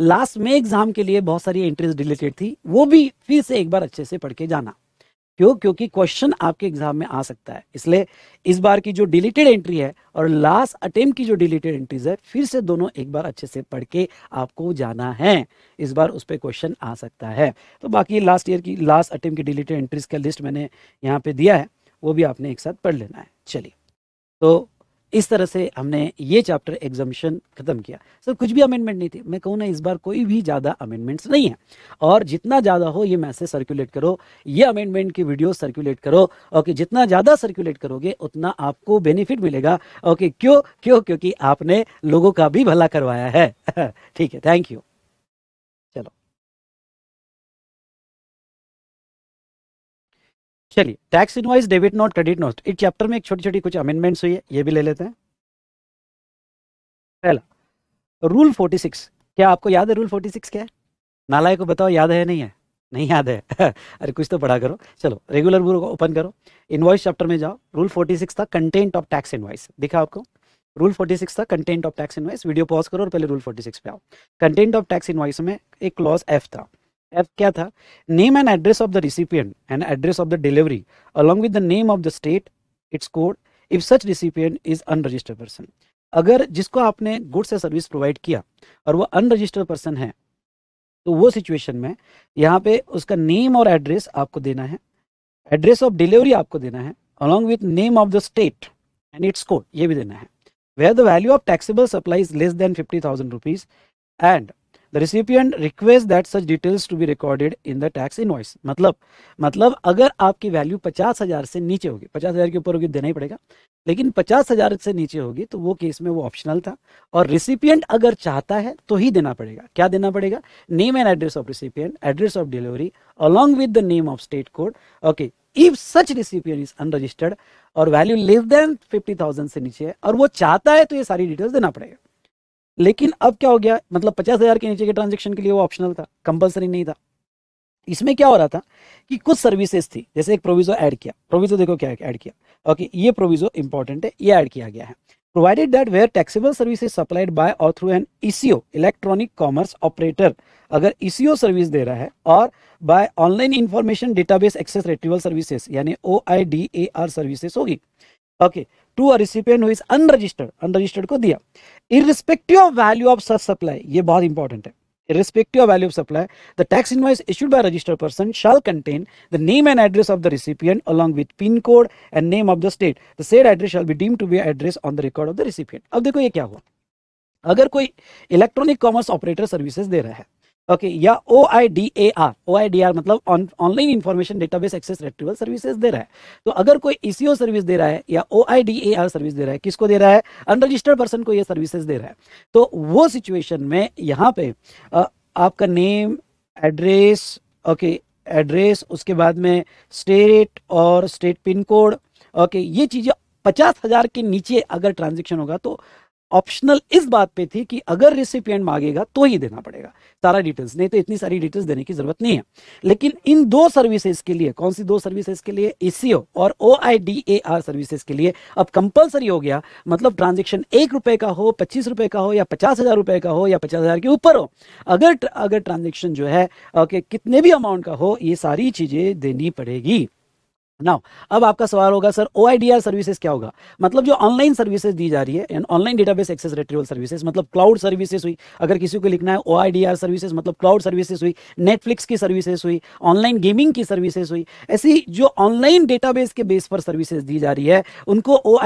लास्ट में एग्जाम के लिए बहुत सारी एंट्रीज रिलेटेड थी वो भी फिर से एक बार अच्छे से पढ़ के जाना क्यों क्योंकि क्वेश्चन आपके एग्जाम में आ सकता है इसलिए इस बार की जो डिलीटेड एंट्री है और लास्ट अटेम्प्ट की जो डिलीटेड एंट्रीज है फिर से दोनों एक बार अच्छे से पढ़ के आपको जाना है इस बार उस पर क्वेश्चन आ सकता है तो बाकी लास्ट ईयर की लास्ट अटेम्प्ट की डिलीटेड एंट्रीज का लिस्ट मैंने यहाँ पे दिया है वो भी आपने एक साथ पढ़ लेना है चलिए तो इस तरह से हमने ये चैप्टर एग्जामिशन खत्म किया सर कुछ भी अमेंडमेंट नहीं थी मैं कहूँ ना इस बार कोई भी ज़्यादा अमेंडमेंट्स नहीं है और जितना ज़्यादा हो ये मैसेज सर्कुलेट करो ये अमेंडमेंट की वीडियो सर्कुलेट करो ओके जितना ज़्यादा सर्कुलेट करोगे उतना आपको बेनिफिट मिलेगा ओके क्यों क्यों क्योंकि आपने लोगों का भी भला करवाया है ठीक है थैंक यू चलिए tax invoice debit note credit note इस चैप्टर में एक छोटी छोटी कुछ अमेंडमेंट्स हुई है ये भी ले लेते हैं पहला रूल 46 क्या आपको याद है रूल 46 क्या है नालाय को बताओ याद है नहीं है नहीं याद है अरे कुछ तो पढ़ा करो चलो रेगुलर बुक ओपन करो इनवॉइस चैप्टर में जाओ रूल 46 था कंटेंट ऑफ टैक्स इनवॉइस दिखा आपको रूल 46 था content of tax invoice video pause करो और पहले रूल 46 पे आओ कंटेंट ऑफ टैक्स इनवॉइस में एक क्लॉज एफ था एफ क्या था name and address of the recipient and address of the delivery along with the name of the state its code if such recipient is unregistered person अगर जिसको आपने goods या service provide किया और वो अनरजिस्टर्ड पर्सन है तो वो सिचुएशन में यहाँ पे उसका नेम और एड्रेस आपको देना है एड्रेस ऑफ डिलीवरी आपको देना है along with name of the state and its code ये भी देना है where the value of taxable supply is less than fifty thousand rupees and the recipient request that such details to be recorded in the tax in मतलब मतलब अगर आपकी value पचास हज़ार से नीचे होगी पचास हज़ार के ऊपर होगी देना ही पड़ेगा लेकिन पचास हज़ार से नीचे होगी तो वो केस में वो ऑप्शनल था और रिसिपियंट अगर चाहता है तो ही देना पड़ेगा क्या देना पड़ेगा name and address of recipient address of delivery along with the name of state code okay if such recipient is unregistered और value less than fifty thousand से नीचे है और वो चाहता है तो ये सारी डिटेल्स देना पड़ेगा लेकिन अब क्या हो गया मतलब पचास हज़ार के नीचे के ट्रांजेक्शन के लिए वो ऑप्शनल था कंपलसरी नहीं था इसमें क्या हो रहा था कि कुछ सर्विसेज थी जैसे एक प्रोविजो ऐड किया प्रोविजो देखो क्या ऐड किया ओके ये प्रोविजो इंपॉर्टेंट है ये ऐड किया गया है provided that where taxable service supplied by और through an an electronic commerce operator अगर ECO सर्विस दे रहा है और by online information database access retrieval services यानी O I D A R services होगी ओके टू अ रिसिपियंट हुई unregistered unregistered को दिया irrespective of value of such supply ये बहुत important है irrespective of value of supply the tax invoice issued by a registered person shall contain the name and address of the recipient along with pin code and name of the state the said address shall be deemed to be address on the record of the recipient अब देखो ये क्या हुआ अगर कोई electronic commerce operator services दे रहा है ओके okay, या O I D A R O I D R मतलब online information database access retrieval services दे रहा है तो अगर कोई ईसीओ e सर्विस दे रहा है या O I D A R service दे रहा है किसको दे रहा है अनरजिस्टर्ड पर्सन को ये सर्विसेज दे रहा है तो वो सिचुएशन में यहाँ पे आ, आपका नेम एड्रेस ओके एड्रेस उसके बाद में स्टेट और स्टेट पिन कोड ओके ये चीज़ें पचास हज़ार के नीचे अगर ट्रांजेक्शन होगा तो ऑप्शनल इस बात पे थी कि अगर रिसिपियंट मांगेगा तो ही देना पड़ेगा सारा डिटेल्स नहीं तो इतनी सारी डिटेल्स देने की जरूरत नहीं है लेकिन इन दो सर्विसेज के लिए कौन सी दो सर्विसेज के लिए एसीओ e और O I D A R services के लिए अब कंपलसरी हो गया मतलब ट्रांजेक्शन एक रुपए का हो पच्चीस रुपए का हो या पचास हजार रुपए का हो या पचास हजार के ऊपर हो अगर अगर ट्रांजेक्शन जो है ओके कितने भी अमाउंट का हो ये सारी चीजें देनी पड़ेगी नाउ अब आपका सवाल होगा सर ओ सर्विसेज क्या होगा मतलब जो ऑनलाइन सर्विसेज दी जा रही है and online database access retrieval services मतलब क्लाउड सर्विसेज हुई अगर किसी को लिखना है ओ सर्विसेज मतलब क्लाउड सर्विसेज हुई नेटफ्लिक्स की सर्विसेज हुई ऑनलाइन गेमिंग की सर्विसेज हुई ऐसी जो ऑनलाइन डेटाबेस के बेस पर सर्विसेज दी जा रही है उनको ओ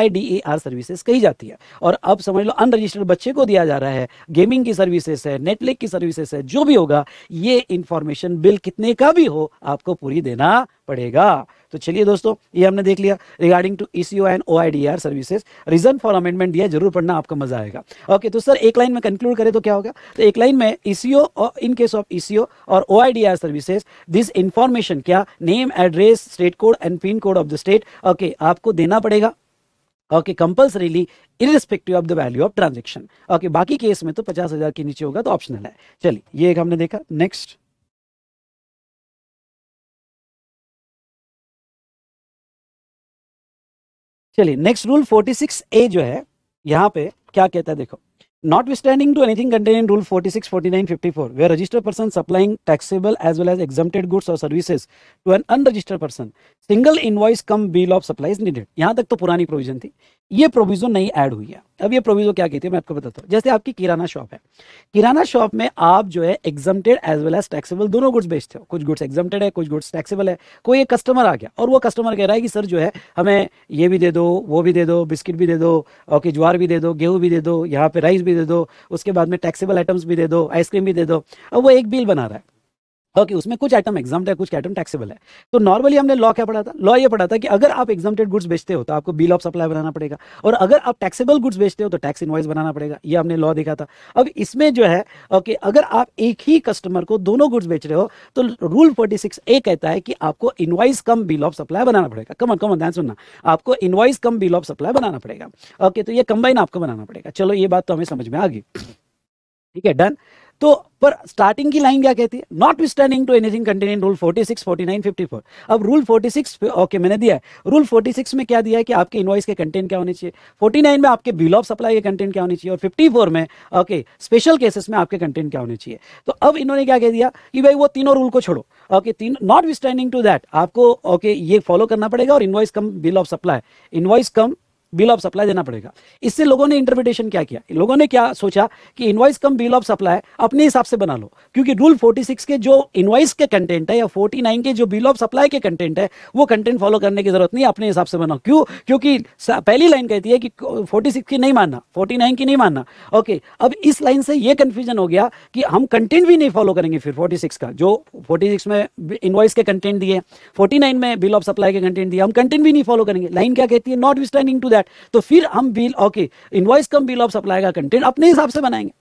सर्विसेज e कही जाती है और अब समझ लो अनरजिस्टर्ड बच्चे को दिया जा रहा है गेमिंग की सर्विसेज है नेटफ्लिक की सर्विसेज है जो भी होगा ये इंफॉर्मेशन बिल कितने का भी हो आपको पूरी देना पड़ेगा तो चलिए दोस्तों ये हमने देख लिया regarding to E and O services reason for amendment दिया जरूर पढ़ना आपका मजा आएगा ओके तो सर एक लाइन में कंक्लूड करें तो क्या होगा तो एक लाइन में ई e और इन केस ऑफ ई और ओ सर्विसेज दिस इन्फॉर्मेशन क्या name address state code and pin code of the state okay आपको देना पड़ेगा okay compulsorily irrespective of the value of transaction okay बाकी केस में तो पचास हजार के नीचे होगा तो ऑप्शनल है चलिए ये एक हमने देखा नेक्स्ट चलिए नेक्स्ट रूल 46 ए जो है यहाँ पे क्या कहता है देखो Notwithstanding to anything contained in Rule 46, 49, 54, where registered person supplying taxable as well as exempted goods or services to an unregistered person, single invoice come bill of supplies needed. यहाँ तक तो पुरानी प्रोविजन थी ये प्रोविजन नहीं add हुई है अब ये प्रोविजन क्या कहती है मैं आपको बताता हूँ जैसे आपकी किराना शॉप है किराना शॉप में आप जो है exempted as well as taxable दोनों गुड्स बेचते हो कुछ गुड्स एग्जम्प्टेड है कुछ गुड्स टैक्सेबल है कोई एक कस्टमर आ गया और वो कस्टमर कह रहा है कि सर जो है हमें ये भी दे दो वो भी दे दो बिस्किट भी दे दो ओके ज्वार भी दे दो गेहूँ भी दे दो यहाँ पे राइस भी दे दो उसके बाद में टैक्सेबल आइटम्स भी दे दो आइसक्रीम भी दे दो अब वो एक बिल बना रहा है ओके okay, उसमें कुछ आइटम एग्जाम है कुछ आइटम टैक्सेबल है तो नॉर्मली हमने लॉ क्या पढ़ा था लॉ ये पढ़ा था कि अगर आप एग्जामेड गुड्स बेचते हो तो आपको बिल ऑफ सप्लाई बनाना पड़ेगा और अगर आप टैक्सेबल गुड्स बेचते हो तो टैक्स इनवॉइस बनाना पड़ेगा ये हमने लॉ देखा था अब इसमें जो है ओके okay, अगर आप एक ही कस्टमर को दोनों गुड्स बेच रहे हो तो रूल फोर्टी सिक्स ए कहता है कि आपको invoice cum bill of supply बनाना पड़ेगा कमन कमन ध्यान सुनना आपको invoice cum bill of supply बनाना पड़ेगा ओके तो ये कंबाइन आपको बनाना पड़ेगा चलो ये बात तो हमें समझ में आ गई ठीक है डन तो पर स्टार्टिंग की लाइन क्या कहती है notwithstanding to anything contained rule 46, 49, 54. अब रूल 46 ओके okay, मैंने दिया है रूल 46 में क्या दिया है कि आपके इनवाइस के कंटेंट क्या होने चाहिए 49 में आपके बिल ऑफ सप्लाई के कंटेंट क्या होने चाहिए और 54 में ओके स्पेशल केसेस में आपके कंटेंट क्या होने चाहिए तो अब इन्होंने क्या कह दिया कि भाई वो तीनों रूल को छोड़ो ओके तीन नॉट विस्टैंडिंग टू दैट आपको ओके okay, ये फॉलो करना पड़ेगा और invoice cum bill of supply invoice cum bill of supply देना पड़ेगा इससे लोगों ने इंटरप्रिटेशन क्या किया लोगों ने क्या सोचा कि invoice cum bill of supply अपने हिसाब से बना लो क्योंकि रूल 46 के जो इन्वाइस के कंटेंट है या 49 के जो बिल ऑफ सप्लाई के कंटेंट है वो कंटेंट फॉलो करने की जरूरत नहीं अपने हिसाब से बनाओ क्यों क्योंकि पहली लाइन कहती है कि फोर्टी की नहीं मानना फोर्टी की नहीं मानना ओके अब इस लाइन से यह कंफ्यूजन हो गया कि हम कंटेंट भी नहीं फॉलो करेंगे फिर फोर्टी का जो फोर्टी में इन्वाइस के कंटेंट दिए फोर्टी में बिल ऑफ सप्लाई के कंटेंट दिए हम कंटेंट भी नहीं फॉलो करेंगे लाइन क्या कहती है नॉट विस्टैंडिंग टू दैट तो फिर हम bill okay invoice cum bill of supply का कंटेंट अपने हिसाब से बनाएंगे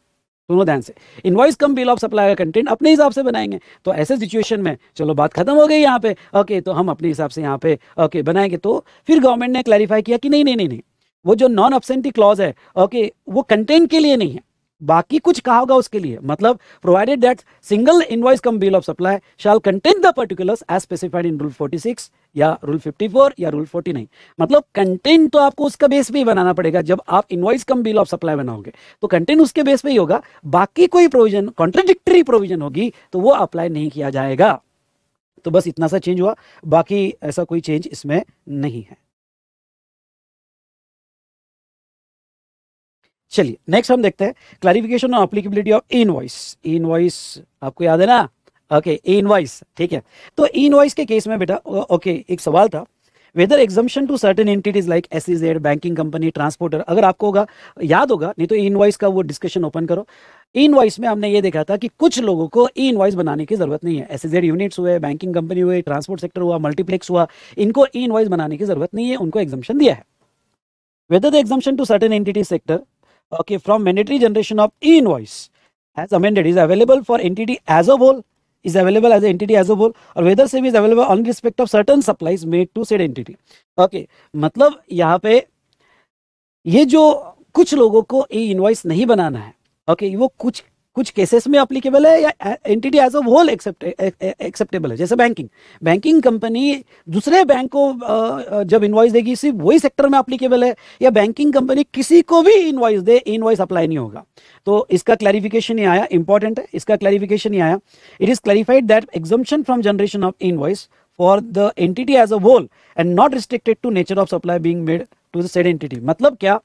सुनो ध्यान से invoice cum bill of supply का कंटेंट अपने हिसाब से बनाएंगे तो ऐसे सिचुएशन में चलो बात खत्म हो गई यहाँ पे ओके तो हम अपने हिसाब से यहाँ पे ओके बनाएंगे तो फिर गवर्नमेंट ने क्लैरिफाई किया कि नहीं नहीं नहीं नहीं वो जो नॉन ऑब्सेंटी क्लॉज है ओके वो कंटेंट के लिए नहीं है बाकी कुछ कहा होगा उसके लिए मतलब provided that single invoice cum bill of supply shall contain the particulars as specified in rule 46 या रूल 54 या रूल 49 मतलब कंटेंट तो आपको उसका बेस पे ही बनाना पड़ेगा जब आप invoice cum bill of supply बनाओगे तो कंटेंट उसके बेस पे ही होगा बाकी कोई प्रोविजन कॉन्ट्रोडिक्टी प्रोविजन होगी तो वो अप्लाई नहीं किया जाएगा तो बस इतना सा चेंज हुआ बाकी ऐसा कोई चेंज इसमें नहीं है चलिए नेक्स्ट हम देखते हैं क्लैरिफिकेशन और applicability of invoice invoice आपको याद है ना ओके इनवाइस ठीक है तो इनवाइस के केस में बेटा ओके एक सवाल था whether exemption to certain entities like S banking company transporter अगर आपको होगा याद होगा नहीं तो इनवाइस का वो डिस्कशन ओपन करो इनवाइस में हमने ये देखा था कि कुछ लोगों को इनवाइस बनाने की जरूरत नहीं है एस जेड यूनिट्स हुए बैंकिंग कंपनी हुए ट्रांसपोर्ट सेक्टर हुआ मल्टीप्लेक्स हुआ इनको इनवाइस बनाने की जरूरत नहीं है उनको एग्जम्पन दिया है whether the exemption to certain entities sector okay from mandatory generation of e invoice as is available for entity as as a is available as entity as a a और whether से is available on respect of certain supplies made to said entity okay मतलब यहाँ पे ये जो कुछ लोगों को ई इन्वाइस नहीं बनाना है ओके okay, वो कुछ कुछ केसेस में अप्लीकेबल है या entity as a whole acceptable है जैसे बैंकिंग बैंकिंग कंपनी दूसरे बैंक को जब इन्वॉइस देगी सिर्फ वही सेक्टर में अप्लीकेबल है या बैंकिंग कंपनी किसी को भी इनवाइस दे इन्वॉइस अप्लाई नहीं होगा तो इसका क्लैरिफिकेशन ही आया इंपॉर्टेंट है इसका क्लैरिफिकेशन ही आया it is clarified that exemption from generation of invoice for the entity as a whole and not restricted to nature of supply being made to the said entity मतलब क्या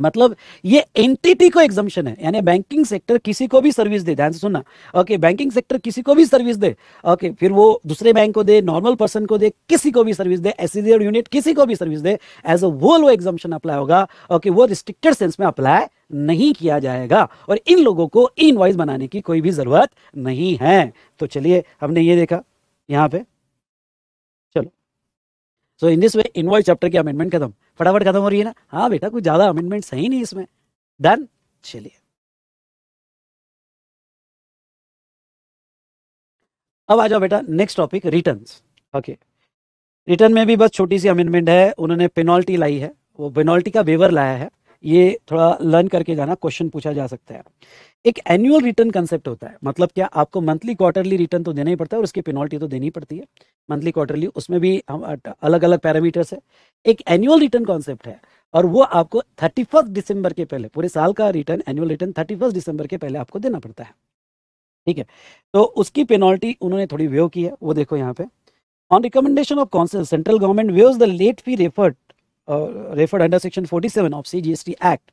मतलब ये एंटिटी को एग्जामेशन है यानी बैंकिंग सेक्टर किसी को भी सर्विस दे ध्यान से सुनना ओके बैंकिंग सेक्टर किसी को भी सर्विस दे ओके फिर वो दूसरे बैंक को दे नॉर्मल पर्सन को दे किसी को भी सर्विस दे एस यूनिट e किसी को भी सर्विस दे एज अ होल वो एग्जामेशन अप्लाई होगा ओके वो रिस्ट्रिक्टेड सेंस में अप्लाई नहीं किया जाएगा और इन लोगों को इन बनाने की कोई भी जरूरत नहीं है तो चलिए हमने ये देखा यहाँ पे चलो so in this way invoice chapter के अमेंडमेंट खत्म फटाफट खत्म हो रही है ना हाँ बेटा कुछ ज़्यादा अमेंडमेंट सही नहीं इसमें डन चलिए अब आ जाओ बेटा next topic return okay return में भी बस छोटी सी अमेंडमेंट है उन्होंने पेनल्टी लाई है वो पेनल्टी का वेवर लाया है ये थोड़ा लर्न करके जाना क्वेश्चन पूछा जा सकता है एक एनुअल रिटर्न कंसेप्ट होता है मतलब क्या आपको मंथली क्वार्टरली रिटर्न तो देना ही पड़ता है और उसकी पेनल्टी तो देनी पड़ती है मंथली क्वार्टरली उसमें भी अलग अलग पैरामीटर्स है एक एनुअल रिटर्न कॉन्सेप्ट है और वो आपको थर्टी दिसंबर के पहले पूरे साल का रिटर्न एनुअल रिटर्न थर्टी दिसंबर के पहले आपको देना पड़ता है ठीक है तो उसकी पेनल्टी उन्होंने थोड़ी व्यव की है वो देखो यहाँ पे on recommendation of council central government waives the late fee referred referred under section 47 of CGST act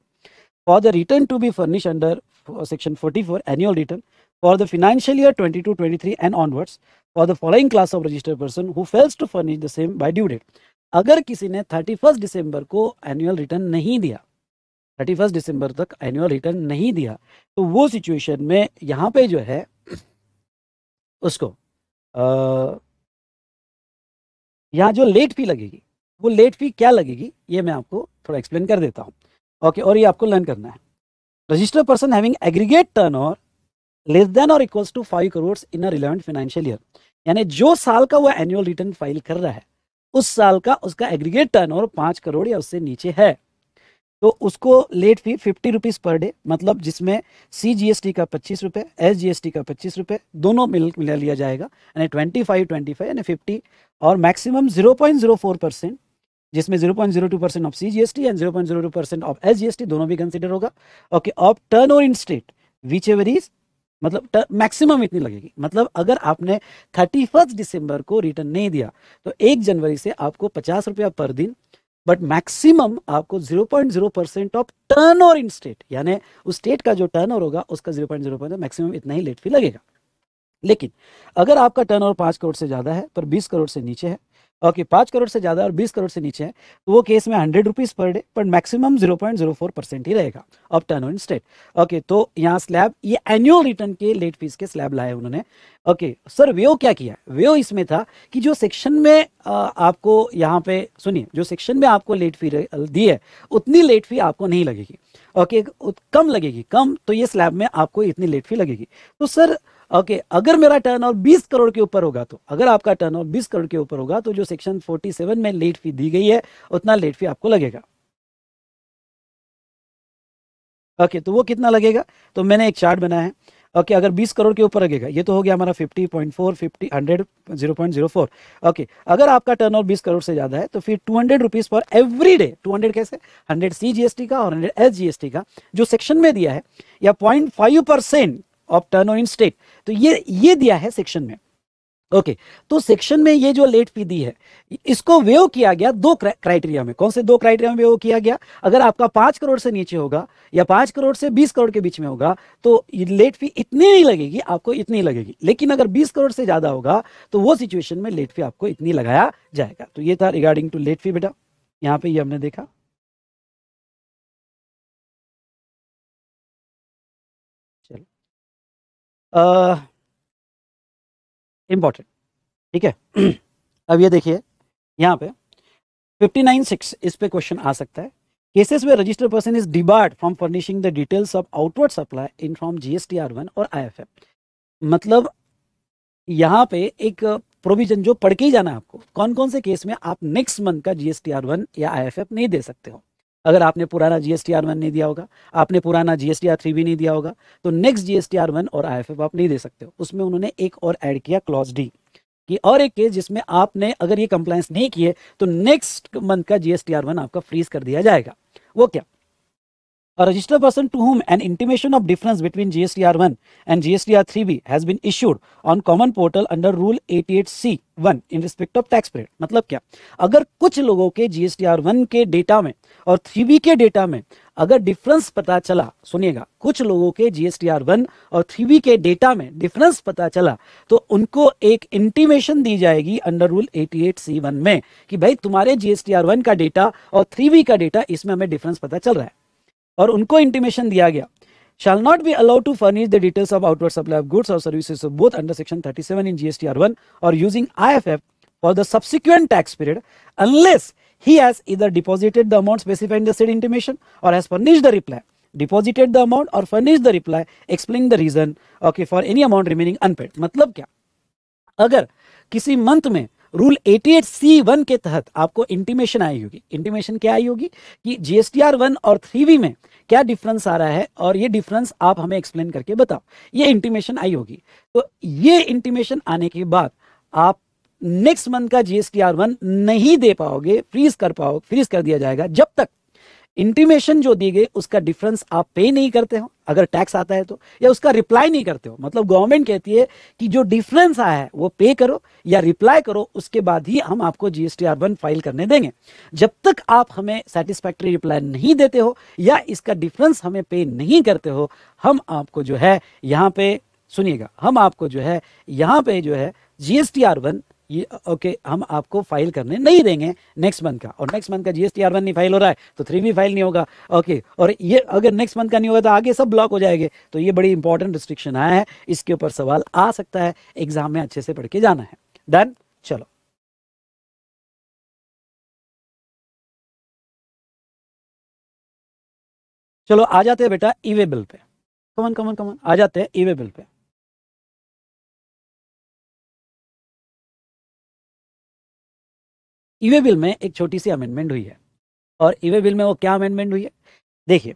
for the return to be furnished under section 44 annual return for the financial year 22-23 and onwards for the following class of registered person who fails to furnish the same by due date अगर किसी ने 31 दिसंबर को annual return नहीं दिया 31 दिसंबर तक annual return नहीं दिया तो वो सिचुएशन में यहाँ पे जो है उसको यहाँ जो लेट फी लगेगी वो लेट फी क्या लगेगी ये मैं आपको थोड़ा एक्सप्लेन कर देता हूँ ओके और ये आपको लर्न करना है register person having aggregate turnover less than और equals to five crore in a relevant financial year यानी जो साल का वो एनुअल रिटर्न फाइल कर रहा है उस साल का उसका एग्रीगेट टर्न ओवर पाँच करोड़ या उससे नीचे है तो उसको late fee fifty rupees per day मतलब जिसमें सी जी एस टी का पच्चीस रुपये एस जी एस टी का पच्चीस रुपये दोनों मिल मिला लिया जाएगा यानी ट्वेंटी फाइव ट्वेंटी फाइव यानी फिफ्टी और maximum zero point zero four percent जिसमें 0.02 percent of C G S T and 0.02 percent of S G S T दोनों भी कंसिडर होगा okay of turnover in state whichever is मतलब maximum इतनी लगेगी मतलब अगर आपने थर्टी फर्स्ट दिसंबर को रिटर्न नहीं दिया तो एक जनवरी से आपको पचास रुपया पर दिन बट मैक्सिमम आपको 0.0 percent of turnover in state यानी उस स्टेट का जो टर्न ओवर होगा उसका 0.0 परसेंट मैक्सिमम इतना ही लेट फी लगेगा लेकिन अगर आपका टर्न ओवर पांच करोड़ से ज़्यादा है पर बीस करोड़ से नीचे है ओके पाँच करोड़ से ज़्यादा और बीस करोड़ से नीचे है तो वो केस में हंड्रेड रुपीज़ पर डे पर maximum zero point zero four percent ही रहेगा अब टर्न ऑन स्टेट ओके तो यहाँ स्लैब ये एनुअल रिटर्न के लेट फीस के स्लैब लाए उन्होंने ओके सर वेव क्या किया वेव इसमें था कि जो सेक्शन में आपको यहाँ पे सुनिए जो सेक्शन में आपको लेट फी दी है उतनी लेट फी आपको नहीं लगेगी ओके कम लगेगी कम तो ये स्लैब में आपको इतनी लेट फी लगेगी तो सर ओके अगर मेरा टर्नओवर 20 करोड़ के ऊपर होगा तो अगर आपका टर्नओवर 20 करोड़ के ऊपर होगा तो जो सेक्शन 47 में लेट फी दी गई है उतना लेट फी आपको लगेगा ओके तो वो कितना लगेगा तो मैंने एक चार्ट बनाया है ओके okay, अगर 20 करोड़ के ऊपर लगेगा ये तो हो गया हमारा 50.4 50 100 0.04 ओके okay, अगर आपका टर्न टर्नओवर बीस करोड़ से ज़्यादा है तो फिर two hundred rupees for every day two hundred कैसे हंड्रेड सी जीएसटी का और हंड्रेड एस जीएसटी का जो सेक्शन में दिया है या point five percent of turn in state तो ये ये दिया है सेक्शन में ओके okay, तो सेक्शन में ये जो लेट फी दी है इसको वेव किया गया दो क्राइटेरिया में कौन से दो क्राइटेरिया में वेव किया गया अगर आपका पांच करोड़ से नीचे होगा या पांच करोड़ से बीस करोड़ के बीच में होगा तो लेट फी इतनी नहीं लगेगी आपको इतनी लगेगी लेकिन अगर बीस करोड़ से ज्यादा होगा तो वो सिचुएशन में लेट फी आपको इतनी लगाया जाएगा तो ये था रिगार्डिंग टू लेट फी बेटा यहाँ पे ये हमने देखा इम्पॉर्टेंट ठीक है अब ये देखिए यहाँ पे फिफ्टी नाइन सिक्स इस पे क्वेश्चन आ सकता है cases where registered person is debarred from furnishing the details of outward supply in from GST R one और एफ मतलब यहाँ पे एक प्रोविजन जो पढ़ के ही जाना है आपको कौन कौन से केस में आप नेक्स्ट मंथ का जीएसटी आर वन या एफ नहीं दे सकते हो अगर आपने पुराना जी एस नहीं दिया होगा आपने पुराना जी एस भी नहीं दिया होगा तो नेक्स्ट जी एस और आई आप नहीं दे सकते हो उसमें उन्होंने एक और ऐड किया क्लॉज डी कि और एक केस जिसमें आपने अगर ये कंप्लायंस नहीं किए तो नेक्स्ट मंथ का जी एस आपका फ्रीज कर दिया जाएगा वो क्या A registered person to whom an intimation of difference between GSTR 1 and GSTR 3B has been issued on common portal under rule 88C 1 in respect of tax period मतलब क्या अगर कुछ लोगों के GSTR 1 के डेटा में और 3B के डेटा में अगर डिफरेंस पता चला सुनिएगा कुछ लोगों के GSTR 1 और 3B के डेटा में डिफरेंस पता चला तो उनको एक इंटीमेशन दी जाएगी अंडर रूल 88C 1 में कि भाई तुम्हारे GSTR 1 का डेटा और 3B का डेटा इसमें हमें डिफरेंस पता चल रहा है और उनको इंटीमेशन दिया गया shall not be allowed to furnish the details of outward supply of goods और service both under section 37 in GST R 1 और using IFF for the subsequent tax period unless he has either deposited the amount specified the said intimation और has furnish the reply deposited the amount और furnish the reply explain the reason okay for any amount remaining unpaid मतलब क्या अगर किसी month में rule 88 सी one के तहत आपको इंटीमेशन आई होगी इंटीमेशन क्या आई होगी कि जीएसटीआर वन और थ्री वी में क्या डिफरेंस आ रहा है और ये डिफरेंस आप हमें एक्सप्लेन करके बताओ ये इंटीमेशन आई होगी तो ये इंटीमेशन आने के बाद आप नेक्स्ट मंथ का जीएसटीआर वन नहीं दे पाओगे फ्रीज कर पाओ फ्रीज कर दिया जाएगा जब तक इंटीमेशन जो दी गई उसका डिफरेंस आप पे नहीं करते हो अगर टैक्स आता है तो या उसका रिप्लाई नहीं करते हो मतलब गवर्नमेंट कहती है कि जो डिफरेंस आया है वो पे करो या रिप्लाई करो उसके बाद ही हम आपको जीएसटी आर वन फाइल करने देंगे जब तक आप हमें सेटिस्फैक्ट्री रिप्लाई नहीं देते हो या इसका डिफरेंस हमें पे नहीं करते हो हम आपको जो है यहाँ पे सुनिएगा हम आपको जो है यहाँ पे जो है जीएसटी आर वन ये ओके हम आपको फाइल करने नहीं देंगे नेक्स्ट मंथ का और नेक्स्ट मंथ का जीएसटी आर वन नहीं फाइल हो रहा है तो थ्री भी फाइल नहीं होगा ओके और ये अगर नेक्स्ट मंथ का नहीं होगा तो आगे सब ब्लॉक हो जाएंगे तो ये बड़ी इंपॉर्टेंट रिस्ट्रिक्शन आया है इसके ऊपर सवाल आ सकता है एग्जाम में अच्छे से पढ़ के जाना है डन चलो चलो आ जाते हैं बेटा ईवे बिल पे कमन कमन कमन आ जाते हैं ईवे बिल पे ईवे बिल में एक छोटी सी अमेंडमेंट हुई है और ईवे बिल में वो क्या अमेंडमेंट हुई है देखिए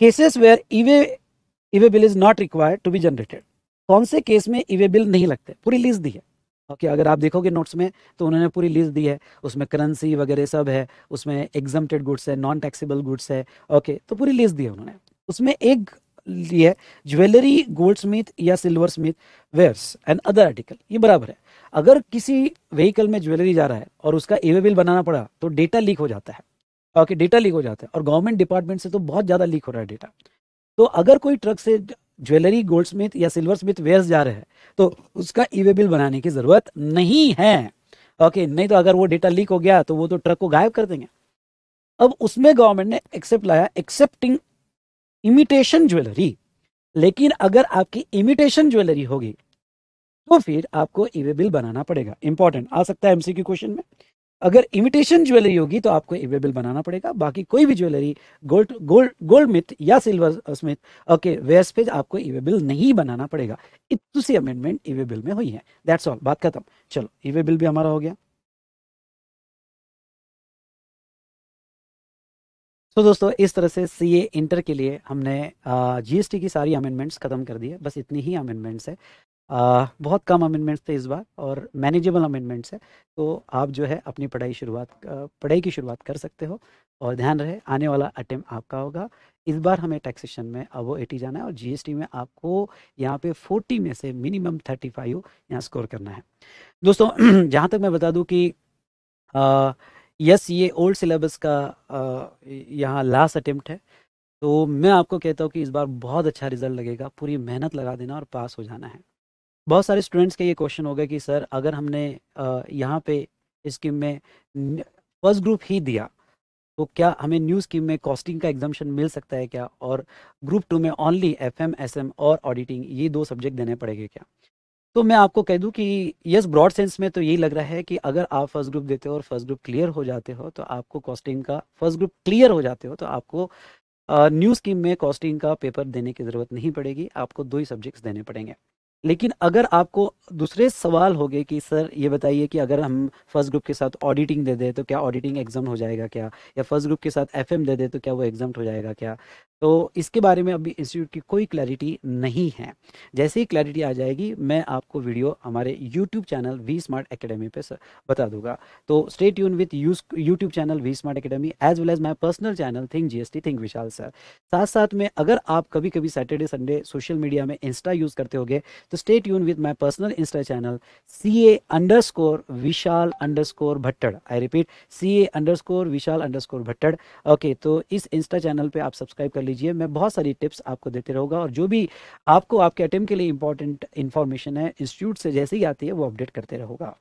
cases where e way e way bill is not required to be generated कौन से केस में ईवे बिल नहीं लगते पूरी लिस्ट दी है ओके अगर आप देखोगे नोट्स में तो उन्होंने पूरी लिस्ट दी है उसमें करेंसी वगैरह सब है उसमें एग्जम्प्टेड गुड्स है नॉन टैक्सीबल गुड्स है ओके तो पूरी लिस्ट दी है उन्होंने उसमें एक ज्वेलरी गोल्ड स्मिथ या silversmith wares and other article ये बराबर है अगर किसी व्हीकल में ज्वेलरी जा रहा है और उसका एवे बिल बनाना पड़ा तो डेटा लीक हो जाता है ओके डेटा लीक हो जाता है और गवर्नमेंट डिपार्टमेंट से तो बहुत ज़्यादा लीक हो रहा है डेटा तो अगर कोई ट्रक से ज्वेलरी गोल्ड स्मिथ या सिल्वर स्मिथ वेयर्स जा रहे हैं तो उसका ईवे बिल बनाने की ज़रूरत नहीं है ओके नहीं तो अगर वो डेटा लीक हो गया तो वो तो ट्रक को गायब कर देंगे अब उसमें गवर्नमेंट ने एक्सेप्ट लाया एक्सेप्टिंग इमिटेशन ज्वेलरी लेकिन अगर आपकी इमिटेशन ज्वेलरी होगी तो फिर आपको ईवे e बिल बनाना पड़ेगा इंपॉर्टेंट आ सकता है एमसीक्यू क्वेश्चन में अगर इमिटेशन ज्वेलरी होगी तो आपको ईवे e बिल बनाना पड़ेगा बाकी कोई भी jewellery gold gold goldsmith या सिल्वर स्मिथ ओके वेयर्स पे आपको ईवे e बिल नहीं बनाना पड़ेगा इतनी सी अमेंडमेंट ईवे बिल में हुई है दैट्स ऑल बात खत्म चलो ईवे बिल भी हमारा हो गया तो so, दोस्तों इस तरह से सीए इंटर के लिए हमने जीएसटी uh, की सारी अमेंडमेंट्स खत्म कर दी है बस इतनी ही अमेंडमेंट्स है आ, बहुत कम अमेंडमेंट्स थे इस बार और मैनेजेबल अमेंडमेंट्स है तो आप जो है अपनी पढ़ाई शुरुआत पढ़ाई की शुरुआत कर सकते हो और ध्यान रहे आने वाला अटैम्प्ट आपका होगा इस बार हमें टैक्सेशन में अब वो एटी जाना है और जीएसटी में आपको यहाँ पे फोर्टी में से मिनिमम थर्टी फाइव यहाँ स्कोर करना है दोस्तों जहाँ तक मैं बता दूँ कि आ, यस ये ओल्ड सिलेबस का यहाँ लास्ट अटैम्प्ट है तो मैं आपको कहता हूँ कि इस बार बहुत अच्छा रिजल्ट लगेगा पूरी मेहनत लगा देना और पास हो जाना है बहुत सारे स्टूडेंट्स का ये क्वेश्चन होगा कि सर अगर हमने यहाँ पे स्कीम में फर्स्ट ग्रुप ही दिया तो क्या हमें न्यू स्कीम में कॉस्टिंग का एग्जामेशन मिल सकता है क्या और ग्रुप टू में only F M S M और ऑडिटिंग ये दो सब्जेक्ट देने पड़ेंगे क्या तो मैं आपको कह दूं कि यस ब्रॉड सेंस में तो यही लग रहा है कि अगर आप फर्स्ट ग्रुप देते हो और फर्स्ट ग्रुप क्लियर हो जाते हो तो आपको कॉस्टिंग का फर्स्ट ग्रुप क्लियर हो जाते हो तो आपको न्यू स्कीम में कॉस्टिंग का पेपर देने की ज़रूरत नहीं पड़ेगी आपको दो ही सब्जेक्ट्स देने पड़ेंगे लेकिन अगर आपको दूसरे सवाल हो गए कि सर ये बताइए कि अगर हम फर्स्ट ग्रुप के साथ ऑडिटिंग दे दें तो क्या ऑडिटिंग एग्जाम हो जाएगा क्या या फर्स्ट ग्रुप के साथ एफ दे दें तो क्या वो एग्जाम हो जाएगा क्या तो इसके बारे में अभी इंस्टीट्यूट की कोई क्लैरिटी नहीं है जैसे ही क्लैरिटी आ जाएगी मैं आपको वीडियो हमारे YouTube channel we smart academy पर बता दूंगा तो स्टेट यून with YouTube channel we smart academy as well as my personal channel think GST think Vishal sir साथ साथ में अगर आप कभी कभी सैटरडे संडे सोशल मीडिया में इंस्टा यूज करते हो तो स्टेट यून with my personal insta channel C A underscore Vishal under score Bhattad I repeat C A underscore Vishal under score okay ओके तो इस इंस्टा चैनल पर आप सब्सक्राइब कर लीजिए लीजिए मैं बहुत सारी टिप्स आपको देते रहूँगा और जो भी आपको आपके अटेम के लिए इंपॉर्टेंट इन्फॉर्मेशन है इंस्टीट्यूट से जैसे ही आती है वो अपडेट करते रहूँगा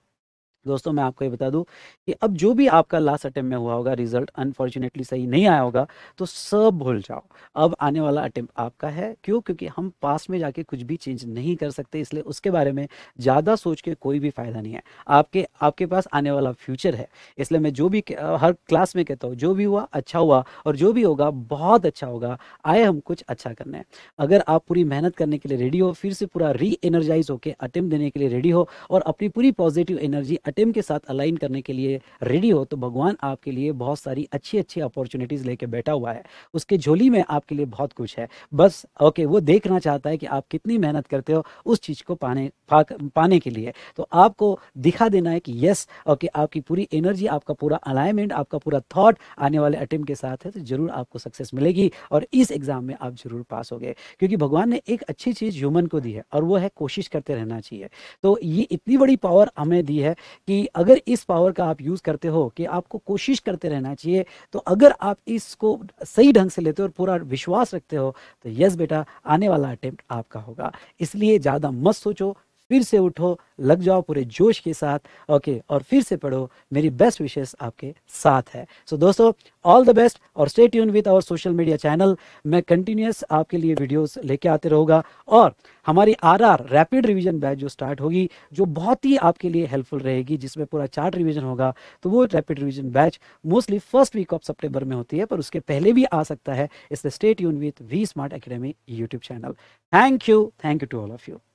दोस्तों मैं आपको ये बता दूं कि अब जो भी आपका लास्ट अटेम्प्ट में हुआ होगा रिजल्ट अनफॉर्चुनेटली सही नहीं आया होगा तो सब भूल जाओ अब आने वाला अटेम्प्ट आपका है क्यों क्योंकि हम पास में जाके कुछ भी चेंज नहीं कर सकते इसलिए उसके बारे में ज़्यादा सोच के कोई भी फ़ायदा नहीं है आपके आपके पास आने वाला फ्यूचर है इसलिए मैं जो भी हर क्लास में कहता हूँ जो भी हुआ अच्छा हुआ और जो भी होगा बहुत अच्छा होगा आए हम कुछ अच्छा करने अगर आप पूरी मेहनत करने के लिए रेडी हो फिर से पूरा री एनर्जाइज होकर अटेम्प्ट देने के लिए रेडी हो और अपनी पूरी पॉजिटिव एनर्जी अटेम के साथ अलाइन करने के लिए रेडी हो तो भगवान आपके लिए बहुत सारी अच्छी अच्छी अपॉर्चुनिटीज़ लेके बैठा हुआ है उसके झोली में आपके लिए बहुत कुछ है बस ओके वो देखना चाहता है कि आप कितनी मेहनत करते हो उस चीज़ को पाने पा, पाने के लिए तो आपको दिखा देना है कि यस ओके आपकी पूरी एनर्जी आपका पूरा अलाइनमेंट आपका पूरा थॉट आने वाले अटेम्प के साथ है तो ज़रूर आपको सक्सेस मिलेगी और इस एग्ज़ाम में आप ज़रूर पास हो गए क्योंकि भगवान ने एक अच्छी चीज़ ह्यूमन को दी है और वो है कोशिश करते रहना चाहिए तो ये इतनी बड़ी पावर हमें दी है कि अगर इस पावर का आप यूज़ करते हो कि आपको कोशिश करते रहना चाहिए तो अगर आप इसको सही ढंग से लेते हो और पूरा विश्वास रखते हो तो यस बेटा आने वाला अटैम्प्ट आपका होगा इसलिए ज़्यादा मत सोचो फिर से उठो लग जाओ पूरे जोश के साथ ओके और फिर से पढ़ो मेरी बेस्ट विशेष आपके साथ है सो so, दोस्तों ऑल द बेस्ट और stay tune with our social media channel मैं कंटिन्यूस आपके लिए वीडियोस लेके आते रहूँगा और हमारी आरआर रैपिड रिवीजन बैच जो स्टार्ट होगी जो बहुत ही आपके लिए हेल्पफुल रहेगी जिसमें पूरा चार्ट रिवीजन होगा तो वो rapid revision batch mostly first week of September में होती है पर उसके पहले भी आ सकता है इसलिए स्टेट यून with V smart Academy YouTube channel thank you thank you to all of you